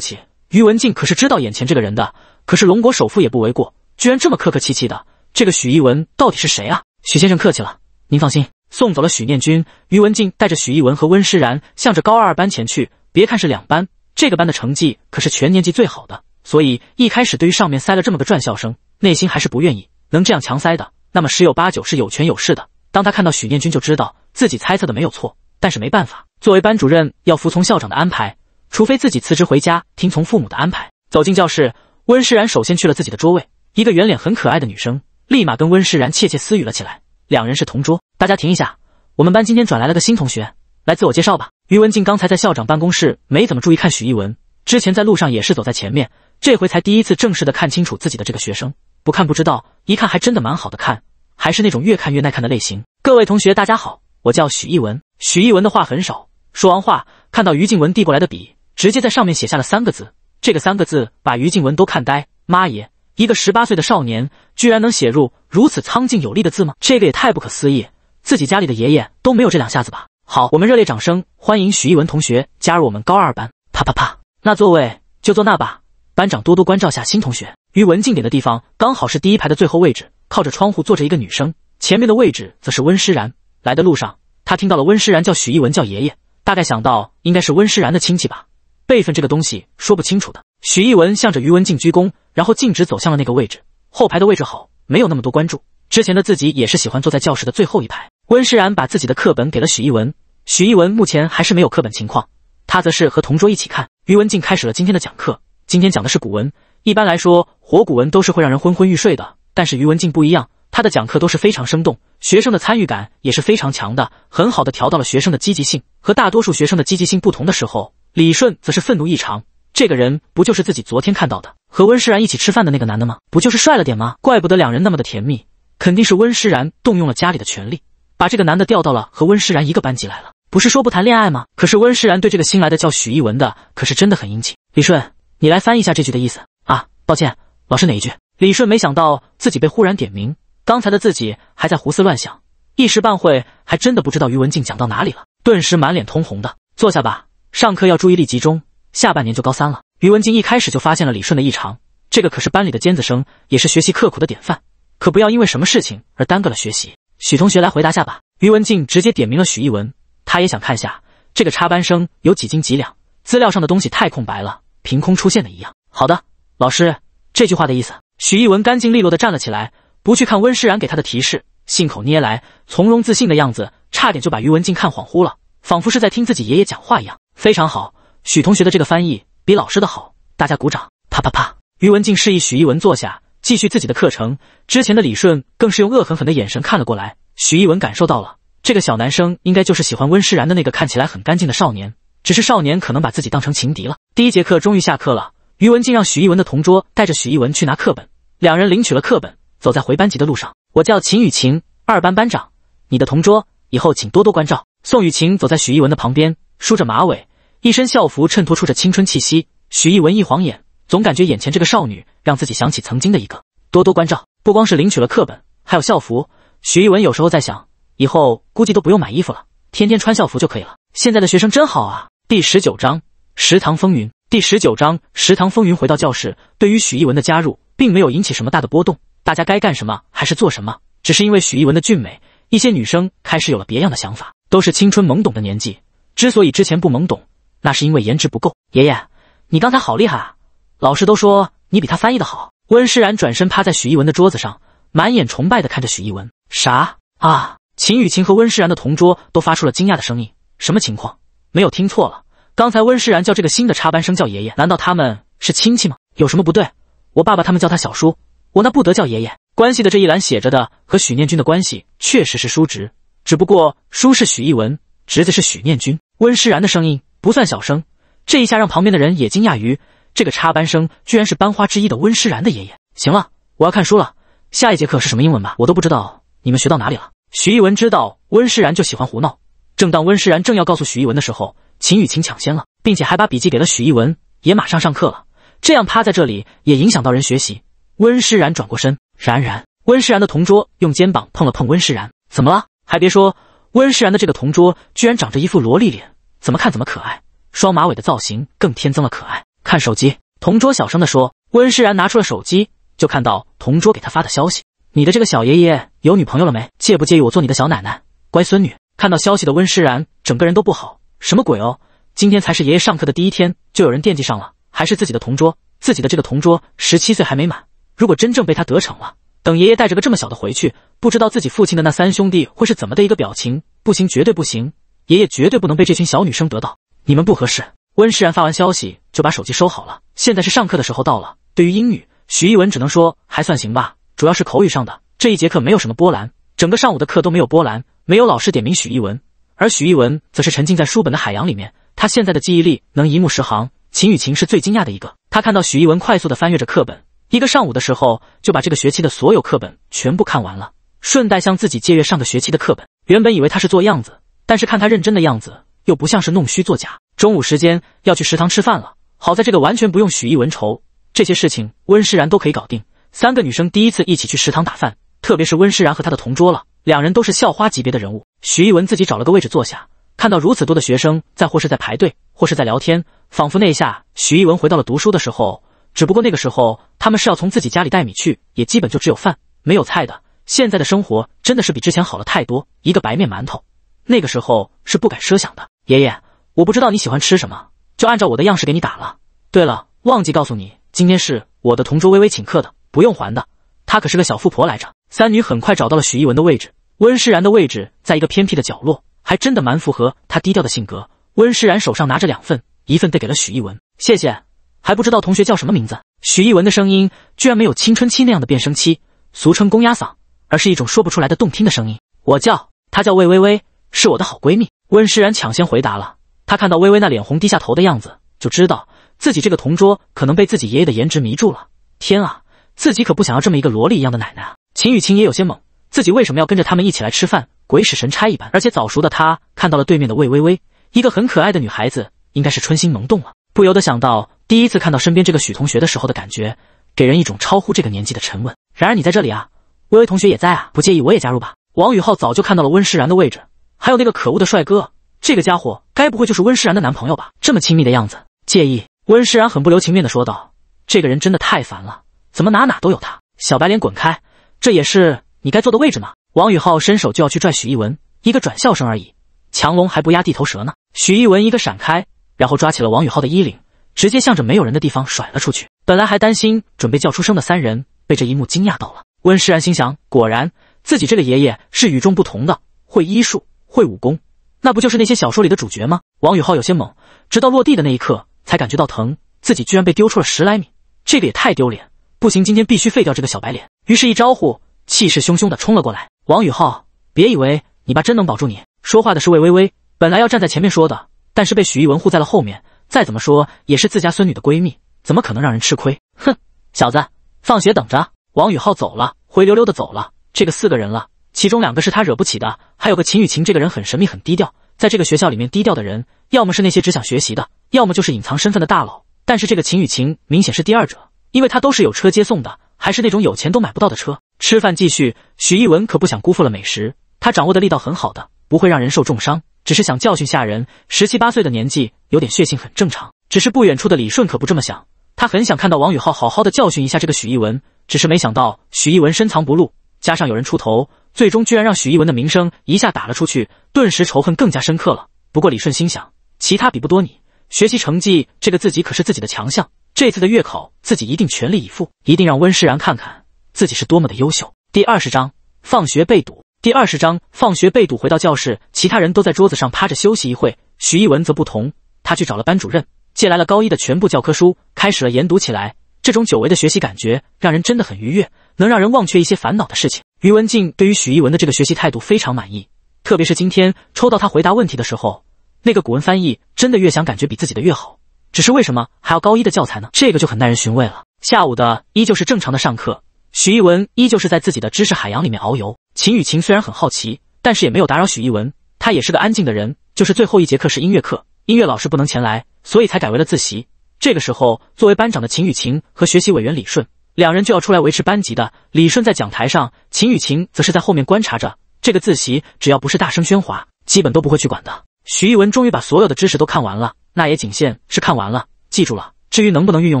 气。于文静可是知道眼前这个人的。可是龙国首富也不为过，居然这么客客气气的，这个许逸文到底是谁啊？许先生客气了，您放心，送走了许念君，于文静带着许逸文和温诗然向着高二班前去。别看是两班，这个班的成绩可是全年级最好的，所以一开始对于上面塞了这么个转校生，内心还是不愿意能这样强塞的。那么十有八九是有权有势的。当他看到许念君，就知道自己猜测的没有错。但是没办法，作为班主任要服从校长的安排，除非自己辞职回家听从父母的安排。走进教室。温诗然首先去了自己的桌位，一个圆脸很可爱的女生立马跟温诗然窃窃私语了起来，两人是同桌。大家停一下，我们班今天转来了个新同学，来自我介绍吧。于文静刚才在校长办公室没怎么注意看许逸文，之前在路上也是走在前面，这回才第一次正式的看清楚自己的这个学生。不看不知道，一看还真的蛮好的，看还是那种越看越耐看的类型。各位同学，大家好，我叫许逸文。许逸文的话很少，说完话，看到于静文递过来的笔，直接在上面写下了三个字。这个三个字把于静文都看呆，妈耶！一个十八岁的少年，居然能写入如此苍劲有力的字吗？这个也太不可思议，自己家里的爷爷都没有这两下子吧？好，我们热烈掌声欢迎许一文同学加入我们高二班。啪啪啪，那座位就坐那吧，班长多多关照下新同学。于文静点的地方刚好是第一排的最后位置，靠着窗户坐着一个女生，前面的位置则是温诗然。来的路上，他听到了温诗然叫许一文叫爷爷，大概想到应该是温诗然的亲戚吧。辈分这个东西说不清楚的。许逸文向着于文静鞠躬，然后径直走向了那个位置。后排的位置好，没有那么多关注。之前的自己也是喜欢坐在教室的最后一排。温诗然把自己的课本给了许逸文。许逸文目前还是没有课本情况，他则是和同桌一起看。于文静开始了今天的讲课。今天讲的是古文。一般来说，活古文都是会让人昏昏欲睡的，但是于文静不一样，他的讲课都是非常生动，学生的参与感也是非常强的，很好的调到了学生的积极性。和大多数学生的积极性不同的时候。李顺则是愤怒异常，这个人不就是自己昨天看到的和温诗然一起吃饭的那个男的吗？不就是帅了点吗？怪不得两人那么的甜蜜，肯定是温诗然动用了家里的权力，把这个男的调到了和温诗然一个班级来了。不是说不谈恋爱吗？可是温诗然对这个新来的叫许一文的可是真的很殷勤。李顺，你来翻译一下这句的意思啊？抱歉，老师哪一句？李顺没想到自己被忽然点名，刚才的自己还在胡思乱想，一时半会还真的不知道于文静讲到哪里了，顿时满脸通红的坐下吧。上课要注意力集中，下半年就高三了。于文静一开始就发现了李顺的异常，这个可是班里的尖子生，也是学习刻苦的典范，可不要因为什么事情而耽搁了学习。许同学来回答下吧。于文静直接点名了许一文，他也想看下这个插班生有几斤几两。资料上的东西太空白了，凭空出现的一样。好的，老师，这句话的意思。许一文干净利落的站了起来，不去看温诗然给他的提示，信口捏来，从容自信的样子，差点就把于文静看恍惚了，仿佛是在听自己爷爷讲话一样。非常好，许同学的这个翻译比老师的好，大家鼓掌。啪啪啪！于文静示意许一文坐下，继续自己的课程。之前的李顺更是用恶狠狠的眼神看了过来。许一文感受到了，这个小男生应该就是喜欢温诗然的那个看起来很干净的少年，只是少年可能把自己当成情敌了。第一节课终于下课了，于文静让许一文的同桌带着许一文去拿课本。两人领取了课本，走在回班级的路上。我叫秦雨晴，二班班长，你的同桌，以后请多多关照。宋雨晴走在许一文的旁边，梳着马尾。一身校服衬托出这青春气息，许逸文一晃眼，总感觉眼前这个少女让自己想起曾经的一个，多多关照。不光是领取了课本，还有校服。许逸文有时候在想，以后估计都不用买衣服了，天天穿校服就可以了。现在的学生真好啊！第十九章食堂风云。第十九章食堂风云。回到教室，对于许逸文的加入，并没有引起什么大的波动，大家该干什么还是做什么，只是因为许逸文的俊美，一些女生开始有了别样的想法。都是青春懵懂的年纪，之所以之前不懵懂。那是因为颜值不够。爷爷，你刚才好厉害啊！老师都说你比他翻译的好。温诗然转身趴在许一文的桌子上，满眼崇拜的看着许一文。啥啊？秦雨晴和温诗然的同桌都发出了惊讶的声音。什么情况？没有听错了，刚才温诗然叫这个新的插班生叫爷爷，难道他们是亲戚吗？有什么不对？我爸爸他们叫他小叔，我那不得叫爷爷。关系的这一栏写着的和许念君的关系确实是叔侄，只不过叔是许一文，侄子是许念君。温诗然的声音。不算小声。这一下让旁边的人也惊讶于这个插班生居然是班花之一的温诗然的爷爷。行了，我要看书了，下一节课是什么英文吧？我都不知道你们学到哪里了。许一文知道温诗然就喜欢胡闹，正当温诗然正要告诉许一文的时候，秦雨晴抢先了，并且还把笔记给了许一文，也马上上课了。这样趴在这里也影响到人学习。温诗然转过身，然然，温诗然的同桌用肩膀碰了碰温诗然，怎么了？还别说，温诗然的这个同桌居然长着一副萝莉脸。怎么看怎么可爱，双马尾的造型更添增了可爱。看手机，同桌小声地说。温诗然拿出了手机，就看到同桌给他发的消息：“你的这个小爷爷有女朋友了没？介不介意我做你的小奶奶？乖孙女。”看到消息的温诗然整个人都不好，什么鬼哦！今天才是爷爷上课的第一天，就有人惦记上了，还是自己的同桌。自己的这个同桌十七岁还没满，如果真正被他得逞了，等爷爷带着个这么小的回去，不知道自己父亲的那三兄弟会是怎么的一个表情。不行，绝对不行！爷爷绝对不能被这群小女生得到，你们不合适。温世然发完消息就把手机收好了。现在是上课的时候到了。对于英语，许一文只能说还算行吧，主要是口语上的。这一节课没有什么波澜，整个上午的课都没有波澜，没有老师点名许一文，而许一文则是沉浸在书本的海洋里面。他现在的记忆力能一目十行。秦雨晴是最惊讶的一个，他看到许一文快速的翻阅着课本，一个上午的时候就把这个学期的所有课本全部看完了，顺带向自己借阅上个学期的课本。原本以为他是做样子。但是看他认真的样子，又不像是弄虚作假。中午时间要去食堂吃饭了，好在这个完全不用许逸文愁这些事情，温诗然都可以搞定。三个女生第一次一起去食堂打饭，特别是温诗然和他的同桌了，两人都是校花级别的人物。许逸文自己找了个位置坐下，看到如此多的学生在或是在排队，或是在聊天，仿佛那一下许逸文回到了读书的时候。只不过那个时候他们是要从自己家里带米去，也基本就只有饭没有菜的。现在的生活真的是比之前好了太多，一个白面馒头。那个时候是不敢奢想的，爷爷，我不知道你喜欢吃什么，就按照我的样式给你打了。对了，忘记告诉你，今天是我的同桌微微请客的，不用还的。她可是个小富婆来着。三女很快找到了许逸文的位置，温诗然的位置在一个偏僻的角落，还真的蛮符合她低调的性格。温诗然手上拿着两份，一份递给了许逸文，谢谢。还不知道同学叫什么名字？许逸文的声音居然没有青春期那样的变声期，俗称公鸭嗓，而是一种说不出来的动听的声音。我叫他叫魏微微。是我的好闺蜜温诗然抢先回答了。她看到微微那脸红低下头的样子，就知道自己这个同桌可能被自己爷爷的颜值迷住了。天啊，自己可不想要这么一个萝莉一样的奶奶啊！秦雨晴也有些懵，自己为什么要跟着他们一起来吃饭？鬼使神差一般，而且早熟的她看到了对面的魏微微，一个很可爱的女孩子，应该是春心萌动了，不由得想到第一次看到身边这个许同学的时候的感觉，给人一种超乎这个年纪的沉稳。然而你在这里啊，微微同学也在啊，不介意我也加入吧？王宇浩早就看到了温诗然的位置。还有那个可恶的帅哥，这个家伙该不会就是温诗然的男朋友吧？这么亲密的样子，介意？温诗然很不留情面的说道：“这个人真的太烦了，怎么哪哪都有他？小白脸滚开，这也是你该坐的位置吗？”王宇浩伸手就要去拽许逸文，一个转校生而已，强龙还不压地头蛇呢。许逸文一个闪开，然后抓起了王宇浩的衣领，直接向着没有人的地方甩了出去。本来还担心准备叫出声的三人，被这一幕惊讶到了。温诗然心想：果然自己这个爷爷是与众不同的，会医术。会武功，那不就是那些小说里的主角吗？王宇浩有些懵，直到落地的那一刻才感觉到疼，自己居然被丢出了十来米，这个也太丢脸！不行，今天必须废掉这个小白脸。于是，一招呼，气势汹汹的冲了过来。王宇浩，别以为你爸真能保住你。说话的是魏微微，本来要站在前面说的，但是被许一文护在了后面。再怎么说也是自家孙女的闺蜜，怎么可能让人吃亏？哼，小子，放学等着。王宇浩走了，灰溜溜的走了。这个四个人了。其中两个是他惹不起的，还有个秦雨晴，这个人很神秘，很低调。在这个学校里面，低调的人要么是那些只想学习的，要么就是隐藏身份的大佬。但是这个秦雨晴明显是第二者，因为他都是有车接送的，还是那种有钱都买不到的车。吃饭继续，许逸文可不想辜负了美食，他掌握的力道很好的，不会让人受重伤，只是想教训下人。十七八岁的年纪，有点血性很正常。只是不远处的李顺可不这么想，他很想看到王宇浩好好的教训一下这个许逸文，只是没想到许逸文深藏不露，加上有人出头。最终居然让许一文的名声一下打了出去，顿时仇恨更加深刻了。不过李顺心想，其他比不多，你学习成绩这个自己可是自己的强项，这次的月考自己一定全力以赴，一定让温世然看看自己是多么的优秀。第二十章放学被堵。第二十章放学被堵，回到教室，其他人都在桌子上趴着休息一会，许一文则不同，他去找了班主任，借来了高一的全部教科书，开始了研读起来。这种久违的学习感觉，让人真的很愉悦，能让人忘却一些烦恼的事情。于文静对于许一文的这个学习态度非常满意，特别是今天抽到他回答问题的时候，那个古文翻译真的越想感觉比自己的越好。只是为什么还要高一的教材呢？这个就很耐人寻味了。下午的依旧是正常的上课，许一文依旧是在自己的知识海洋里面遨游。秦雨晴虽然很好奇，但是也没有打扰许一文，他也是个安静的人。就是最后一节课是音乐课，音乐老师不能前来，所以才改为了自习。这个时候，作为班长的秦雨晴和学习委员李顺两人就要出来维持班级的。李顺在讲台上，秦雨晴则是在后面观察着。这个自习，只要不是大声喧哗，基本都不会去管的。徐一文终于把所有的知识都看完了，那也仅限是看完了，记住了。至于能不能运用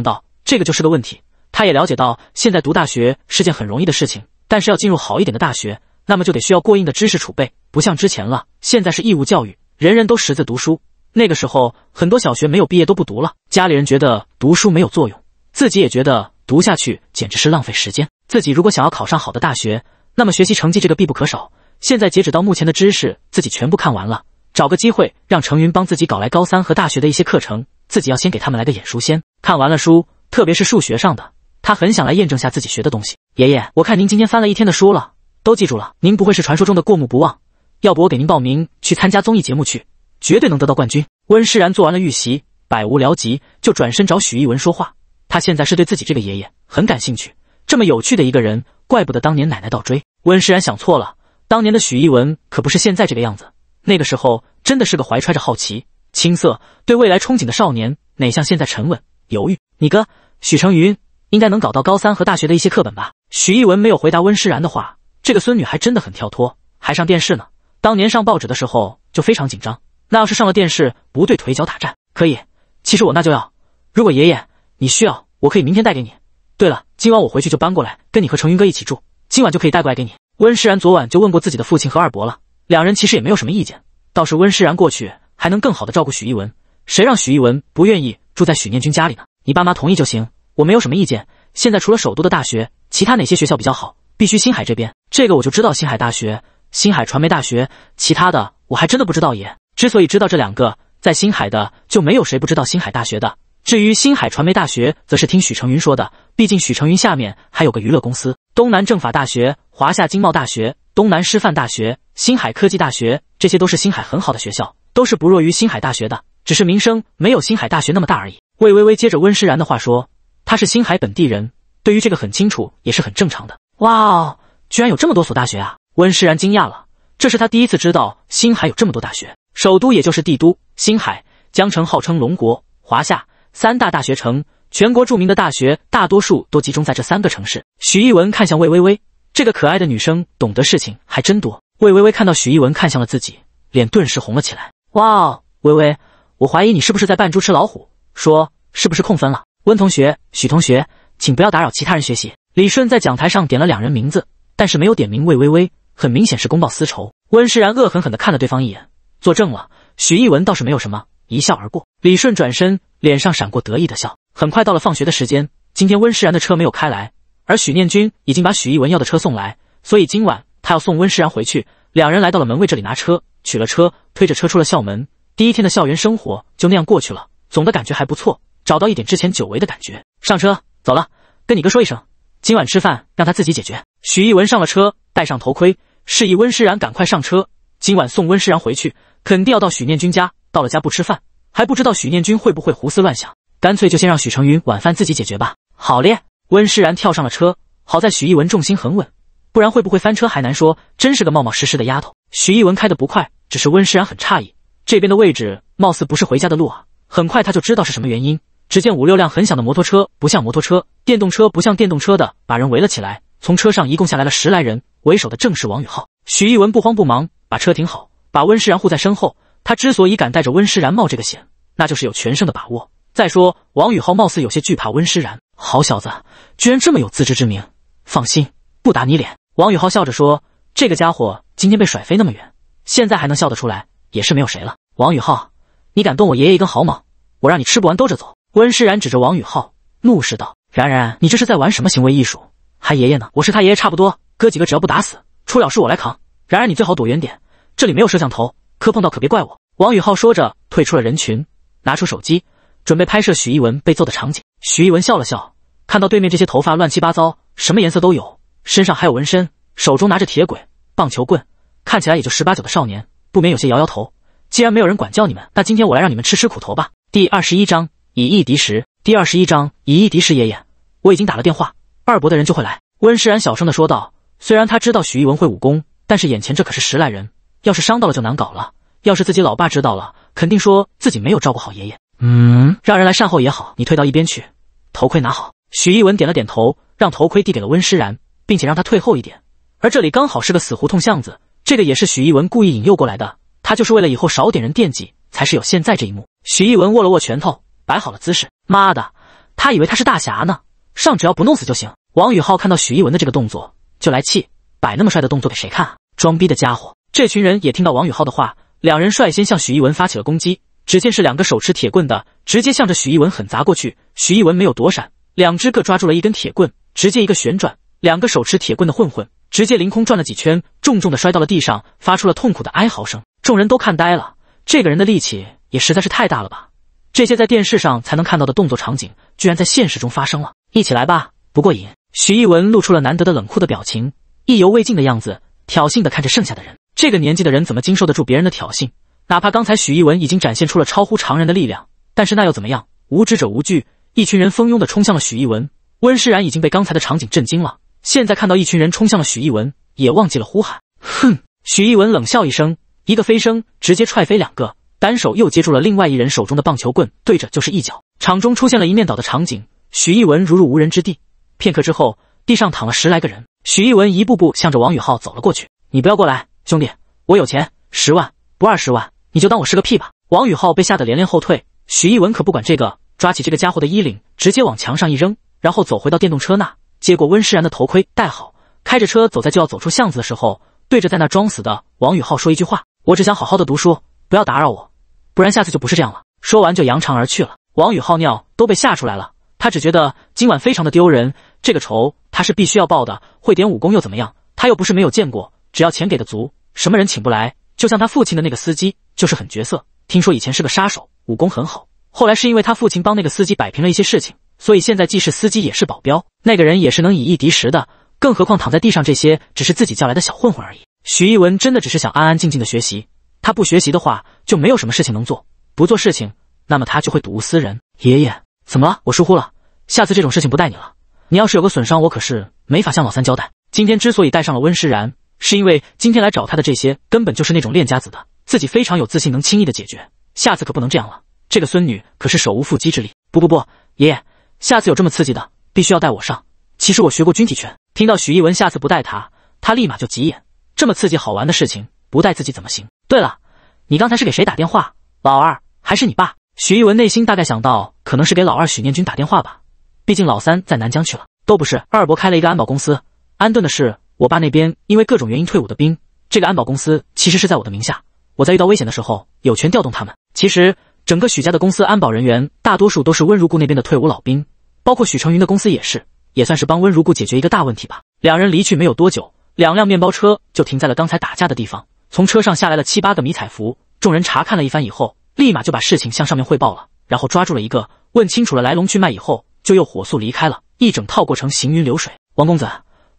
到，这个就是个问题。他也了解到现在读大学是件很容易的事情，但是要进入好一点的大学，那么就得需要过硬的知识储备，不像之前了。现在是义务教育，人人都识字读书。那个时候，很多小学没有毕业都不读了。家里人觉得读书没有作用，自己也觉得读下去简直是浪费时间。自己如果想要考上好的大学，那么学习成绩这个必不可少。现在截止到目前的知识，自己全部看完了。找个机会让程云帮自己搞来高三和大学的一些课程，自己要先给他们来个眼熟先。看完了书，特别是数学上的，他很想来验证下自己学的东西。爷爷，我看您今天翻了一天的书了，都记住了。您不会是传说中的过目不忘？要不我给您报名去参加综艺节目去？绝对能得到冠军。温诗然做完了预习，百无聊极，就转身找许逸文说话。他现在是对自己这个爷爷很感兴趣，这么有趣的一个人，怪不得当年奶奶倒追。温诗然想错了，当年的许逸文可不是现在这个样子，那个时候真的是个怀揣着好奇、青涩，对未来憧憬的少年，哪像现在沉稳、犹豫。你哥许成云应该能搞到高三和大学的一些课本吧？许逸文没有回答温诗然的话，这个孙女还真的很跳脱，还上电视呢。当年上报纸的时候就非常紧张。那要是上了电视不对腿脚打颤可以，其实我那就要。如果爷爷你需要，我可以明天带给你。对了，今晚我回去就搬过来，跟你和程云哥一起住，今晚就可以带过来给你。温世然昨晚就问过自己的父亲和二伯了，两人其实也没有什么意见。倒是温世然过去还能更好的照顾许逸文，谁让许逸文不愿意住在许念君家里呢？你爸妈同意就行，我没有什么意见。现在除了首都的大学，其他哪些学校比较好？必须星海这边，这个我就知道星海大学、星海传媒大学，其他的我还真的不知道耶。之所以知道这两个在星海的，就没有谁不知道星海大学的。至于星海传媒大学，则是听许成云说的。毕竟许成云下面还有个娱乐公司。东南政法大学、华夏经贸大学、东南师范大学、星海科技大学，这些都是星海很好的学校，都是不弱于星海大学的，只是名声没有星海大学那么大而已。魏微微接着温诗然的话说：“他是星海本地人，对于这个很清楚，也是很正常的。”哇，哦，居然有这么多所大学啊！温诗然惊讶了。这是他第一次知道星海有这么多大学，首都也就是帝都星海江城，号称龙国华夏三大大学城，全国著名的大学大多数都集中在这三个城市。许逸文看向魏微微，这个可爱的女生懂得事情还真多。魏微微看到许逸文看向了自己，脸顿时红了起来。哇，微微，我怀疑你是不是在扮猪吃老虎？说是不是控分了？温同学，许同学，请不要打扰其他人学习。李顺在讲台上点了两人名字，但是没有点名魏微微。很明显是公报私仇。温世然恶狠狠地看了对方一眼，作证了。许逸文倒是没有什么，一笑而过。李顺转身，脸上闪过得意的笑。很快到了放学的时间，今天温世然的车没有开来，而许念君已经把许逸文要的车送来，所以今晚他要送温世然回去。两人来到了门卫这里拿车，取了车，推着车出了校门。第一天的校园生活就那样过去了，总的感觉还不错，找到一点之前久违的感觉。上车，走了，跟你哥说一声，今晚吃饭让他自己解决。许逸文上了车，戴上头盔。示意温诗然赶快上车，今晚送温诗然回去，肯定要到许念君家。到了家不吃饭，还不知道许念君会不会胡思乱想，干脆就先让许成云晚饭自己解决吧。好咧，温诗然跳上了车，好在许逸文重心很稳，不然会不会翻车还难说。真是个冒冒失失的丫头。许逸文开得不快，只是温诗然很诧异，这边的位置貌似不是回家的路啊。很快他就知道是什么原因，只见五六辆很响的摩托车，不像摩托车，电动车不像电动车的，把人围了起来。从车上一共下来了十来人，为首的正是王宇浩。许一文不慌不忙把车停好，把温诗然护在身后。他之所以敢带着温诗然冒这个险，那就是有全胜的把握。再说，王宇浩貌似有些惧怕温诗然。好小子，居然这么有自知之明！放心，不打你脸。王宇浩笑着说：“这个家伙今天被甩飞那么远，现在还能笑得出来，也是没有谁了。”王宇浩，你敢动我爷爷一根毫毛，我让你吃不完兜着走！温诗然指着王宇浩，怒视道：“然然，你这是在玩什么行为艺术？”还爷爷呢，我是他爷爷，差不多。哥几个只要不打死，出了事我来扛。然而你最好躲远点，这里没有摄像头，磕碰到可别怪我。王宇浩说着退出了人群，拿出手机准备拍摄许一文被揍的场景。许一文笑了笑，看到对面这些头发乱七八糟，什么颜色都有，身上还有纹身，手中拿着铁轨棒球棍，看起来也就十八九的少年，不免有些摇摇头。既然没有人管教你们，那今天我来让你们吃吃苦头吧。第二十一章以一敌十。第二十一章以一敌十。爷爷，我已经打了电话。二伯的人就会来。”温诗然小声的说道。虽然他知道许逸文会武功，但是眼前这可是十来人，要是伤到了就难搞了。要是自己老爸知道了，肯定说自己没有照顾好爷爷。嗯，让人来善后也好。你退到一边去，头盔拿好。”许逸文点了点头，让头盔递给了温诗然，并且让他退后一点。而这里刚好是个死胡同巷子，这个也是许逸文故意引诱过来的。他就是为了以后少点人惦记，才是有现在这一幕。许逸文握了握拳头，摆好了姿势。妈的，他以为他是大侠呢，上只要不弄死就行。王宇浩看到许一文的这个动作就来气，摆那么帅的动作给谁看啊？装逼的家伙！这群人也听到王宇浩的话，两人率先向许一文发起了攻击。只见是两个手持铁棍的，直接向着许一文狠砸过去。许一文没有躲闪，两只各抓住了一根铁棍，直接一个旋转，两个手持铁棍的混混直接凌空转了几圈，重重的摔到了地上，发出了痛苦的哀嚎声。众人都看呆了，这个人的力气也实在是太大了吧？这些在电视上才能看到的动作场景，居然在现实中发生了！一起来吧，不过瘾。许逸文露出了难得的冷酷的表情，意犹未尽的样子，挑衅的看着剩下的人。这个年纪的人怎么经受得住别人的挑衅？哪怕刚才许逸文已经展现出了超乎常人的力量，但是那又怎么样？无知者无惧，一群人蜂拥的冲向了许逸文。温诗然已经被刚才的场景震惊了，现在看到一群人冲向了许逸文，也忘记了呼喊。哼！许逸文冷笑一声，一个飞身直接踹飞两个，单手又接住了另外一人手中的棒球棍，对着就是一脚。场中出现了一面倒的场景，许逸文如入无人之地。片刻之后，地上躺了十来个人。许一文一步步向着王宇浩走了过去：“你不要过来，兄弟，我有钱，十万不二十万，你就当我是个屁吧。”王宇浩被吓得连连后退。许一文可不管这个，抓起这个家伙的衣领，直接往墙上一扔，然后走回到电动车那，接过温诗然的头盔，戴好，开着车走在就要走出巷子的时候，对着在那装死的王宇浩说一句话：“我只想好好的读书，不要打扰我，不然下次就不是这样了。”说完就扬长而去了。王宇浩尿都被吓出来了。他只觉得今晚非常的丢人，这个仇他是必须要报的。会点武功又怎么样？他又不是没有见过，只要钱给的足，什么人请不来？就像他父亲的那个司机就是狠角色，听说以前是个杀手，武功很好。后来是因为他父亲帮那个司机摆平了一些事情，所以现在既是司机也是保镖。那个人也是能以一敌十的，更何况躺在地上这些只是自己叫来的小混混而已。徐一文真的只是想安安静静的学习，他不学习的话，就没有什么事情能做；不做事情，那么他就会睹物思人。爷爷。怎么了？我疏忽了，下次这种事情不带你了。你要是有个损伤，我可是没法向老三交代。今天之所以带上了温诗然，是因为今天来找他的这些根本就是那种练家子的，自己非常有自信，能轻易的解决。下次可不能这样了。这个孙女可是手无缚鸡之力。不不不，爷爷，下次有这么刺激的，必须要带我上。其实我学过军体拳。听到许逸文下次不带他，他立马就急眼。这么刺激好玩的事情，不带自己怎么行？对了，你刚才是给谁打电话？老二还是你爸？许一文内心大概想到，可能是给老二许念君打电话吧，毕竟老三在南疆去了。都不是二伯开了一个安保公司，安顿的是我爸那边因为各种原因退伍的兵。这个安保公司其实是在我的名下，我在遇到危险的时候有权调动他们。其实整个许家的公司安保人员大多数都是温如故那边的退伍老兵，包括许成云的公司也是，也算是帮温如故解决一个大问题吧。两人离去没有多久，两辆面包车就停在了刚才打架的地方，从车上下来了七八个迷彩服。众人查看了一番以后。立马就把事情向上面汇报了，然后抓住了一个，问清楚了来龙去脉以后，就又火速离开了。一整套过程行云流水。王公子，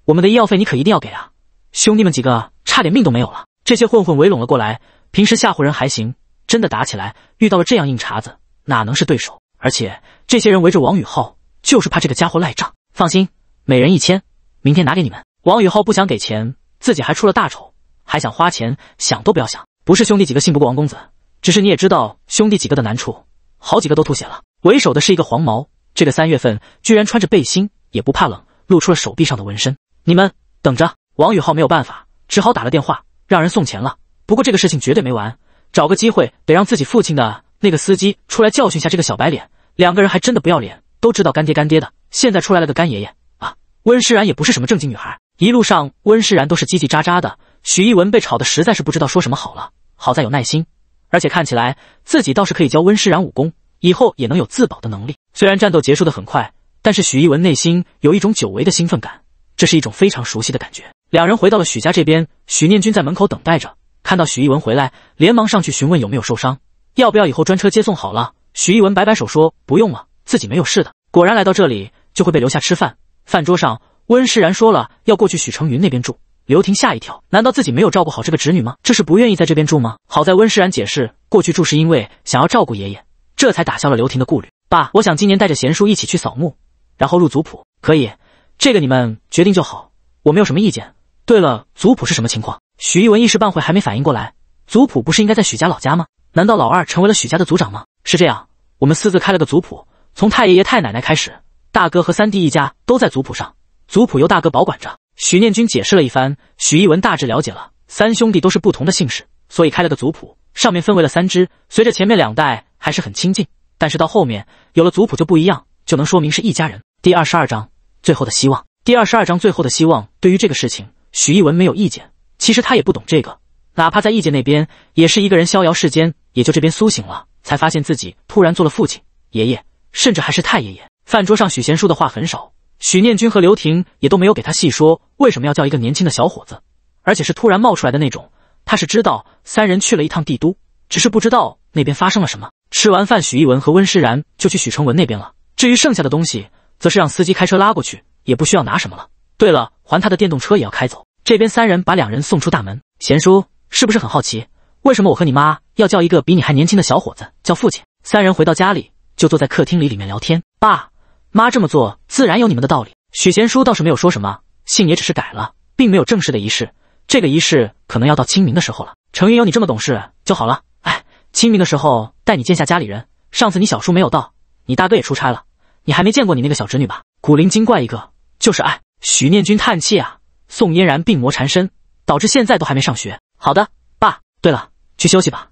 我们的医药费你可一定要给啊！兄弟们几个差点命都没有了。这些混混围拢了过来，平时吓唬人还行，真的打起来遇到了这样硬茬子，哪能是对手？而且这些人围着王宇浩，就是怕这个家伙赖账。放心，每人一千，明天拿给你们。王宇浩不想给钱，自己还出了大丑，还想花钱，想都不要想。不是兄弟几个信不过王公子。只是你也知道兄弟几个的难处，好几个都吐血了。为首的是一个黄毛，这个三月份居然穿着背心也不怕冷，露出了手臂上的纹身。你们等着。王宇浩没有办法，只好打了电话让人送钱了。不过这个事情绝对没完，找个机会得让自己父亲的那个司机出来教训下这个小白脸。两个人还真的不要脸，都知道干爹干爹的，现在出来了个干爷爷啊。温诗然也不是什么正经女孩，一路上温诗然都是叽叽喳喳的。许一文被吵得实在是不知道说什么好了，好在有耐心。而且看起来自己倒是可以教温世然武功，以后也能有自保的能力。虽然战斗结束的很快，但是许逸文内心有一种久违的兴奋感，这是一种非常熟悉的感觉。两人回到了许家这边，许念君在门口等待着，看到许逸文回来，连忙上去询问有没有受伤，要不要以后专车接送。好了，许逸文摆摆手说不用了，自己没有事的。果然来到这里就会被留下吃饭。饭桌上，温世然说了要过去许成云那边住。刘婷吓一跳，难道自己没有照顾好这个侄女吗？这是不愿意在这边住吗？好在温世然解释，过去住是因为想要照顾爷爷，这才打消了刘婷的顾虑。爸，我想今年带着贤叔一起去扫墓，然后入族谱，可以？这个你们决定就好，我没有什么意见。对了，族谱是什么情况？许一文一时半会还没反应过来，族谱不是应该在许家老家吗？难道老二成为了许家的族长吗？是这样，我们私自开了个族谱，从太爷爷太奶奶开始，大哥和三弟一家都在族谱上，族谱由大哥保管着。许念君解释了一番，许一文大致了解了。三兄弟都是不同的姓氏，所以开了个族谱，上面分为了三支。随着前面两代还是很亲近，但是到后面有了族谱就不一样，就能说明是一家人。第二十二章最后的希望。第二十二章最后的希望。对于这个事情，许一文没有意见。其实他也不懂这个，哪怕在异界那边也是一个人逍遥世间。也就这边苏醒了，才发现自己突然做了父亲、爷爷，甚至还是太爷爷。饭桌上，许贤淑的话很少。许念君和刘婷也都没有给他细说为什么要叫一个年轻的小伙子，而且是突然冒出来的那种。他是知道三人去了一趟帝都，只是不知道那边发生了什么。吃完饭，许逸文和温诗然就去许成文那边了。至于剩下的东西，则是让司机开车拉过去，也不需要拿什么了。对了，还他的电动车也要开走。这边三人把两人送出大门。贤叔，是不是很好奇为什么我和你妈要叫一个比你还年轻的小伙子叫父亲？三人回到家里，就坐在客厅里里面聊天。爸。妈这么做自然有你们的道理。许贤叔倒是没有说什么，信也只是改了，并没有正式的仪式。这个仪式可能要到清明的时候了。程云有你这么懂事就好了。哎，清明的时候带你见下家里人。上次你小叔没有到，你大哥也出差了，你还没见过你那个小侄女吧？古灵精怪一个，就是爱。许念君叹气啊，宋嫣然病魔缠身，导致现在都还没上学。好的，爸。对了，去休息吧，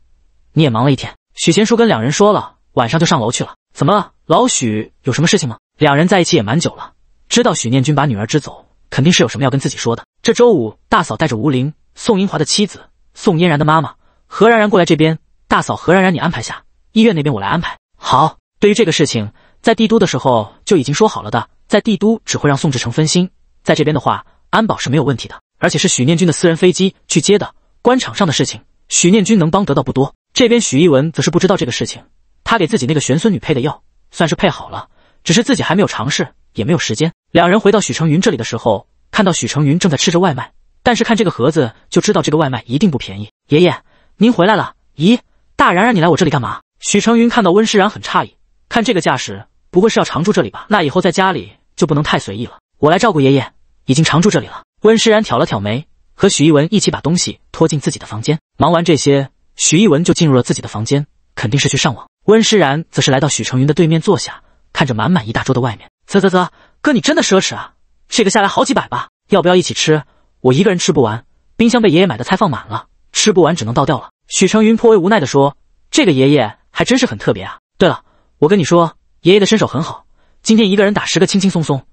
你也忙了一天。许贤叔跟两人说了，晚上就上楼去了。怎么，老许有什么事情吗？两人在一起也蛮久了，知道许念君把女儿支走，肯定是有什么要跟自己说的。这周五大嫂带着吴玲、宋英华的妻子宋嫣然的妈妈何然然过来这边，大嫂何然然，你安排下，医院那边我来安排。好，对于这个事情，在帝都的时候就已经说好了的，在帝都只会让宋志成分心，在这边的话，安保是没有问题的，而且是许念君的私人飞机去接的。官场上的事情，许念君能帮得到不多。这边许逸文则是不知道这个事情，他给自己那个玄孙女配的药算是配好了。只是自己还没有尝试，也没有时间。两人回到许成云这里的时候，看到许成云正在吃着外卖，但是看这个盒子就知道这个外卖一定不便宜。爷爷，您回来了？咦，大然然，你来我这里干嘛？许成云看到温诗然很诧异，看这个架势，不会是要常住这里吧？那以后在家里就不能太随意了。我来照顾爷爷，已经常住这里了。温诗然挑了挑眉，和许一文一起把东西拖进自己的房间。忙完这些，许一文就进入了自己的房间，肯定是去上网。温诗然则是来到许成云的对面坐下。看着满满一大桌的外面，啧啧啧，哥你真的奢侈啊！这个下来好几百吧？要不要一起吃？我一个人吃不完。冰箱被爷爷买的菜放满了，吃不完只能倒掉了。许成云颇为无奈地说：“这个爷爷还真是很特别啊。对了，我跟你说，爷爷的身手很好，今天一个人打十个，轻轻松松。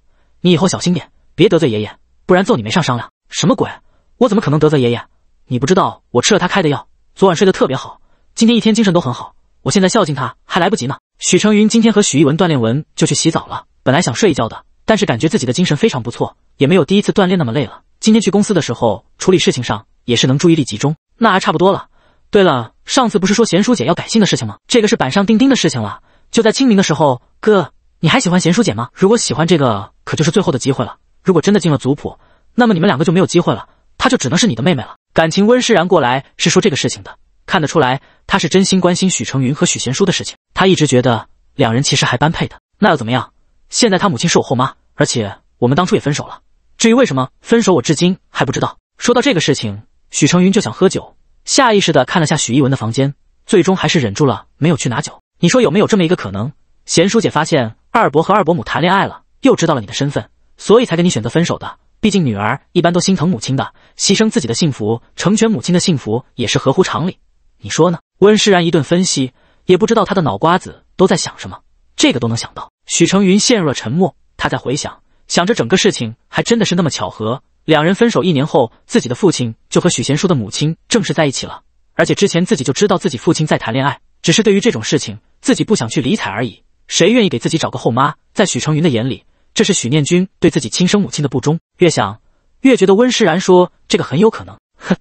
你以后小心点，别得罪爷爷，不然揍你没上。商量什么鬼？我怎么可能得罪爷爷？你不知道我吃了他开的药，昨晚睡得特别好，今天一天精神都很好。我现在孝敬他还来不及呢。”许成云今天和许逸文锻炼完就去洗澡了。本来想睡一觉的，但是感觉自己的精神非常不错，也没有第一次锻炼那么累了。今天去公司的时候，处理事情上也是能注意力集中，那还差不多了。对了，上次不是说贤淑姐要改姓的事情吗？这个是板上钉钉的事情了。就在清明的时候，哥，你还喜欢贤淑姐吗？如果喜欢，这个可就是最后的机会了。如果真的进了族谱，那么你们两个就没有机会了，她就只能是你的妹妹了。感情温诗然过来是说这个事情的。看得出来，他是真心关心许成云和许贤淑的事情。他一直觉得两人其实还般配的。那又怎么样？现在他母亲是我后妈，而且我们当初也分手了。至于为什么分手，我至今还不知道。说到这个事情，许成云就想喝酒，下意识的看了下许逸文的房间，最终还是忍住了，没有去拿酒。你说有没有这么一个可能？贤淑姐发现二伯和二伯母谈恋爱了，又知道了你的身份，所以才跟你选择分手的。毕竟女儿一般都心疼母亲的，牺牲自己的幸福，成全母亲的幸福也是合乎常理。你说呢？温诗然一顿分析，也不知道他的脑瓜子都在想什么，这个都能想到。许成云陷入了沉默，他在回想，想着整个事情还真的是那么巧合。两人分手一年后，自己的父亲就和许贤淑的母亲正式在一起了，而且之前自己就知道自己父亲在谈恋爱，只是对于这种事情，自己不想去理睬而已。谁愿意给自己找个后妈？在许成云的眼里，这是许念君对自己亲生母亲的不忠。越想越觉得温诗然说这个很有可能。哼，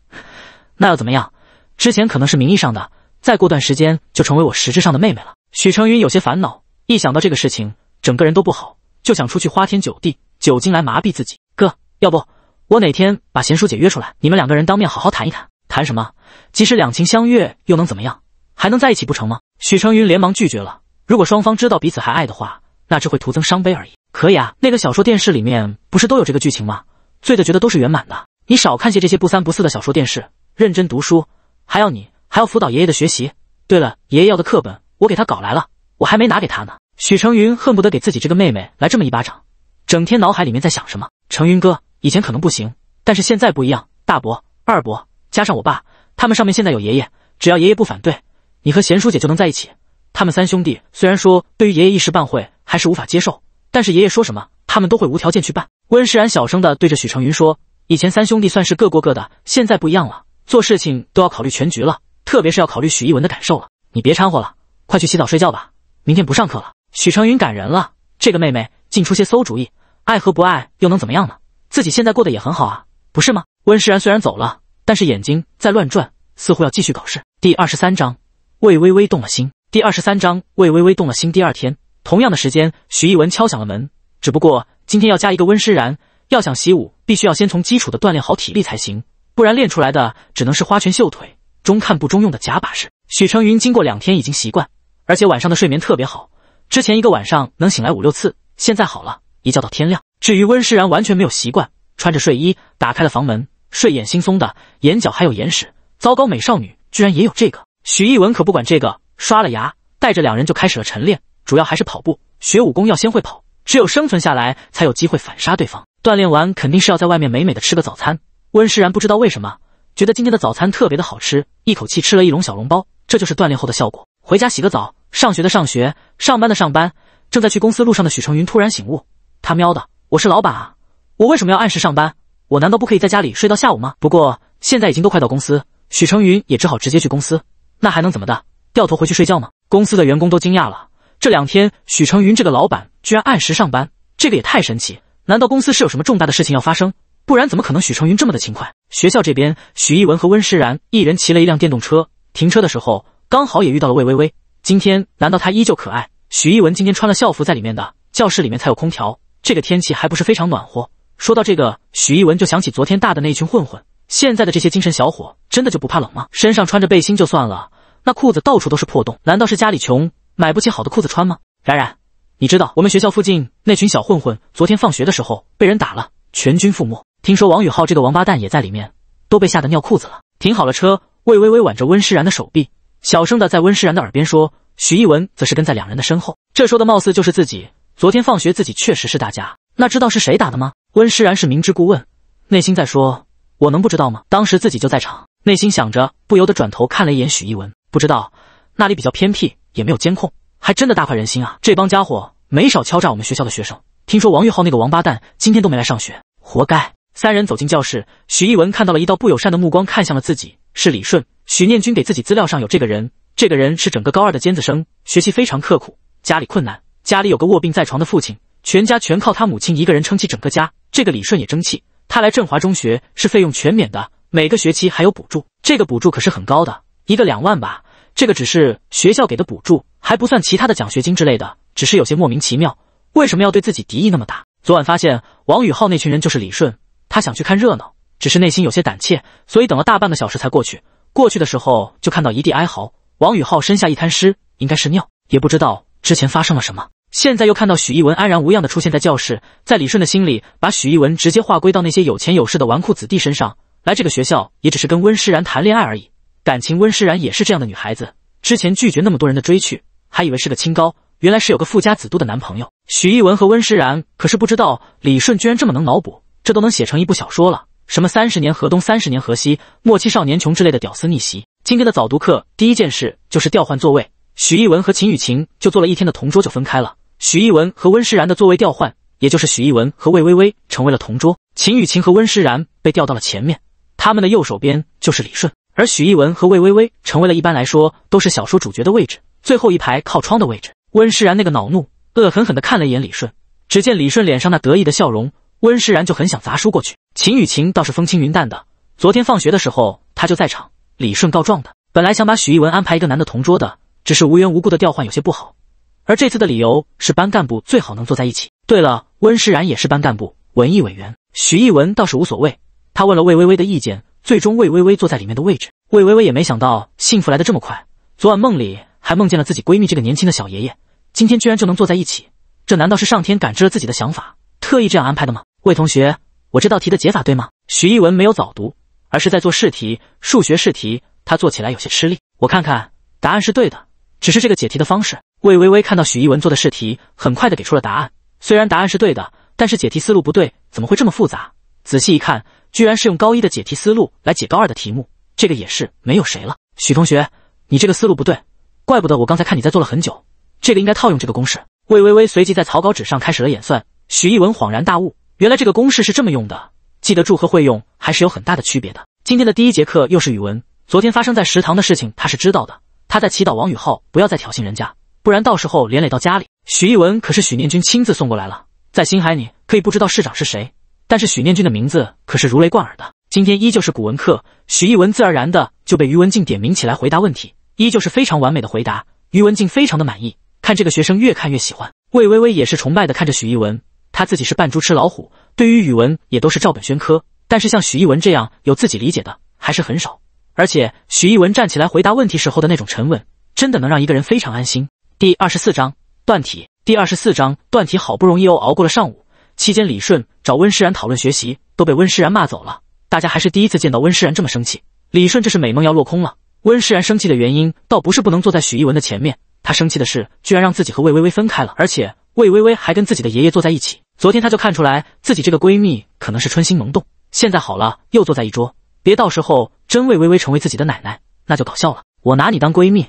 那又怎么样？之前可能是名义上的，再过段时间就成为我实质上的妹妹了。许成云有些烦恼，一想到这个事情，整个人都不好，就想出去花天酒地，酒精来麻痹自己。哥，要不我哪天把贤淑姐约出来，你们两个人当面好好谈一谈。谈什么？即使两情相悦，又能怎么样？还能在一起不成吗？许成云连忙拒绝了。如果双方知道彼此还爱的话，那只会徒增伤悲而已。可以啊，那个小说、电视里面不是都有这个剧情吗？醉的觉得都是圆满的。你少看些这些不三不四的小说、电视，认真读书。还要你还要辅导爷爷的学习。对了，爷爷要的课本我给他搞来了，我还没拿给他呢。许成云恨不得给自己这个妹妹来这么一巴掌，整天脑海里面在想什么？成云哥，以前可能不行，但是现在不一样。大伯、二伯加上我爸，他们上面现在有爷爷，只要爷爷不反对，你和贤淑姐就能在一起。他们三兄弟虽然说对于爷爷一时半会还是无法接受，但是爷爷说什么，他们都会无条件去办。温世然小声的对着许成云说：“以前三兄弟算是各过各的，现在不一样了。”做事情都要考虑全局了，特别是要考虑许逸文的感受了。你别掺和了，快去洗澡睡觉吧。明天不上课了。许成云赶人了，这个妹妹竟出些馊主意。爱和不爱又能怎么样呢？自己现在过得也很好啊，不是吗？温诗然虽然走了，但是眼睛在乱转，似乎要继续搞事。第二十三章，魏微微动了心。第二十三章，魏微微动了心。第二天，同样的时间，许逸文敲响了门，只不过今天要加一个温诗然。要想习武，必须要先从基础的锻炼好体力才行。不然练出来的只能是花拳绣腿、中看不中用的假把式。许成云经过两天已经习惯，而且晚上的睡眠特别好。之前一个晚上能醒来五六次，现在好了，一觉到天亮。至于温诗然，完全没有习惯，穿着睡衣打开了房门，睡眼惺忪的，眼角还有眼屎。糟糕，美少女居然也有这个。许逸文可不管这个，刷了牙，带着两人就开始了晨练，主要还是跑步。学武功要先会跑，只有生存下来才有机会反杀对方。锻炼完肯定是要在外面美美的吃个早餐。温诗然不知道为什么觉得今天的早餐特别的好吃，一口气吃了一笼小笼包，这就是锻炼后的效果。回家洗个澡，上学的上学，上班的上班。正在去公司路上的许成云突然醒悟，他喵的，我是老板啊，我为什么要按时上班？我难道不可以在家里睡到下午吗？不过现在已经都快到公司，许成云也只好直接去公司，那还能怎么的？掉头回去睡觉吗？公司的员工都惊讶了，这两天许成云这个老板居然按时上班，这个也太神奇，难道公司是有什么重大的事情要发生？不然怎么可能许成云这么的勤快？学校这边，许逸文和温诗然一人骑了一辆电动车。停车的时候，刚好也遇到了魏微微。今天难道她依旧可爱？许逸文今天穿了校服，在里面的教室里面才有空调，这个天气还不是非常暖和。说到这个，许逸文就想起昨天大的那一群混混。现在的这些精神小伙，真的就不怕冷吗？身上穿着背心就算了，那裤子到处都是破洞，难道是家里穷买不起好的裤子穿吗？然然，你知道我们学校附近那群小混混昨天放学的时候被人打了，全军覆没。听说王宇浩这个王八蛋也在里面，都被吓得尿裤子了。停好了车，魏微微挽着温诗然的手臂，小声的在温诗然的耳边说。许一文则是跟在两人的身后，这说的貌似就是自己昨天放学，自己确实是大家。那知道是谁打的吗？温诗然是明知故问，内心在说我能不知道吗？当时自己就在场，内心想着，不由得转头看了一眼许一文，不知道那里比较偏僻，也没有监控，还真的大快人心啊！这帮家伙没少敲诈我们学校的学生。听说王宇浩那个王八蛋今天都没来上学，活该。三人走进教室，许逸文看到了一道不友善的目光，看向了自己，是李顺。许念君给自己资料上有这个人，这个人是整个高二的尖子生，学习非常刻苦，家里困难，家里有个卧病在床的父亲，全家全靠他母亲一个人撑起整个家。这个李顺也争气，他来振华中学是费用全免的，每个学期还有补助，这个补助可是很高的，一个两万吧。这个只是学校给的补助，还不算其他的奖学金之类的，只是有些莫名其妙，为什么要对自己敌意那么大？昨晚发现王宇浩那群人就是李顺。他想去看热闹，只是内心有些胆怯，所以等了大半个小时才过去。过去的时候就看到一地哀嚎，王宇浩身下一滩湿，应该是尿，也不知道之前发生了什么。现在又看到许一文安然无恙的出现在教室，在李顺的心里，把许一文直接划归到那些有钱有势的纨绔子弟身上。来这个学校也只是跟温诗然谈恋爱而已。感情温诗然也是这样的女孩子，之前拒绝那么多人的追去，还以为是个清高，原来是有个富家子都的男朋友。许一文和温诗然可是不知道李顺居然这么能脑补。这都能写成一部小说了，什么三十年河东三十年河西，莫欺少年穷之类的屌丝逆袭。今天的早读课，第一件事就是调换座位。许逸文和秦雨晴就坐了一天的同桌就分开了。许逸文和温诗然的座位调换，也就是许逸文和魏微微成为了同桌。秦雨晴和温诗然被调到了前面，他们的右手边就是李顺。而许逸文和魏微微成为了一般来说都是小说主角的位置，最后一排靠窗的位置。温诗然那个恼怒，恶狠狠地看了一眼李顺，只见李顺脸上那得意的笑容。温诗然就很想砸书过去，秦雨晴倒是风轻云淡的。昨天放学的时候，他就在场。李顺告状的，本来想把许一文安排一个男的同桌的，只是无缘无故的调换有些不好。而这次的理由是班干部最好能坐在一起。对了，温诗然也是班干部，文艺委员。许一文倒是无所谓，他问了魏微微的意见，最终魏微微坐在里面的位置。魏微微也没想到幸福来的这么快，昨晚梦里还梦见了自己闺蜜这个年轻的小爷爷，今天居然就能坐在一起，这难道是上天感知了自己的想法，特意这样安排的吗？魏同学，我这道题的解法对吗？徐一文没有早读，而是在做试题，数学试题，他做起来有些吃力。我看看，答案是对的，只是这个解题的方式。魏微微看到徐一文做的试题，很快的给出了答案。虽然答案是对的，但是解题思路不对，怎么会这么复杂？仔细一看，居然是用高一的解题思路来解高二的题目，这个也是没有谁了。许同学，你这个思路不对，怪不得我刚才看你在做了很久。这个应该套用这个公式。魏微微随即在草稿纸上开始了演算，许一文恍然大悟。原来这个公式是这么用的，记得住和会用还是有很大的区别的。今天的第一节课又是语文，昨天发生在食堂的事情他是知道的，他在祈祷王宇浩不要再挑衅人家，不然到时候连累到家里。许一文可是许念君亲自送过来了，在星海你可以不知道市长是谁，但是许念君的名字可是如雷贯耳的。今天依旧是古文课，许一文自然而然的就被于文静点名起来回答问题，依旧是非常完美的回答，于文静非常的满意，看这个学生越看越喜欢，魏微微也是崇拜的看着许一文。他自己是扮猪吃老虎，对于语文也都是照本宣科。但是像许逸文这样有自己理解的还是很少。而且许逸文站起来回答问题时候的那种沉稳，真的能让一个人非常安心。第二十四章断体。第二十四章断体，好不容易又熬过了上午，期间李顺找温诗然讨论学习，都被温诗然骂走了。大家还是第一次见到温诗然这么生气。李顺这是美梦要落空了。温诗然生气的原因倒不是不能坐在许逸文的前面，他生气的是居然让自己和魏微微分开了，而且魏微微还跟自己的爷爷坐在一起。昨天他就看出来自己这个闺蜜可能是春心萌动，现在好了，又坐在一桌，别到时候真为微微成为自己的奶奶，那就搞笑了。我拿你当闺蜜，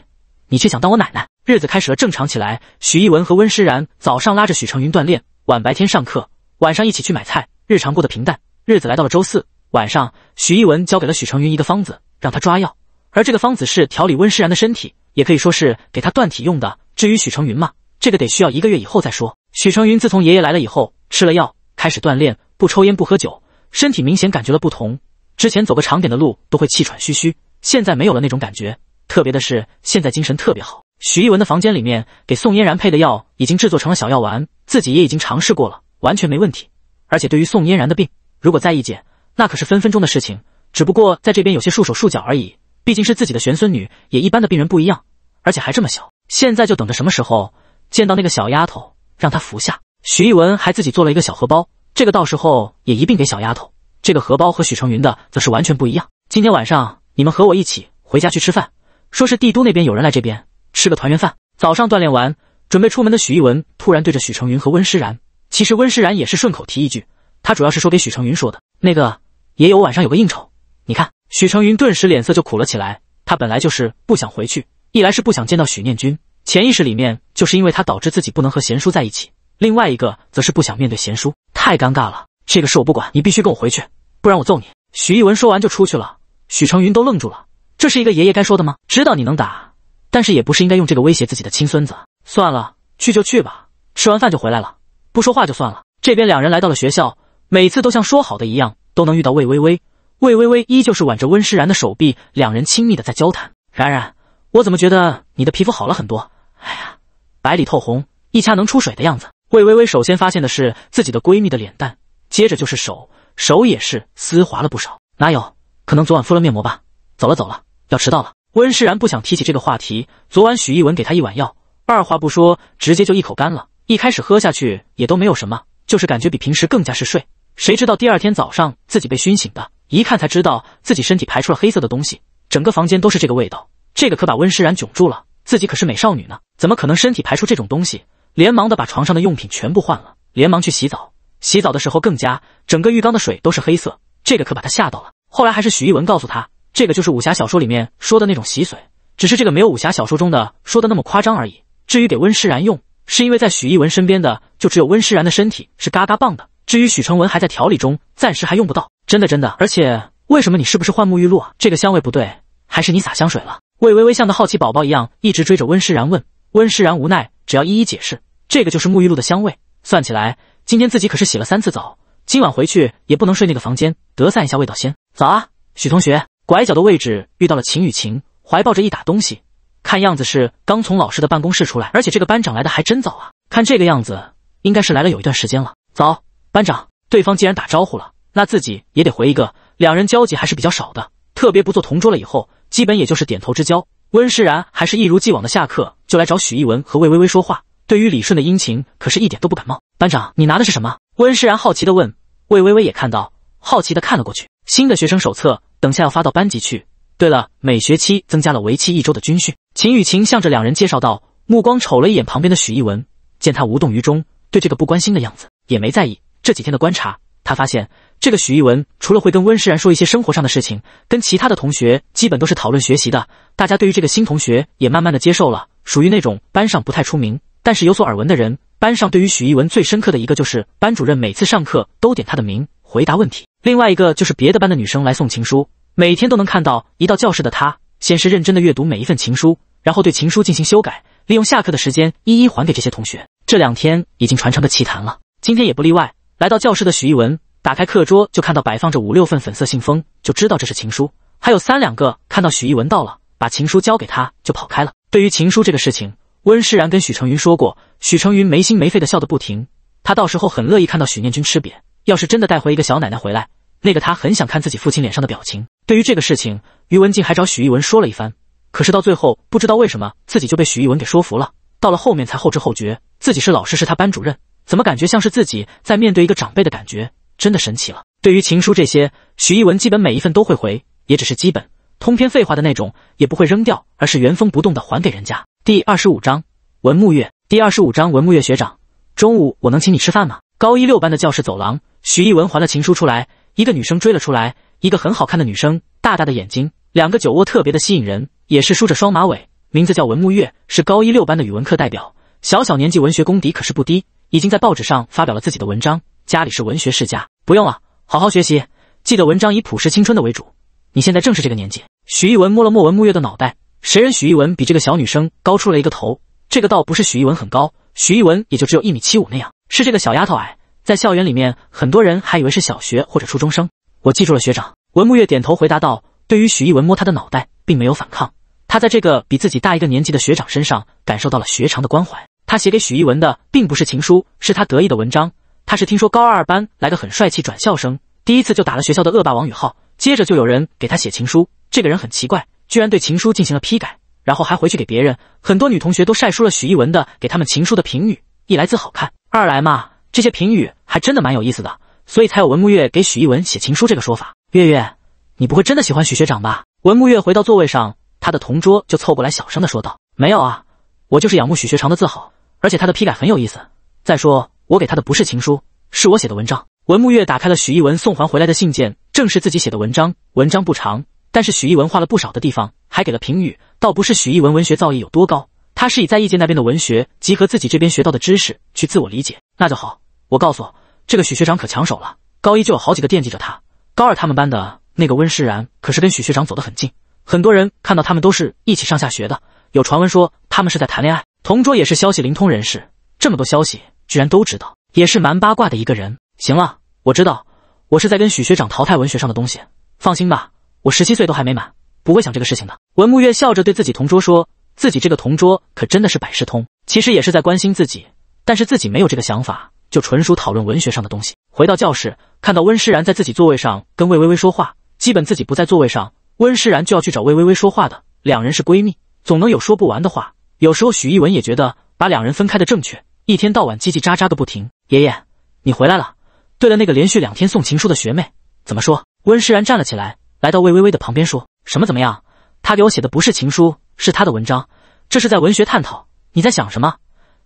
你却想当我奶奶，日子开始了，正常起来。许逸文和温诗然早上拉着许成云锻炼，晚白天上课，晚上一起去买菜，日常过得平淡。日子来到了周四晚上，许逸文交给了许成云一个方子，让他抓药，而这个方子是调理温诗然的身体，也可以说是给他断体用的。至于许成云嘛，这个得需要一个月以后再说。许成云自从爷爷来了以后，吃了药，开始锻炼，不抽烟不喝酒，身体明显感觉了不同。之前走个长点的路都会气喘吁吁，现在没有了那种感觉。特别的是，现在精神特别好。许逸文的房间里面给宋嫣然配的药已经制作成了小药丸，自己也已经尝试过了，完全没问题。而且对于宋嫣然的病，如果再意见，那可是分分钟的事情。只不过在这边有些束手束脚而已，毕竟是自己的玄孙女，也一般的病人不一样，而且还这么小。现在就等着什么时候见到那个小丫头。让他服下。许逸文还自己做了一个小荷包，这个到时候也一并给小丫头。这个荷包和许成云的则是完全不一样。今天晚上你们和我一起回家去吃饭，说是帝都那边有人来这边吃个团圆饭。早上锻炼完准备出门的许逸文突然对着许成云和温诗然，其实温诗然也是顺口提一句，他主要是说给许成云说的。那个爷爷，我晚上有个应酬，你看。许成云顿时脸色就苦了起来，他本来就是不想回去，一来是不想见到许念君。潜意识里面就是因为他导致自己不能和贤叔在一起，另外一个则是不想面对贤叔，太尴尬了。这个事我不管，你必须跟我回去，不然我揍你！许逸文说完就出去了，许成云都愣住了，这是一个爷爷该说的吗？知道你能打，但是也不是应该用这个威胁自己的亲孙子。算了，去就去吧，吃完饭就回来了，不说话就算了。这边两人来到了学校，每次都像说好的一样，都能遇到魏微微。魏微微依旧是挽着温诗然的手臂，两人亲密的在交谈。然然，我怎么觉得你的皮肤好了很多？哎呀，白里透红，一掐能出水的样子。魏微微首先发现的是自己的闺蜜的脸蛋，接着就是手，手也是丝滑了不少。哪有可能昨晚敷了面膜吧？走了走了，要迟到了。温诗然不想提起这个话题。昨晚许逸文给她一碗药，二话不说，直接就一口干了。一开始喝下去也都没有什么，就是感觉比平时更加嗜睡。谁知道第二天早上自己被熏醒的，一看才知道自己身体排出了黑色的东西，整个房间都是这个味道。这个可把温诗然窘住了。自己可是美少女呢，怎么可能身体排出这种东西？连忙的把床上的用品全部换了，连忙去洗澡。洗澡的时候更加，整个浴缸的水都是黑色，这个可把他吓到了。后来还是许逸文告诉他，这个就是武侠小说里面说的那种洗髓，只是这个没有武侠小说中的说的那么夸张而已。至于给温诗然用，是因为在许逸文身边的就只有温诗然的身体是嘎嘎棒的。至于许成文还在调理中，暂时还用不到。真的真的，而且为什么你是不是换沐浴露啊？这个香味不对，还是你撒香水了？魏微微像个好奇宝宝一样，一直追着温诗然问。温诗然无奈，只要一一解释。这个就是沐浴露的香味。算起来，今天自己可是洗了三次澡，今晚回去也不能睡那个房间，得散一下味道先。早啊，许同学。拐角的位置遇到了秦雨晴，怀抱着一打东西，看样子是刚从老师的办公室出来。而且这个班长来的还真早啊，看这个样子，应该是来了有一段时间了。早，班长。对方既然打招呼了，那自己也得回一个。两人交集还是比较少的，特别不做同桌了以后。基本也就是点头之交。温诗然还是一如既往的下课就来找许逸文和魏微微说话，对于李顺的殷勤可是一点都不感冒。班长，你拿的是什么？温诗然好奇的问。魏微微也看到，好奇的看了过去。新的学生手册，等下要发到班级去。对了，每学期增加了为期一周的军训。秦雨晴向着两人介绍道，目光瞅了一眼旁边的许逸文，见他无动于衷，对这个不关心的样子也没在意。这几天的观察，他发现。这个许一文除了会跟温世然说一些生活上的事情，跟其他的同学基本都是讨论学习的。大家对于这个新同学也慢慢的接受了，属于那种班上不太出名，但是有所耳闻的人。班上对于许一文最深刻的一个就是班主任每次上课都点他的名回答问题，另外一个就是别的班的女生来送情书，每天都能看到一到教室的他先是认真的阅读每一份情书，然后对情书进行修改，利用下课的时间一一还给这些同学。这两天已经传成了奇谈了，今天也不例外。来到教室的许一文。打开课桌就看到摆放着五六份粉色信封，就知道这是情书。还有三两个看到许逸文到了，把情书交给他就跑开了。对于情书这个事情，温诗然跟许成云说过，许成云没心没肺的笑得不停。他到时候很乐意看到许念君吃瘪。要是真的带回一个小奶奶回来，那个他很想看自己父亲脸上的表情。对于这个事情，于文静还找许逸文说了一番，可是到最后不知道为什么自己就被许逸文给说服了。到了后面才后知后觉，自己是老师，是他班主任，怎么感觉像是自己在面对一个长辈的感觉？真的神奇了。对于情书这些，徐艺文基本每一份都会回，也只是基本通篇废话的那种，也不会扔掉，而是原封不动的还给人家。第二十五章文木月。第二十五章文木月学长，中午我能请你吃饭吗？高一六班的教室走廊，徐艺文还了情书出来，一个女生追了出来，一个很好看的女生，大大的眼睛，两个酒窝特别的吸引人，也是梳着双马尾，名字叫文木月，是高一六班的语文课代表，小小年纪文学功底可是不低，已经在报纸上发表了自己的文章。家里是文学世家，不用了，好好学习。记得文章以朴实青春的为主。你现在正是这个年纪。许逸文摸了莫文沐月的脑袋，谁人许逸文比这个小女生高出了一个头？这个倒不是许逸文很高，许逸文也就只有一米七五那样，是这个小丫头矮。在校园里面，很多人还以为是小学或者初中生。我记住了，学长。文沐月点头回答道。对于许逸文摸她的脑袋，并没有反抗。他在这个比自己大一个年级的学长身上，感受到了学长的关怀。他写给许逸文的，并不是情书，是他得意的文章。他是听说高二二班来个很帅气转校生，第一次就打了学校的恶霸王宇浩，接着就有人给他写情书。这个人很奇怪，居然对情书进行了批改，然后还回去给别人。很多女同学都晒出了许一文的给他们情书的评语，一来自好看，二来嘛，这些评语还真的蛮有意思的，所以才有文木月给许一文写情书这个说法。月月，你不会真的喜欢许学长吧？文木月回到座位上，他的同桌就凑过来小声的说道：“没有啊，我就是仰慕许学长的字好，而且他的批改很有意思。再说。”我给他的不是情书，是我写的文章。文沐月打开了许逸文送还回来的信件，正是自己写的文章。文章不长，但是许逸文画了不少的地方，还给了评语。倒不是许逸文文学造诣有多高，他是以在异界那边的文学，集合自己这边学到的知识去自我理解。那就好，我告诉这个许学长可抢手了，高一就有好几个惦记着他。高二他们班的那个温诗然，可是跟许学长走得很近，很多人看到他们都是一起上下学的，有传闻说他们是在谈恋爱。同桌也是消息灵通人士，这么多消息。居然都知道，也是蛮八卦的一个人。行了，我知道，我是在跟许学长淘汰文学上的东西。放心吧，我十七岁都还没满，不会想这个事情的。文沐月笑着对自己同桌说：“自己这个同桌可真的是百事通，其实也是在关心自己，但是自己没有这个想法，就纯属讨论文学上的东西。”回到教室，看到温诗然在自己座位上跟魏微微说话，基本自己不在座位上，温诗然就要去找魏微微说话的。两人是闺蜜，总能有说不完的话。有时候许逸文也觉得把两人分开的正确。一天到晚叽叽喳喳个不停。爷爷，你回来了。对了，那个连续两天送情书的学妹怎么说？温诗然站了起来，来到魏微微的旁边，说：“什么？怎么样？他给我写的不是情书，是他的文章，这是在文学探讨。你在想什么？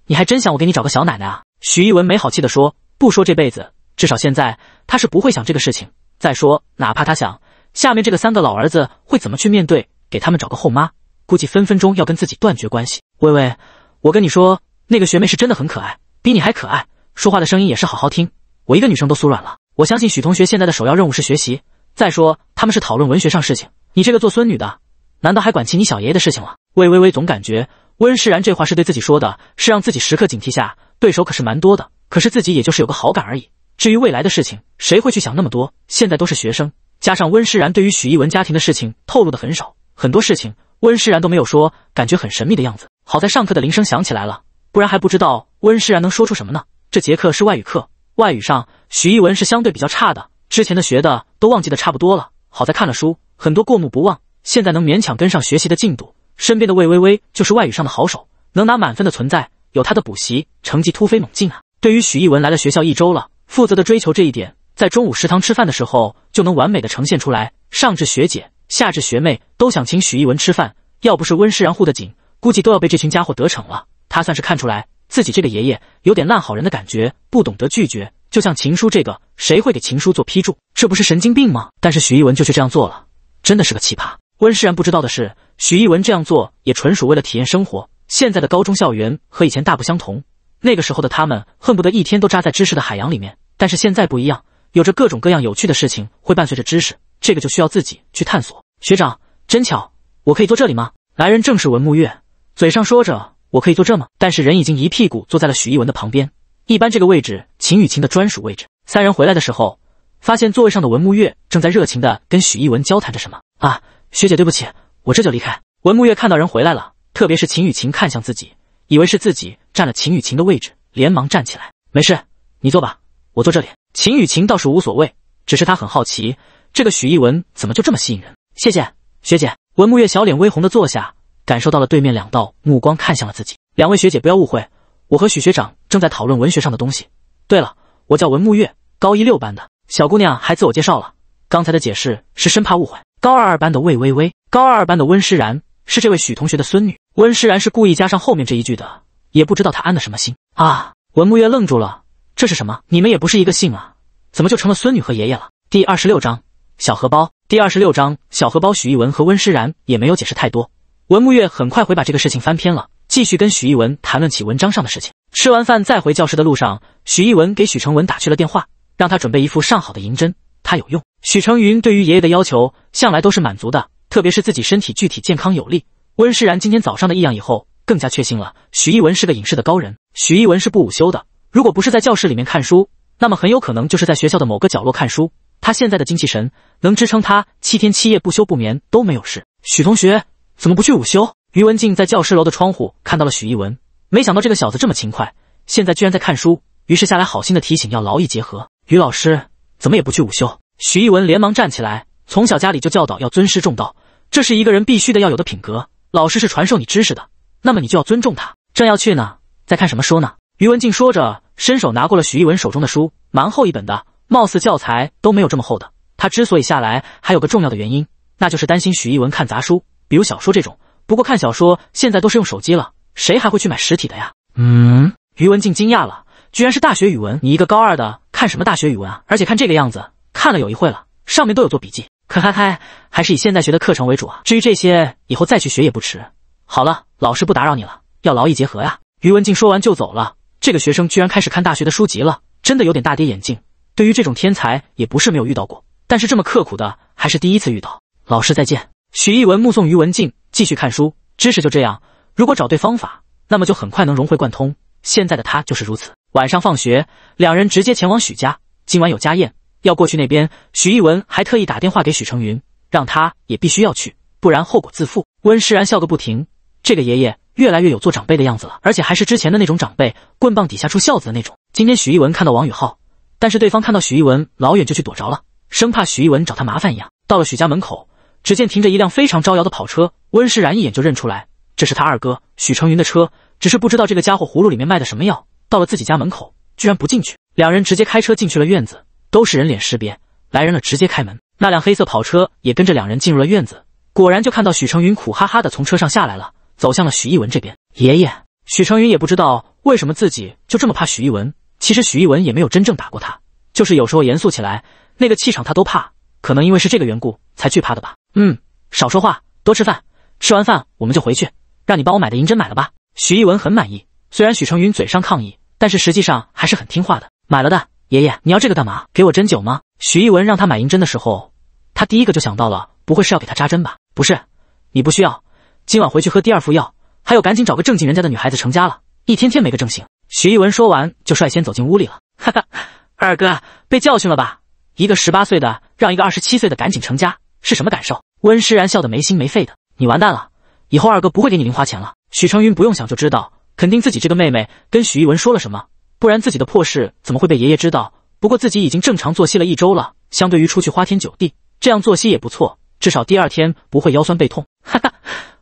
你还真想我给你找个小奶奶啊？”徐一文没好气的说：“不说这辈子，至少现在他是不会想这个事情。再说，哪怕他想，下面这个三个老儿子会怎么去面对？给他们找个后妈，估计分分钟要跟自己断绝关系。”微微，我跟你说。那个学妹是真的很可爱，比你还可爱，说话的声音也是好好听，我一个女生都酥软了。我相信许同学现在的首要任务是学习。再说他们是讨论文学上事情，你这个做孙女的，难道还管起你小爷爷的事情了？魏微微总感觉温诗然这话是对自己说的，是让自己时刻警惕下。对手可是蛮多的，可是自己也就是有个好感而已。至于未来的事情，谁会去想那么多？现在都是学生，加上温诗然对于许一文家庭的事情透露的很少，很多事情温诗然都没有说，感觉很神秘的样子。好在上课的铃声响起来了。不然还不知道温世然能说出什么呢？这节课是外语课，外语上许逸文是相对比较差的，之前的学的都忘记的差不多了。好在看了书很多，过目不忘，现在能勉强跟上学习的进度。身边的魏微微就是外语上的好手，能拿满分的存在，有她的补习，成绩突飞猛进啊。对于许逸文来了学校一周了，负责的追求这一点，在中午食堂吃饭的时候就能完美的呈现出来。上至学姐，下至学妹，都想请许逸文吃饭，要不是温世然护得紧，估计都要被这群家伙得逞了。他算是看出来，自己这个爷爷有点烂好人的感觉，不懂得拒绝。就像情书这个，谁会给情书做批注？这不是神经病吗？但是许一文就去这样做了，真的是个奇葩。温世然不知道的是，许一文这样做也纯属为了体验生活。现在的高中校园和以前大不相同，那个时候的他们恨不得一天都扎在知识的海洋里面，但是现在不一样，有着各种各样有趣的事情会伴随着知识，这个就需要自己去探索。学长，真巧，我可以坐这里吗？来人正是文沐月，嘴上说着。我可以坐这吗？但是人已经一屁股坐在了许一文的旁边。一般这个位置，秦雨晴的专属位置。三人回来的时候，发现座位上的文沐月正在热情的跟许一文交谈着什么。啊，学姐，对不起，我这就离开。文沐月看到人回来了，特别是秦雨晴看向自己，以为是自己占了秦雨晴的位置，连忙站起来。没事，你坐吧，我坐这里。秦雨晴倒是无所谓，只是她很好奇这个许一文怎么就这么吸引人。谢谢学姐。文沐月小脸微红的坐下。感受到了对面两道目光看向了自己，两位学姐不要误会，我和许学长正在讨论文学上的东西。对了，我叫文沐月，高一六班的小姑娘还自我介绍了。刚才的解释是生怕误会。高二二班的魏微微，高二二班的温诗然是这位许同学的孙女。温诗然是故意加上后面这一句的，也不知道他安的什么心啊。文沐月愣住了，这是什么？你们也不是一个姓啊，怎么就成了孙女和爷爷了？第二十六章小荷包。第二十六章小荷包。许一文和温诗然也没有解释太多。文沐月很快回把这个事情翻篇了，继续跟许逸文谈论起文章上的事情。吃完饭，再回教室的路上，许逸文给许成文打去了电话，让他准备一副上好的银针，他有用。许成云对于爷爷的要求向来都是满足的，特别是自己身体具体健康有力。温诗然今天早上的异样以后，更加确信了许逸文是个隐世的高人。许逸文是不午休的，如果不是在教室里面看书，那么很有可能就是在学校的某个角落看书。他现在的精气神能支撑他七天七夜不休不眠都没有事。许同学。怎么不去午休？于文静在教师楼的窗户看到了许一文，没想到这个小子这么勤快，现在居然在看书，于是下来好心的提醒要劳逸结合。于老师怎么也不去午休？许一文连忙站起来，从小家里就教导要尊师重道，这是一个人必须的要有的品格。老师是传授你知识的，那么你就要尊重他。正要去呢，在看什么书呢？于文静说着，伸手拿过了许一文手中的书，蛮厚一本的，貌似教材都没有这么厚的。他之所以下来还有个重要的原因，那就是担心许一文看杂书。比如小说这种，不过看小说现在都是用手机了，谁还会去买实体的呀？嗯，于文静惊讶了，居然是大学语文，你一个高二的看什么大学语文啊？而且看这个样子，看了有一会了，上面都有做笔记。可嗨嗨，还是以现在学的课程为主啊，至于这些，以后再去学也不迟。好了，老师不打扰你了，要劳逸结合呀。于文静说完就走了。这个学生居然开始看大学的书籍了，真的有点大跌眼镜。对于这种天才，也不是没有遇到过，但是这么刻苦的，还是第一次遇到。老师再见。许逸文目送于文静继续看书，知识就这样。如果找对方法，那么就很快能融会贯通。现在的他就是如此。晚上放学，两人直接前往许家，今晚有家宴要过去那边。许逸文还特意打电话给许成云，让他也必须要去，不然后果自负。温诗然笑个不停，这个爷爷越来越有做长辈的样子了，而且还是之前的那种长辈，棍棒底下出孝子的那种。今天许逸文看到王宇浩，但是对方看到许逸文，老远就去躲着了，生怕许逸文找他麻烦一样。到了许家门口。只见停着一辆非常招摇的跑车，温世然一眼就认出来，这是他二哥许成云的车。只是不知道这个家伙葫芦里面卖的什么药，到了自己家门口居然不进去。两人直接开车进去了院子，都是人脸识别，来人了直接开门。那辆黑色跑车也跟着两人进入了院子，果然就看到许成云苦哈哈的从车上下来了，走向了许逸文这边。爷爷，许成云也不知道为什么自己就这么怕许逸文。其实许逸文也没有真正打过他，就是有时候严肃起来，那个气场他都怕。可能因为是这个缘故才惧怕的吧。嗯，少说话，多吃饭。吃完饭我们就回去。让你帮我买的银针买了吧？许一文很满意。虽然许成云嘴上抗议，但是实际上还是很听话的。买了的，爷爷你要这个干嘛？给我针灸吗？许一文让他买银针的时候，他第一个就想到了，不会是要给他扎针吧？不是，你不需要。今晚回去喝第二副药，还有赶紧找个正经人家的女孩子成家了。一天天没个正形。许一文说完，就率先走进屋里了。哈哈，二哥被教训了吧？一个十八岁的让一个二十七岁的赶紧成家，是什么感受？温诗然笑得没心没肺的，你完蛋了，以后二哥不会给你零花钱了。许成云不用想就知道，肯定自己这个妹妹跟许一文说了什么，不然自己的破事怎么会被爷爷知道？不过自己已经正常作息了一周了，相对于出去花天酒地，这样作息也不错，至少第二天不会腰酸背痛。哈哈，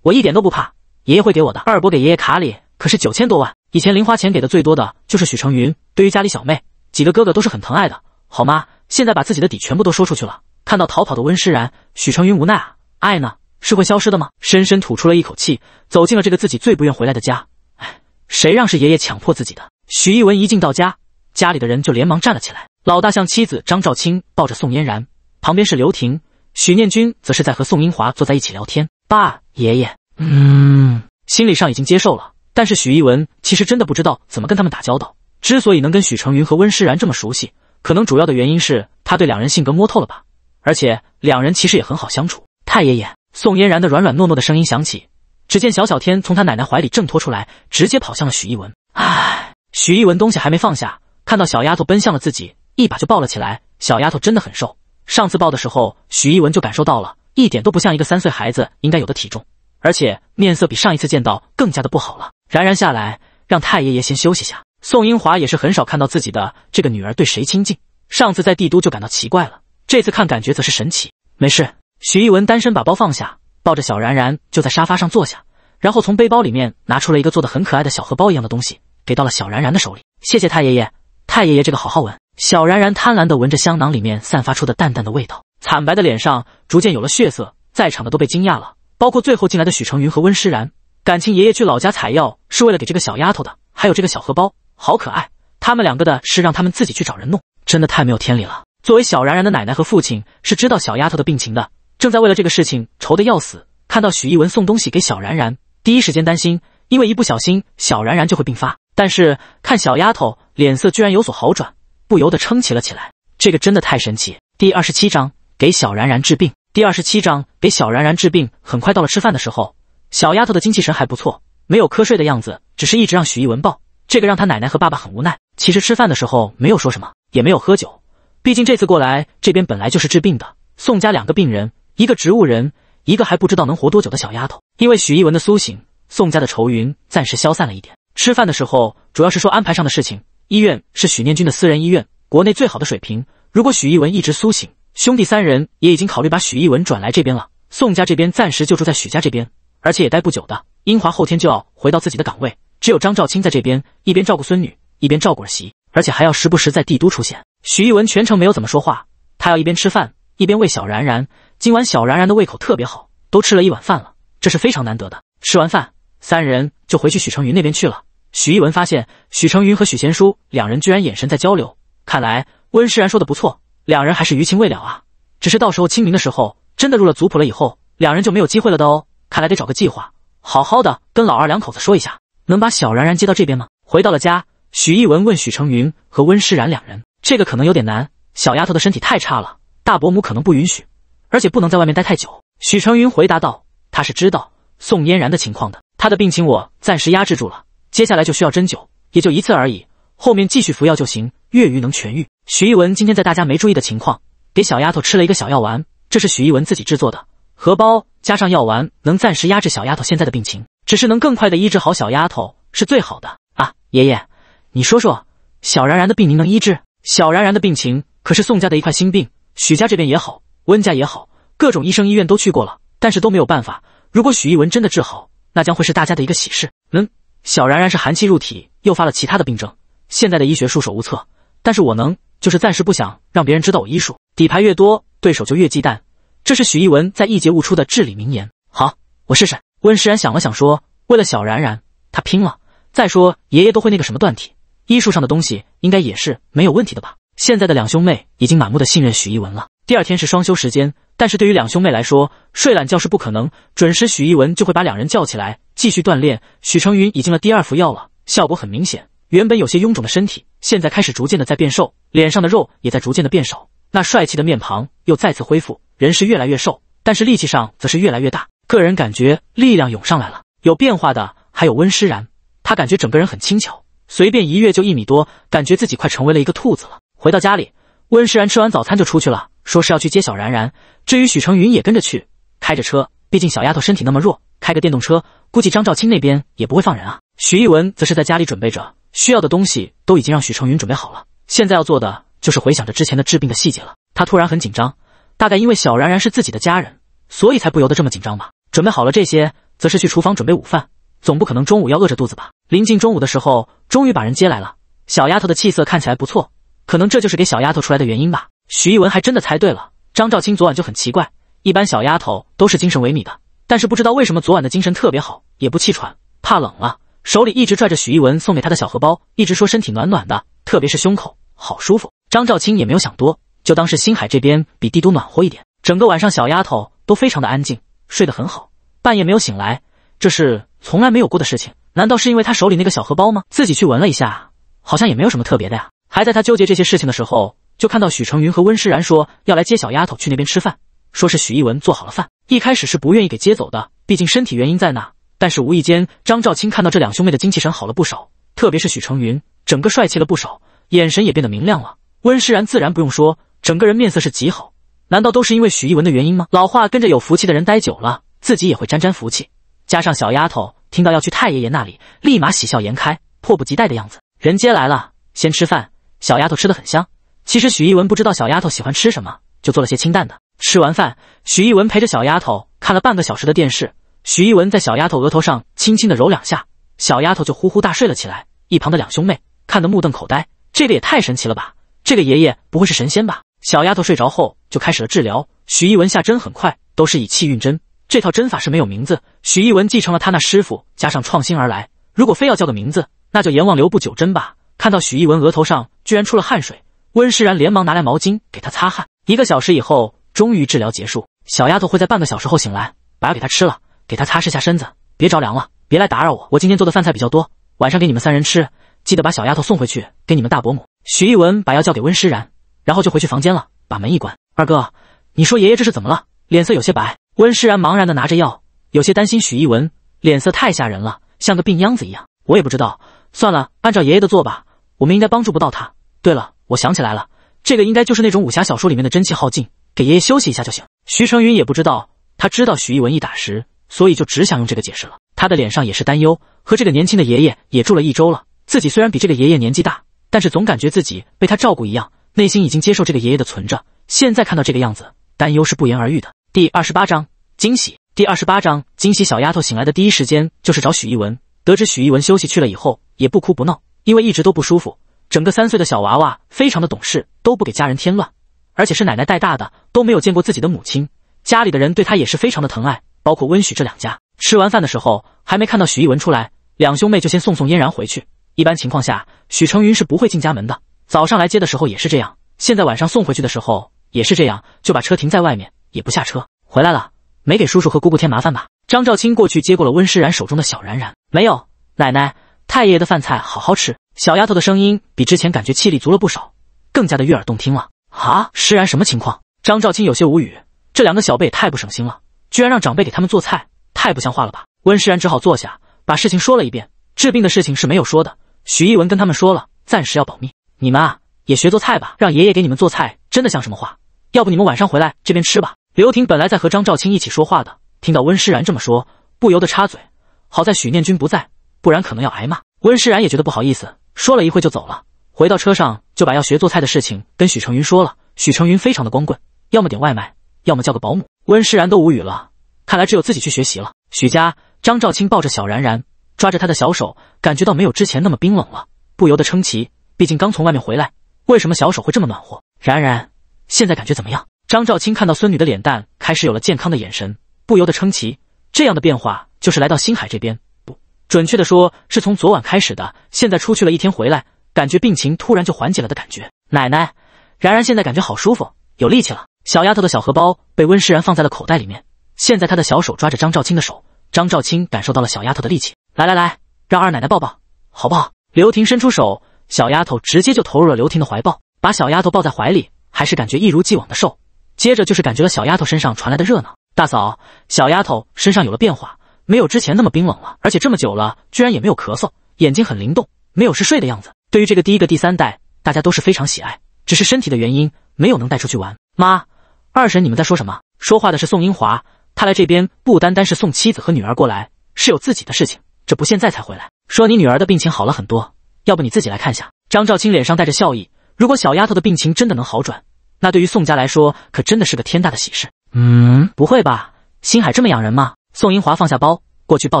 我一点都不怕，爷爷会给我的。二伯给爷爷卡里可是九千多万，以前零花钱给的最多的就是许成云，对于家里小妹，几个哥哥都是很疼爱的，好吗？现在把自己的底全部都说出去了。看到逃跑的温诗然，许成云无奈啊，爱呢是会消失的吗？深深吐出了一口气，走进了这个自己最不愿回来的家。哎，谁让是爷爷强迫自己的？许一文一进到家，家里的人就连忙站了起来。老大向妻子张兆清抱着宋嫣然，旁边是刘婷，许念君则是在和宋英华坐在一起聊天。爸，爷爷，嗯，心理上已经接受了，但是许一文其实真的不知道怎么跟他们打交道。之所以能跟许成云和温诗然这么熟悉，可能主要的原因是他对两人性格摸透了吧。而且两人其实也很好相处。太爷爷，宋嫣然的软软糯糯的声音响起。只见小小天从他奶奶怀里挣脱出来，直接跑向了许逸文。唉，许逸文东西还没放下，看到小丫头奔向了自己，一把就抱了起来。小丫头真的很瘦，上次抱的时候，许逸文就感受到了，一点都不像一个三岁孩子应该有的体重。而且面色比上一次见到更加的不好了。然然下来，让太爷爷先休息下。宋英华也是很少看到自己的这个女儿对谁亲近，上次在帝都就感到奇怪了。这次看感觉则是神奇，没事。许逸文单身把包放下，抱着小然然就在沙发上坐下，然后从背包里面拿出了一个做的很可爱的小荷包一样的东西，给到了小然然的手里。谢谢太爷爷，太爷爷这个好好闻。小然然贪婪的闻着香囊里面散发出的淡淡的味道，惨白的脸上逐渐有了血色。在场的都被惊讶了，包括最后进来的许成云和温诗然。感情爷爷去老家采药是为了给这个小丫头的，还有这个小荷包，好可爱。他们两个的是让他们自己去找人弄，真的太没有天理了。作为小然然的奶奶和父亲是知道小丫头的病情的，正在为了这个事情愁得要死。看到许逸文送东西给小然然，第一时间担心，因为一不小心小然然就会病发。但是看小丫头脸色居然有所好转，不由得撑起了起来。这个真的太神奇。第二十七章给小然然治病。第二十七章给小然然治病。很快到了吃饭的时候，小丫头的精气神还不错，没有瞌睡的样子，只是一直让许逸文抱，这个让他奶奶和爸爸很无奈。其实吃饭的时候没有说什么，也没有喝酒。毕竟这次过来这边本来就是治病的。宋家两个病人，一个植物人，一个还不知道能活多久的小丫头。因为许逸文的苏醒，宋家的愁云暂时消散了一点。吃饭的时候，主要是说安排上的事情。医院是许念君的私人医院，国内最好的水平。如果许逸文一直苏醒，兄弟三人也已经考虑把许逸文转来这边了。宋家这边暂时就住在许家这边，而且也待不久的。英华后天就要回到自己的岗位，只有张兆清在这边，一边照顾孙女，一边照顾儿媳，而且还要时不时在帝都出现。许逸文全程没有怎么说话，他要一边吃饭一边喂小然然。今晚小然然的胃口特别好，都吃了一碗饭了，这是非常难得的。吃完饭，三人就回去许成云那边去了。许逸文发现许成云和许贤书两人居然眼神在交流，看来温诗然说的不错，两人还是余情未了啊。只是到时候清明的时候真的入了族谱了以后，两人就没有机会了的哦。看来得找个计划，好好的跟老二两口子说一下，能把小然然接到这边吗？回到了家，许逸文问许成云和温诗然两人。这个可能有点难，小丫头的身体太差了，大伯母可能不允许，而且不能在外面待太久。许成云回答道：“他是知道宋嫣然的情况的，她的病情我暂时压制住了，接下来就需要针灸，也就一次而已，后面继续服药就行，月余能痊愈。”许逸文今天在大家没注意的情况，给小丫头吃了一个小药丸，这是许逸文自己制作的荷包加上药丸，能暂时压制小丫头现在的病情，只是能更快的医治好小丫头是最好的啊，爷爷，你说说，小然然的病您能医治？”小然然的病情可是宋家的一块心病，许家这边也好，温家也好，各种医生、医院都去过了，但是都没有办法。如果许逸文真的治好，那将会是大家的一个喜事。能，小然然是寒气入体，诱发了其他的病症，现在的医学束手无策。但是我能，就是暂时不想让别人知道我医术。底牌越多，对手就越忌惮。这是许逸文在异界悟出的至理名言。好，我试试。温时然想了想说：“为了小然然，他拼了。再说爷爷都会那个什么断体。”医术上的东西应该也是没有问题的吧？现在的两兄妹已经满目的信任许逸文了。第二天是双休时间，但是对于两兄妹来说，睡懒觉是不可能。准时，许逸文就会把两人叫起来继续锻炼。许成云已经了第二服药了，效果很明显。原本有些臃肿的身体，现在开始逐渐的在变瘦，脸上的肉也在逐渐的变少，那帅气的面庞又再次恢复。人是越来越瘦，但是力气上则是越来越大。个人感觉力量涌上来了。有变化的还有温诗然，他感觉整个人很轻巧。随便一跃就一米多，感觉自己快成为了一个兔子了。回到家里，温世然吃完早餐就出去了，说是要去接小然然。至于许成云也跟着去，开着车，毕竟小丫头身体那么弱，开个电动车，估计张兆清那边也不会放人啊。许逸文则是在家里准备着，需要的东西都已经让许成云准备好了，现在要做的就是回想着之前的治病的细节了。他突然很紧张，大概因为小然然是自己的家人，所以才不由得这么紧张吧。准备好了这些，则是去厨房准备午饭，总不可能中午要饿着肚子吧。临近中午的时候，终于把人接来了。小丫头的气色看起来不错，可能这就是给小丫头出来的原因吧。许一文还真的猜对了。张兆清昨晚就很奇怪，一般小丫头都是精神萎靡的，但是不知道为什么昨晚的精神特别好，也不气喘，怕冷了，手里一直拽着许一文送给他的小荷包，一直说身体暖暖的，特别是胸口好舒服。张兆清也没有想多，就当是星海这边比帝都暖和一点。整个晚上，小丫头都非常的安静，睡得很好，半夜没有醒来，这是从来没有过的事情。难道是因为他手里那个小荷包吗？自己去闻了一下，好像也没有什么特别的呀。还在他纠结这些事情的时候，就看到许成云和温诗然说要来接小丫头去那边吃饭，说是许一文做好了饭。一开始是不愿意给接走的，毕竟身体原因在那。但是无意间，张兆清看到这两兄妹的精气神好了不少，特别是许成云，整个帅气了不少，眼神也变得明亮了。温诗然自然不用说，整个人面色是极好。难道都是因为许一文的原因吗？老话，跟着有福气的人待久了，自己也会沾沾福气。加上小丫头。听到要去太爷爷那里，立马喜笑颜开，迫不及待的样子。人接来了，先吃饭。小丫头吃的很香。其实许一文不知道小丫头喜欢吃什么，就做了些清淡的。吃完饭，许一文陪着小丫头看了半个小时的电视。许一文在小丫头额头上轻轻的揉两下，小丫头就呼呼大睡了起来。一旁的两兄妹看得目瞪口呆，这个也太神奇了吧！这个爷爷不会是神仙吧？小丫头睡着后就开始了治疗。许一文下针很快，都是以气运针。这套针法是没有名字，许逸文继承了他那师傅，加上创新而来。如果非要叫个名字，那就阎王留步九针吧。看到许逸文额头上居然出了汗水，温诗然连忙拿来毛巾给他擦汗。一个小时以后，终于治疗结束，小丫头会在半个小时后醒来，把药给她吃了，给她擦拭下身子，别着凉了。别来打扰我，我今天做的饭菜比较多，晚上给你们三人吃。记得把小丫头送回去给你们大伯母。许逸文把药交给温诗然，然后就回去房间了，把门一关。二哥，你说爷爷这是怎么了？脸色有些白。温诗然茫然的拿着药，有些担心许逸文脸色太吓人了，像个病秧子一样。我也不知道，算了，按照爷爷的做吧。我们应该帮助不到他。对了，我想起来了，这个应该就是那种武侠小说里面的真气耗尽，给爷爷休息一下就行。徐成云也不知道，他知道许逸文一打十，所以就只想用这个解释了。他的脸上也是担忧，和这个年轻的爷爷也住了一周了。自己虽然比这个爷爷年纪大，但是总感觉自己被他照顾一样，内心已经接受这个爷爷的存着。现在看到这个样子，担忧是不言而喻的。第二十八章惊喜。第二十八章惊喜。小丫头醒来的第一时间就是找许逸文，得知许逸文休息去了以后，也不哭不闹，因为一直都不舒服。整个三岁的小娃娃非常的懂事，都不给家人添乱。而且是奶奶带大的，都没有见过自己的母亲。家里的人对她也是非常的疼爱，包括温许这两家。吃完饭的时候，还没看到许逸文出来，两兄妹就先送送嫣然回去。一般情况下，许成云是不会进家门的。早上来接的时候也是这样，现在晚上送回去的时候也是这样，就把车停在外面。也不下车回来了，没给叔叔和姑姑添麻烦吧？张兆清过去接过了温诗然手中的小然然，没有。奶奶、太爷爷的饭菜好好吃。小丫头的声音比之前感觉气力足了不少，更加的悦耳动听了。啊，诗然什么情况？张兆清有些无语，这两个小辈也太不省心了，居然让长辈给他们做菜，太不像话了吧？温诗然只好坐下，把事情说了一遍，治病的事情是没有说的。许逸文跟他们说了，暂时要保密。你们啊，也学做菜吧，让爷爷给你们做菜，真的像什么话？要不你们晚上回来这边吃吧。刘婷本来在和张兆清一起说话的，听到温诗然这么说，不由得插嘴。好在许念君不在，不然可能要挨骂。温诗然也觉得不好意思，说了一会就走了。回到车上，就把要学做菜的事情跟许成云说了。许成云非常的光棍，要么点外卖，要么叫个保姆。温诗然都无语了，看来只有自己去学习了。许家张兆清抱着小然然，抓着他的小手，感觉到没有之前那么冰冷了，不由得称奇。毕竟刚从外面回来，为什么小手会这么暖和？然然现在感觉怎么样？张兆清看到孙女的脸蛋开始有了健康的眼神，不由得称奇。这样的变化就是来到星海这边，不准确的说是从昨晚开始的。现在出去了一天回来，感觉病情突然就缓解了的感觉。奶奶，然然现在感觉好舒服，有力气了。小丫头的小荷包被温世然放在了口袋里面。现在她的小手抓着张兆清的手，张兆清感受到了小丫头的力气。来来来，让二奶奶抱抱，好不好？刘婷伸出手，小丫头直接就投入了刘婷的怀抱，把小丫头抱在怀里，还是感觉一如既往的瘦。接着就是感觉了小丫头身上传来的热闹。大嫂，小丫头身上有了变化，没有之前那么冰冷了，而且这么久了居然也没有咳嗽，眼睛很灵动，没有嗜睡的样子。对于这个第一个第三代，大家都是非常喜爱，只是身体的原因没有能带出去玩。妈，二婶，你们在说什么？说话的是宋英华，他来这边不单单是送妻子和女儿过来，是有自己的事情。这不现在才回来，说你女儿的病情好了很多，要不你自己来看下。张兆清脸上带着笑意，如果小丫头的病情真的能好转。那对于宋家来说，可真的是个天大的喜事。嗯，不会吧？星海这么养人吗？宋英华放下包，过去抱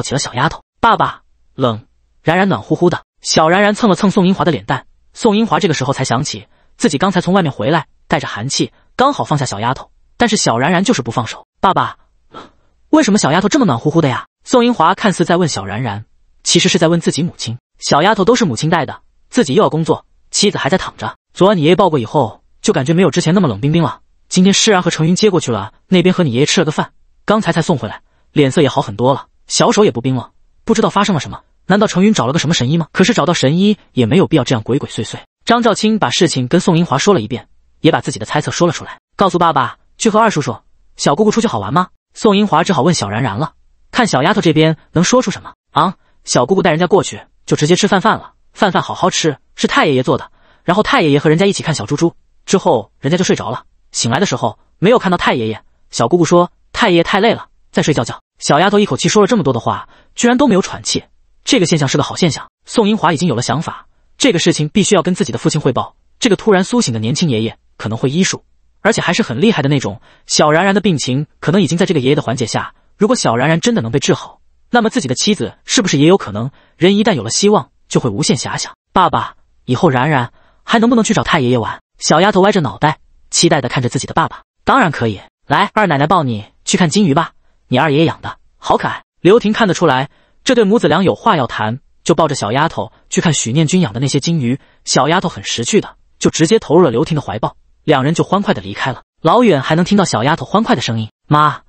起了小丫头。爸爸，冷。然然暖乎乎的，小然然蹭了蹭宋英华的脸蛋。宋英华这个时候才想起自己刚才从外面回来带着寒气，刚好放下小丫头，但是小然然就是不放手。爸爸，为什么小丫头这么暖乎乎的呀？宋英华看似在问小然然，其实是在问自己母亲。小丫头都是母亲带的，自己又要工作，妻子还在躺着。昨晚你爷爷抱过以后。就感觉没有之前那么冷冰冰了。今天施然和程云接过去了，那边和你爷爷吃了个饭，刚才才送回来，脸色也好很多了，小手也不冰了。不知道发生了什么？难道程云找了个什么神医吗？可是找到神医也没有必要这样鬼鬼祟祟。张兆清把事情跟宋英华说了一遍，也把自己的猜测说了出来，告诉爸爸去和二叔叔、小姑姑出去好玩吗？宋英华只好问小然然了，看小丫头这边能说出什么啊？小姑姑带人家过去就直接吃饭饭了，饭饭好好吃，是太爷爷做的，然后太爷爷和人家一起看小猪猪。之后，人家就睡着了。醒来的时候，没有看到太爷爷。小姑姑说：“太爷爷太累了，在睡觉觉。”小丫头一口气说了这么多的话，居然都没有喘气。这个现象是个好现象。宋英华已经有了想法，这个事情必须要跟自己的父亲汇报。这个突然苏醒的年轻爷爷可能会医术，而且还是很厉害的那种。小然然的病情可能已经在这个爷爷的缓解下。如果小然然真的能被治好，那么自己的妻子是不是也有可能？人一旦有了希望，就会无限遐想。爸爸，以后然然还能不能去找太爷爷玩？小丫头歪着脑袋，期待的看着自己的爸爸。当然可以，来，二奶奶抱你去看金鱼吧，你二爷爷养的，好可爱。刘婷看得出来，这对母子俩有话要谈，就抱着小丫头去看许念君养的那些金鱼。小丫头很识趣的，就直接投入了刘婷的怀抱，两人就欢快的离开了。老远还能听到小丫头欢快的声音。妈，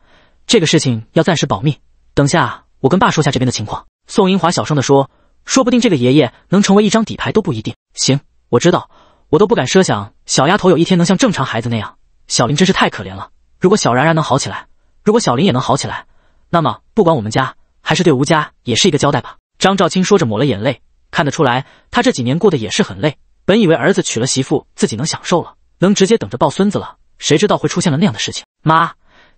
这个事情要暂时保密，等下我跟爸说下这边的情况。宋英华小声的说，说不定这个爷爷能成为一张底牌都不一定。行，我知道。我都不敢设想小丫头有一天能像正常孩子那样。小林真是太可怜了。如果小然然能好起来，如果小林也能好起来，那么不管我们家还是对吴家，也是一个交代吧。张兆清说着抹了眼泪，看得出来他这几年过得也是很累。本以为儿子娶了媳妇，自己能享受了，能直接等着抱孙子了，谁知道会出现了那样的事情。妈，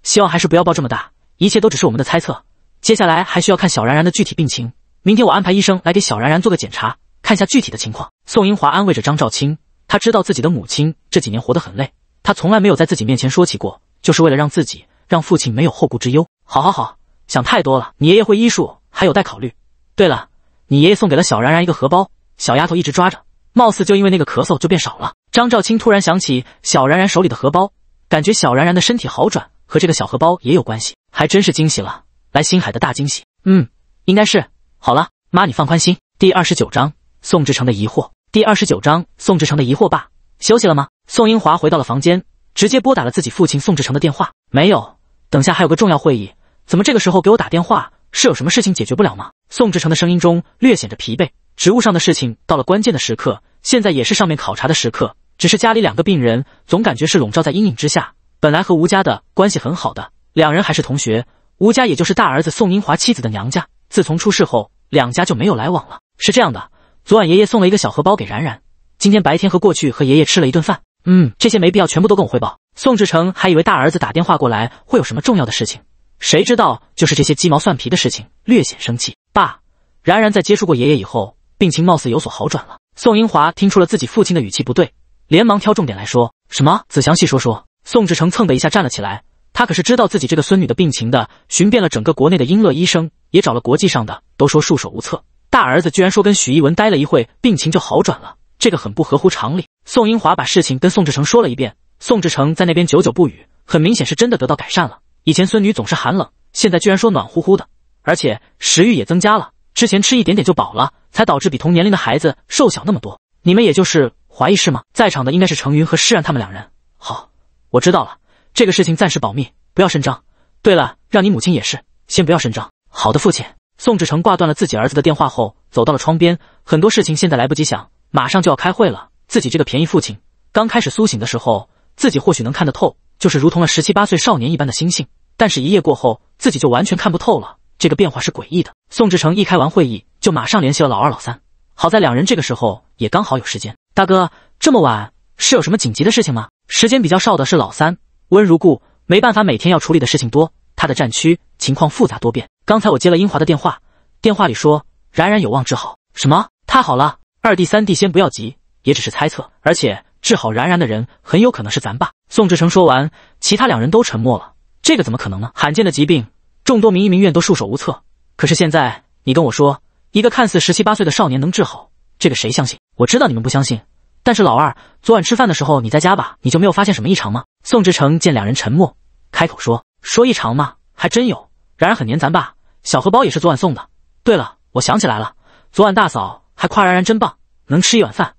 希望还是不要抱这么大，一切都只是我们的猜测。接下来还需要看小然然的具体病情。明天我安排医生来给小然然做个检查，看下具体的情况。宋英华安慰着张兆清。他知道自己的母亲这几年活得很累，他从来没有在自己面前说起过，就是为了让自己、让父亲没有后顾之忧。好，好，好，想太多了。你爷爷会医术，还有待考虑。对了，你爷爷送给了小然然一个荷包，小丫头一直抓着，貌似就因为那个咳嗽就变少了。张兆清突然想起小然然手里的荷包，感觉小然然的身体好转和这个小荷包也有关系，还真是惊喜了，来星海的大惊喜。嗯，应该是好了，妈，你放宽心。第二十九章：宋志成的疑惑。第二十九章宋志成的疑惑爸休息了吗？宋英华回到了房间，直接拨打了自己父亲宋志成的电话。没有，等下还有个重要会议，怎么这个时候给我打电话？是有什么事情解决不了吗？宋志成的声音中略显着疲惫。职务上的事情到了关键的时刻，现在也是上面考察的时刻。只是家里两个病人，总感觉是笼罩在阴影之下。本来和吴家的关系很好的，两人还是同学。吴家也就是大儿子宋英华妻子的娘家，自从出事后，两家就没有来往了。是这样的。昨晚爷爷送了一个小荷包给然然，今天白天和过去和爷爷吃了一顿饭。嗯，这些没必要全部都跟我汇报。宋志成还以为大儿子打电话过来会有什么重要的事情，谁知道就是这些鸡毛蒜皮的事情，略显生气。爸，然然在接触过爷爷以后，病情貌似有所好转了。宋英华听出了自己父亲的语气不对，连忙挑重点来说：“什么？”子详细说说。宋志成蹭的一下站了起来，他可是知道自己这个孙女的病情的，寻遍了整个国内的英乐医生，也找了国际上的，都说束手无策。大儿子居然说跟许一文待了一会，病情就好转了，这个很不合乎常理。宋英华把事情跟宋志成说了一遍，宋志成在那边久久不语，很明显是真的得到改善了。以前孙女总是寒冷，现在居然说暖乎乎的，而且食欲也增加了，之前吃一点点就饱了，才导致比同年龄的孩子瘦小那么多。你们也就是怀疑是吗？在场的应该是程云和施然他们两人。好，我知道了，这个事情暂时保密，不要声张。对了，让你母亲也是，先不要声张。好的，父亲。宋志成挂断了自己儿子的电话后，走到了窗边。很多事情现在来不及想，马上就要开会了。自己这个便宜父亲，刚开始苏醒的时候，自己或许能看得透，就是如同了十七八岁少年一般的心性。但是，一夜过后，自己就完全看不透了。这个变化是诡异的。宋志成一开完会议，就马上联系了老二、老三。好在两人这个时候也刚好有时间。大哥，这么晚是有什么紧急的事情吗？时间比较少的是老三温如故，没办法，每天要处理的事情多。他的战区情况复杂多变。刚才我接了英华的电话，电话里说冉冉有望治好。什么？太好了！二弟三弟先不要急，也只是猜测。而且治好冉冉的人很有可能是咱爸。宋志成说完，其他两人都沉默了。这个怎么可能呢？罕见的疾病，众多名医名院都束手无策。可是现在你跟我说，一个看似十七八岁的少年能治好，这个谁相信？我知道你们不相信，但是老二，昨晚吃饭的时候你在家吧？你就没有发现什么异常吗？宋志成见两人沉默，开口说。说异常吗？还真有，然然很粘咱爸，小荷包也是昨晚送的。对了，我想起来了，昨晚大嫂还夸然然真棒，能吃一碗饭。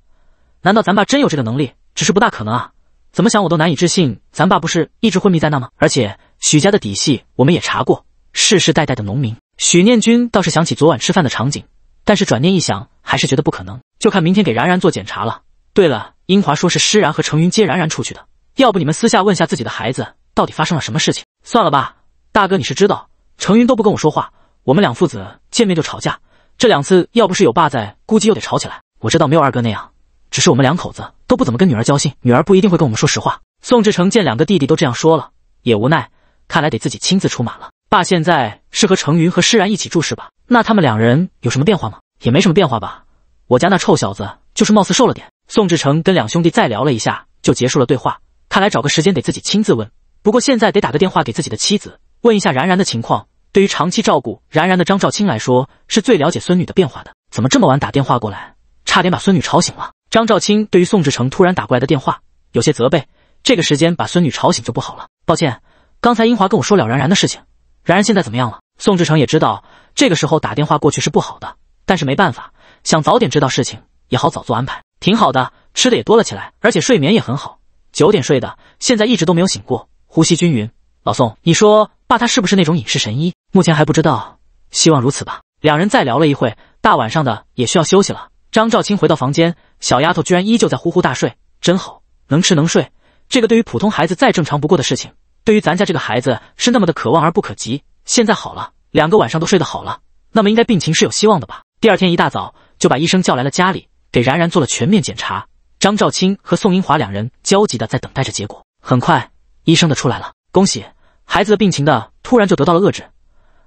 难道咱爸真有这个能力？只是不大可能啊！怎么想我都难以置信，咱爸不是一直昏迷在那吗？而且许家的底细我们也查过，世世代代的农民。许念君倒是想起昨晚吃饭的场景，但是转念一想，还是觉得不可能。就看明天给然然做检查了。对了，英华说是施然和程云接然然出去的，要不你们私下问下自己的孩子，到底发生了什么事情？算了吧，大哥，你是知道，程云都不跟我说话，我们两父子见面就吵架。这两次要不是有爸在，估计又得吵起来。我知道没有二哥那样，只是我们两口子都不怎么跟女儿交心，女儿不一定会跟我们说实话。宋志成见两个弟弟都这样说了，也无奈，看来得自己亲自出马了。爸现在是和程云和施然一起住是吧？那他们两人有什么变化吗？也没什么变化吧。我家那臭小子就是貌似瘦了点。宋志成跟两兄弟再聊了一下，就结束了对话。看来找个时间得自己亲自问。不过现在得打个电话给自己的妻子，问一下然然的情况。对于长期照顾然然的张兆清来说，是最了解孙女的变化的。怎么这么晚打电话过来，差点把孙女吵醒了？张兆清对于宋志成突然打过来的电话有些责备。这个时间把孙女吵醒就不好了。抱歉，刚才英华跟我说了然然的事情。然然现在怎么样了？宋志成也知道这个时候打电话过去是不好的，但是没办法，想早点知道事情也好早做安排。挺好的，吃的也多了起来，而且睡眠也很好，九点睡的，现在一直都没有醒过。呼吸均匀，老宋，你说爸他是不是那种隐世神医？目前还不知道，希望如此吧。两人再聊了一会，大晚上的也需要休息了。张兆清回到房间，小丫头居然依旧在呼呼大睡，真好，能吃能睡，这个对于普通孩子再正常不过的事情，对于咱家这个孩子是那么的渴望而不可及。现在好了，两个晚上都睡得好了，那么应该病情是有希望的吧？第二天一大早就把医生叫来了家里，给然然做了全面检查。张兆清和宋英华两人焦急的在等待着结果。很快。医生的出来了，恭喜！孩子的病情的突然就得到了遏制，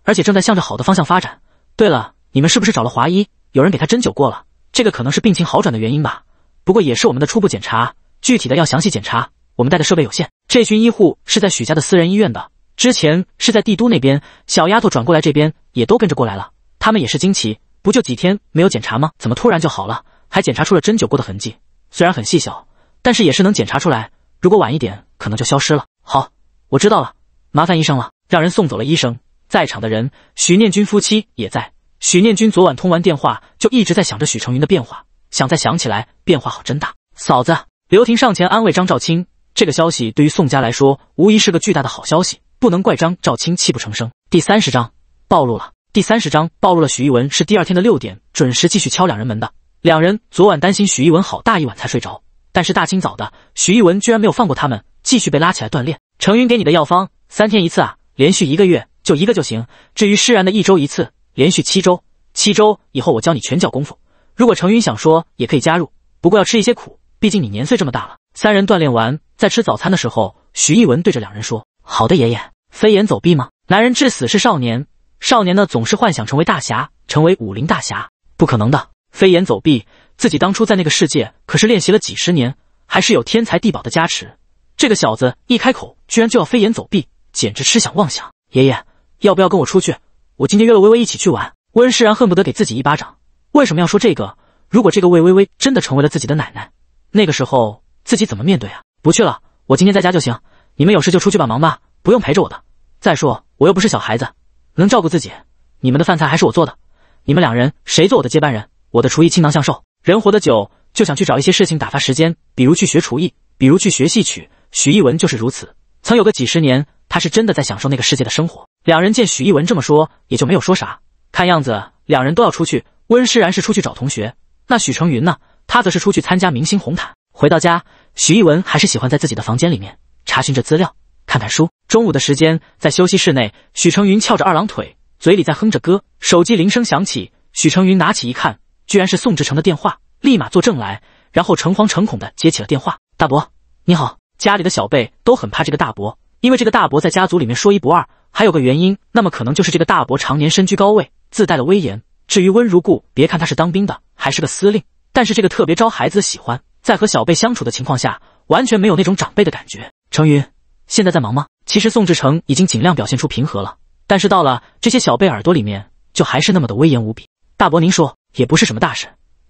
而且正在向着好的方向发展。对了，你们是不是找了华医？有人给他针灸过了，这个可能是病情好转的原因吧。不过也是我们的初步检查，具体的要详细检查。我们带的设备有限。这群医护是在许家的私人医院的，之前是在帝都那边。小丫头转过来这边，也都跟着过来了。他们也是惊奇，不就几天没有检查吗？怎么突然就好了？还检查出了针灸过的痕迹，虽然很细小，但是也是能检查出来。如果晚一点，可能就消失了。好，我知道了，麻烦医生了。让人送走了医生，在场的人，许念君夫妻也在。许念君昨晚通完电话，就一直在想着许成云的变化，想再想起来，变化好真大。嫂子，刘婷上前安慰张兆清。这个消息对于宋家来说，无疑是个巨大的好消息，不能怪张兆清泣不成声。第三十章暴露了。第三十章暴露了。许一文是第二天的六点准时继续敲两人门的。两人昨晚担心许一文，好大一晚才睡着。但是大清早的，徐逸文居然没有放过他们，继续被拉起来锻炼。程云给你的药方，三天一次啊，连续一个月就一个就行。至于施然的一周一次，连续七周，七周以后我教你拳脚功夫。如果程云想说，也可以加入，不过要吃一些苦，毕竟你年岁这么大了。三人锻炼完，在吃早餐的时候，徐逸文对着两人说：“好的，爷爷。”飞檐走壁吗？男人至死是少年，少年呢总是幻想成为大侠，成为武林大侠，不可能的。飞檐走壁。自己当初在那个世界可是练习了几十年，还是有天才地宝的加持。这个小子一开口，居然就要飞檐走壁，简直痴想妄想。爷爷，要不要跟我出去？我今天约了薇薇一起去玩。温世然恨不得给自己一巴掌，为什么要说这个？如果这个魏薇薇真的成为了自己的奶奶，那个时候自己怎么面对啊？不去了，我今天在家就行。你们有事就出去吧，忙吧，不用陪着我的。再说我又不是小孩子，能照顾自己。你们的饭菜还是我做的。你们两人谁做我的接班人？我的厨艺倾囊相授。人活得久，就想去找一些事情打发时间，比如去学厨艺，比如去学戏曲。许逸文就是如此，曾有个几十年，他是真的在享受那个世界的生活。两人见许逸文这么说，也就没有说啥。看样子，两人都要出去。温诗然是出去找同学，那许成云呢？他则是出去参加明星红毯。回到家，许逸文还是喜欢在自己的房间里面查询着资料，看看书。中午的时间，在休息室内，许成云翘着二郎腿，嘴里在哼着歌。手机铃声响起，许成云拿起一看。居然是宋志成的电话，立马作证来，然后诚惶诚恐的接起了电话。大伯，你好，家里的小辈都很怕这个大伯，因为这个大伯在家族里面说一不二。还有个原因，那么可能就是这个大伯常年身居高位，自带了威严。至于温如故，别看他是当兵的，还是个司令，但是这个特别招孩子的喜欢，在和小辈相处的情况下，完全没有那种长辈的感觉。程云，现在在忙吗？其实宋志成已经尽量表现出平和了，但是到了这些小辈耳朵里面，就还是那么的威严无比。大伯，您说。也不是什么大事，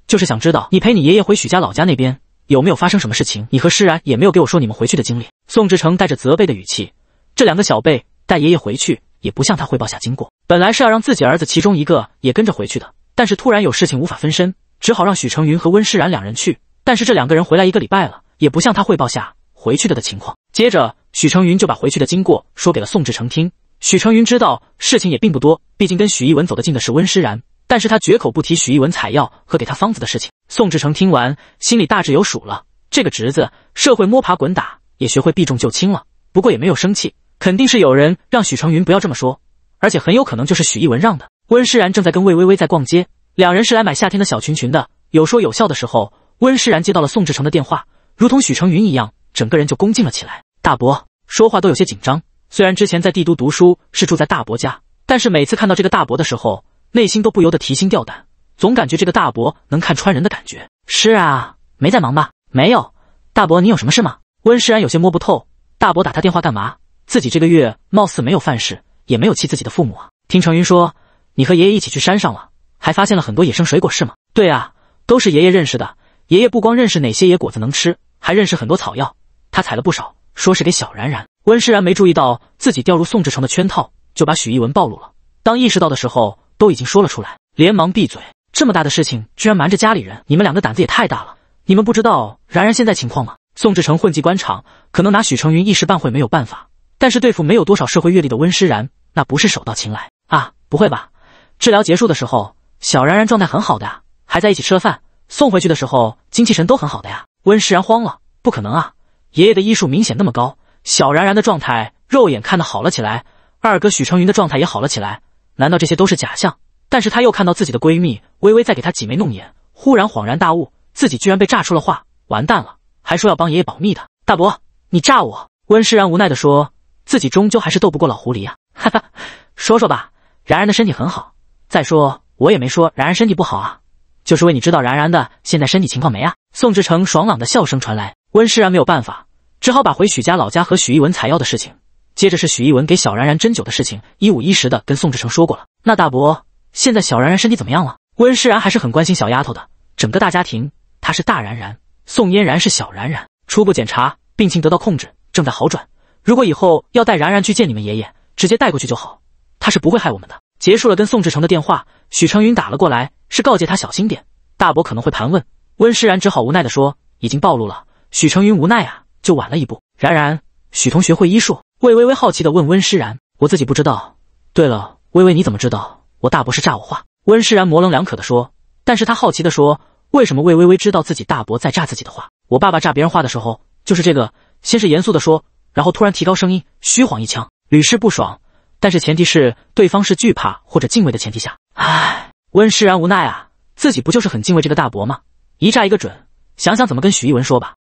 就是想知道你陪你爷爷回许家老家那边有没有发生什么事情。你和施然也没有给我说你们回去的经历。宋志成带着责备的语气，这两个小辈带爷爷回去也不向他汇报下经过。本来是要让自己儿子其中一个也跟着回去的，但是突然有事情无法分身，只好让许成云和温施然两人去。但是这两个人回来一个礼拜了，也不向他汇报下回去的的情况。接着许成云就把回去的经过说给了宋志成听。许成云知道事情也并不多，毕竟跟许一文走得近的是温诗然。但是他绝口不提许一文采药和给他方子的事情。宋志成听完，心里大致有数了。这个侄子，社会摸爬滚打，也学会避重就轻了。不过也没有生气，肯定是有人让许成云不要这么说，而且很有可能就是许一文让的。温诗然正在跟魏微微在逛街，两人是来买夏天的小裙裙的。有说有笑的时候，温诗然接到了宋志成的电话，如同许成云一样，整个人就恭敬了起来。大伯说话都有些紧张。虽然之前在帝都读书是住在大伯家，但是每次看到这个大伯的时候。内心都不由得提心吊胆，总感觉这个大伯能看穿人的感觉。是啊，没在忙吧？没有，大伯，你有什么事吗？温诗然有些摸不透，大伯打他电话干嘛？自己这个月貌似没有犯事，也没有气自己的父母啊。听程云说，你和爷爷一起去山上了，还发现了很多野生水果是吗？对啊，都是爷爷认识的。爷爷不光认识哪些野果子能吃，还认识很多草药，他采了不少，说是给小然然。温诗然没注意到自己掉入宋志成的圈套，就把许一文暴露了。当意识到的时候。都已经说了出来，连忙闭嘴。这么大的事情居然瞒着家里人，你们两个胆子也太大了！你们不知道然然现在情况吗？宋志成混迹官场，可能拿许成云一时半会没有办法，但是对付没有多少社会阅历的温诗然，那不是手到擒来啊！不会吧？治疗结束的时候，小然然状态很好的，还在一起吃了饭，送回去的时候精气神都很好的呀。温诗然慌了，不可能啊！爷爷的医术明显那么高，小然然的状态肉眼看的好了起来，二哥许成云的状态也好了起来。难道这些都是假象？但是他又看到自己的闺蜜微微在给他挤眉弄眼，忽然恍然大悟，自己居然被炸出了话，完蛋了！还说要帮爷爷保密的。大伯，你炸我！温诗然无奈地说，自己终究还是斗不过老狐狸啊。哈哈，说说吧，然然的身体很好。再说我也没说然然身体不好啊，就是问你知道然然的现在身体情况没啊？宋志成爽朗的笑声传来，温诗然没有办法，只好把回许家老家和许逸文采药的事情。接着是许一文给小然然针灸的事情，一五一十的跟宋志成说过了。那大伯，现在小然然身体怎么样了？温诗然还是很关心小丫头的。整个大家庭，她是大然然，宋嫣然是小然然。初步检查，病情得到控制，正在好转。如果以后要带然然去见你们爷爷，直接带过去就好，他是不会害我们的。结束了跟宋志成的电话，许成云打了过来，是告诫他小心点，大伯可能会盘问。温诗然只好无奈的说，已经暴露了。许成云无奈啊，就晚了一步。然然，许同学会医术。魏微微好奇的问温诗然：“我自己不知道。对了，微微你怎么知道我大伯是诈我话？”温诗然模棱两可的说，但是他好奇的说：“为什么魏微微知道自己大伯在诈自己的话？我爸爸诈别人话的时候，就是这个，先是严肃的说，然后突然提高声音，虚晃一枪，屡试不爽。但是前提是对方是惧怕或者敬畏的前提下。”哎，温诗然无奈啊，自己不就是很敬畏这个大伯吗？一诈一个准，想想怎么跟许逸文说吧。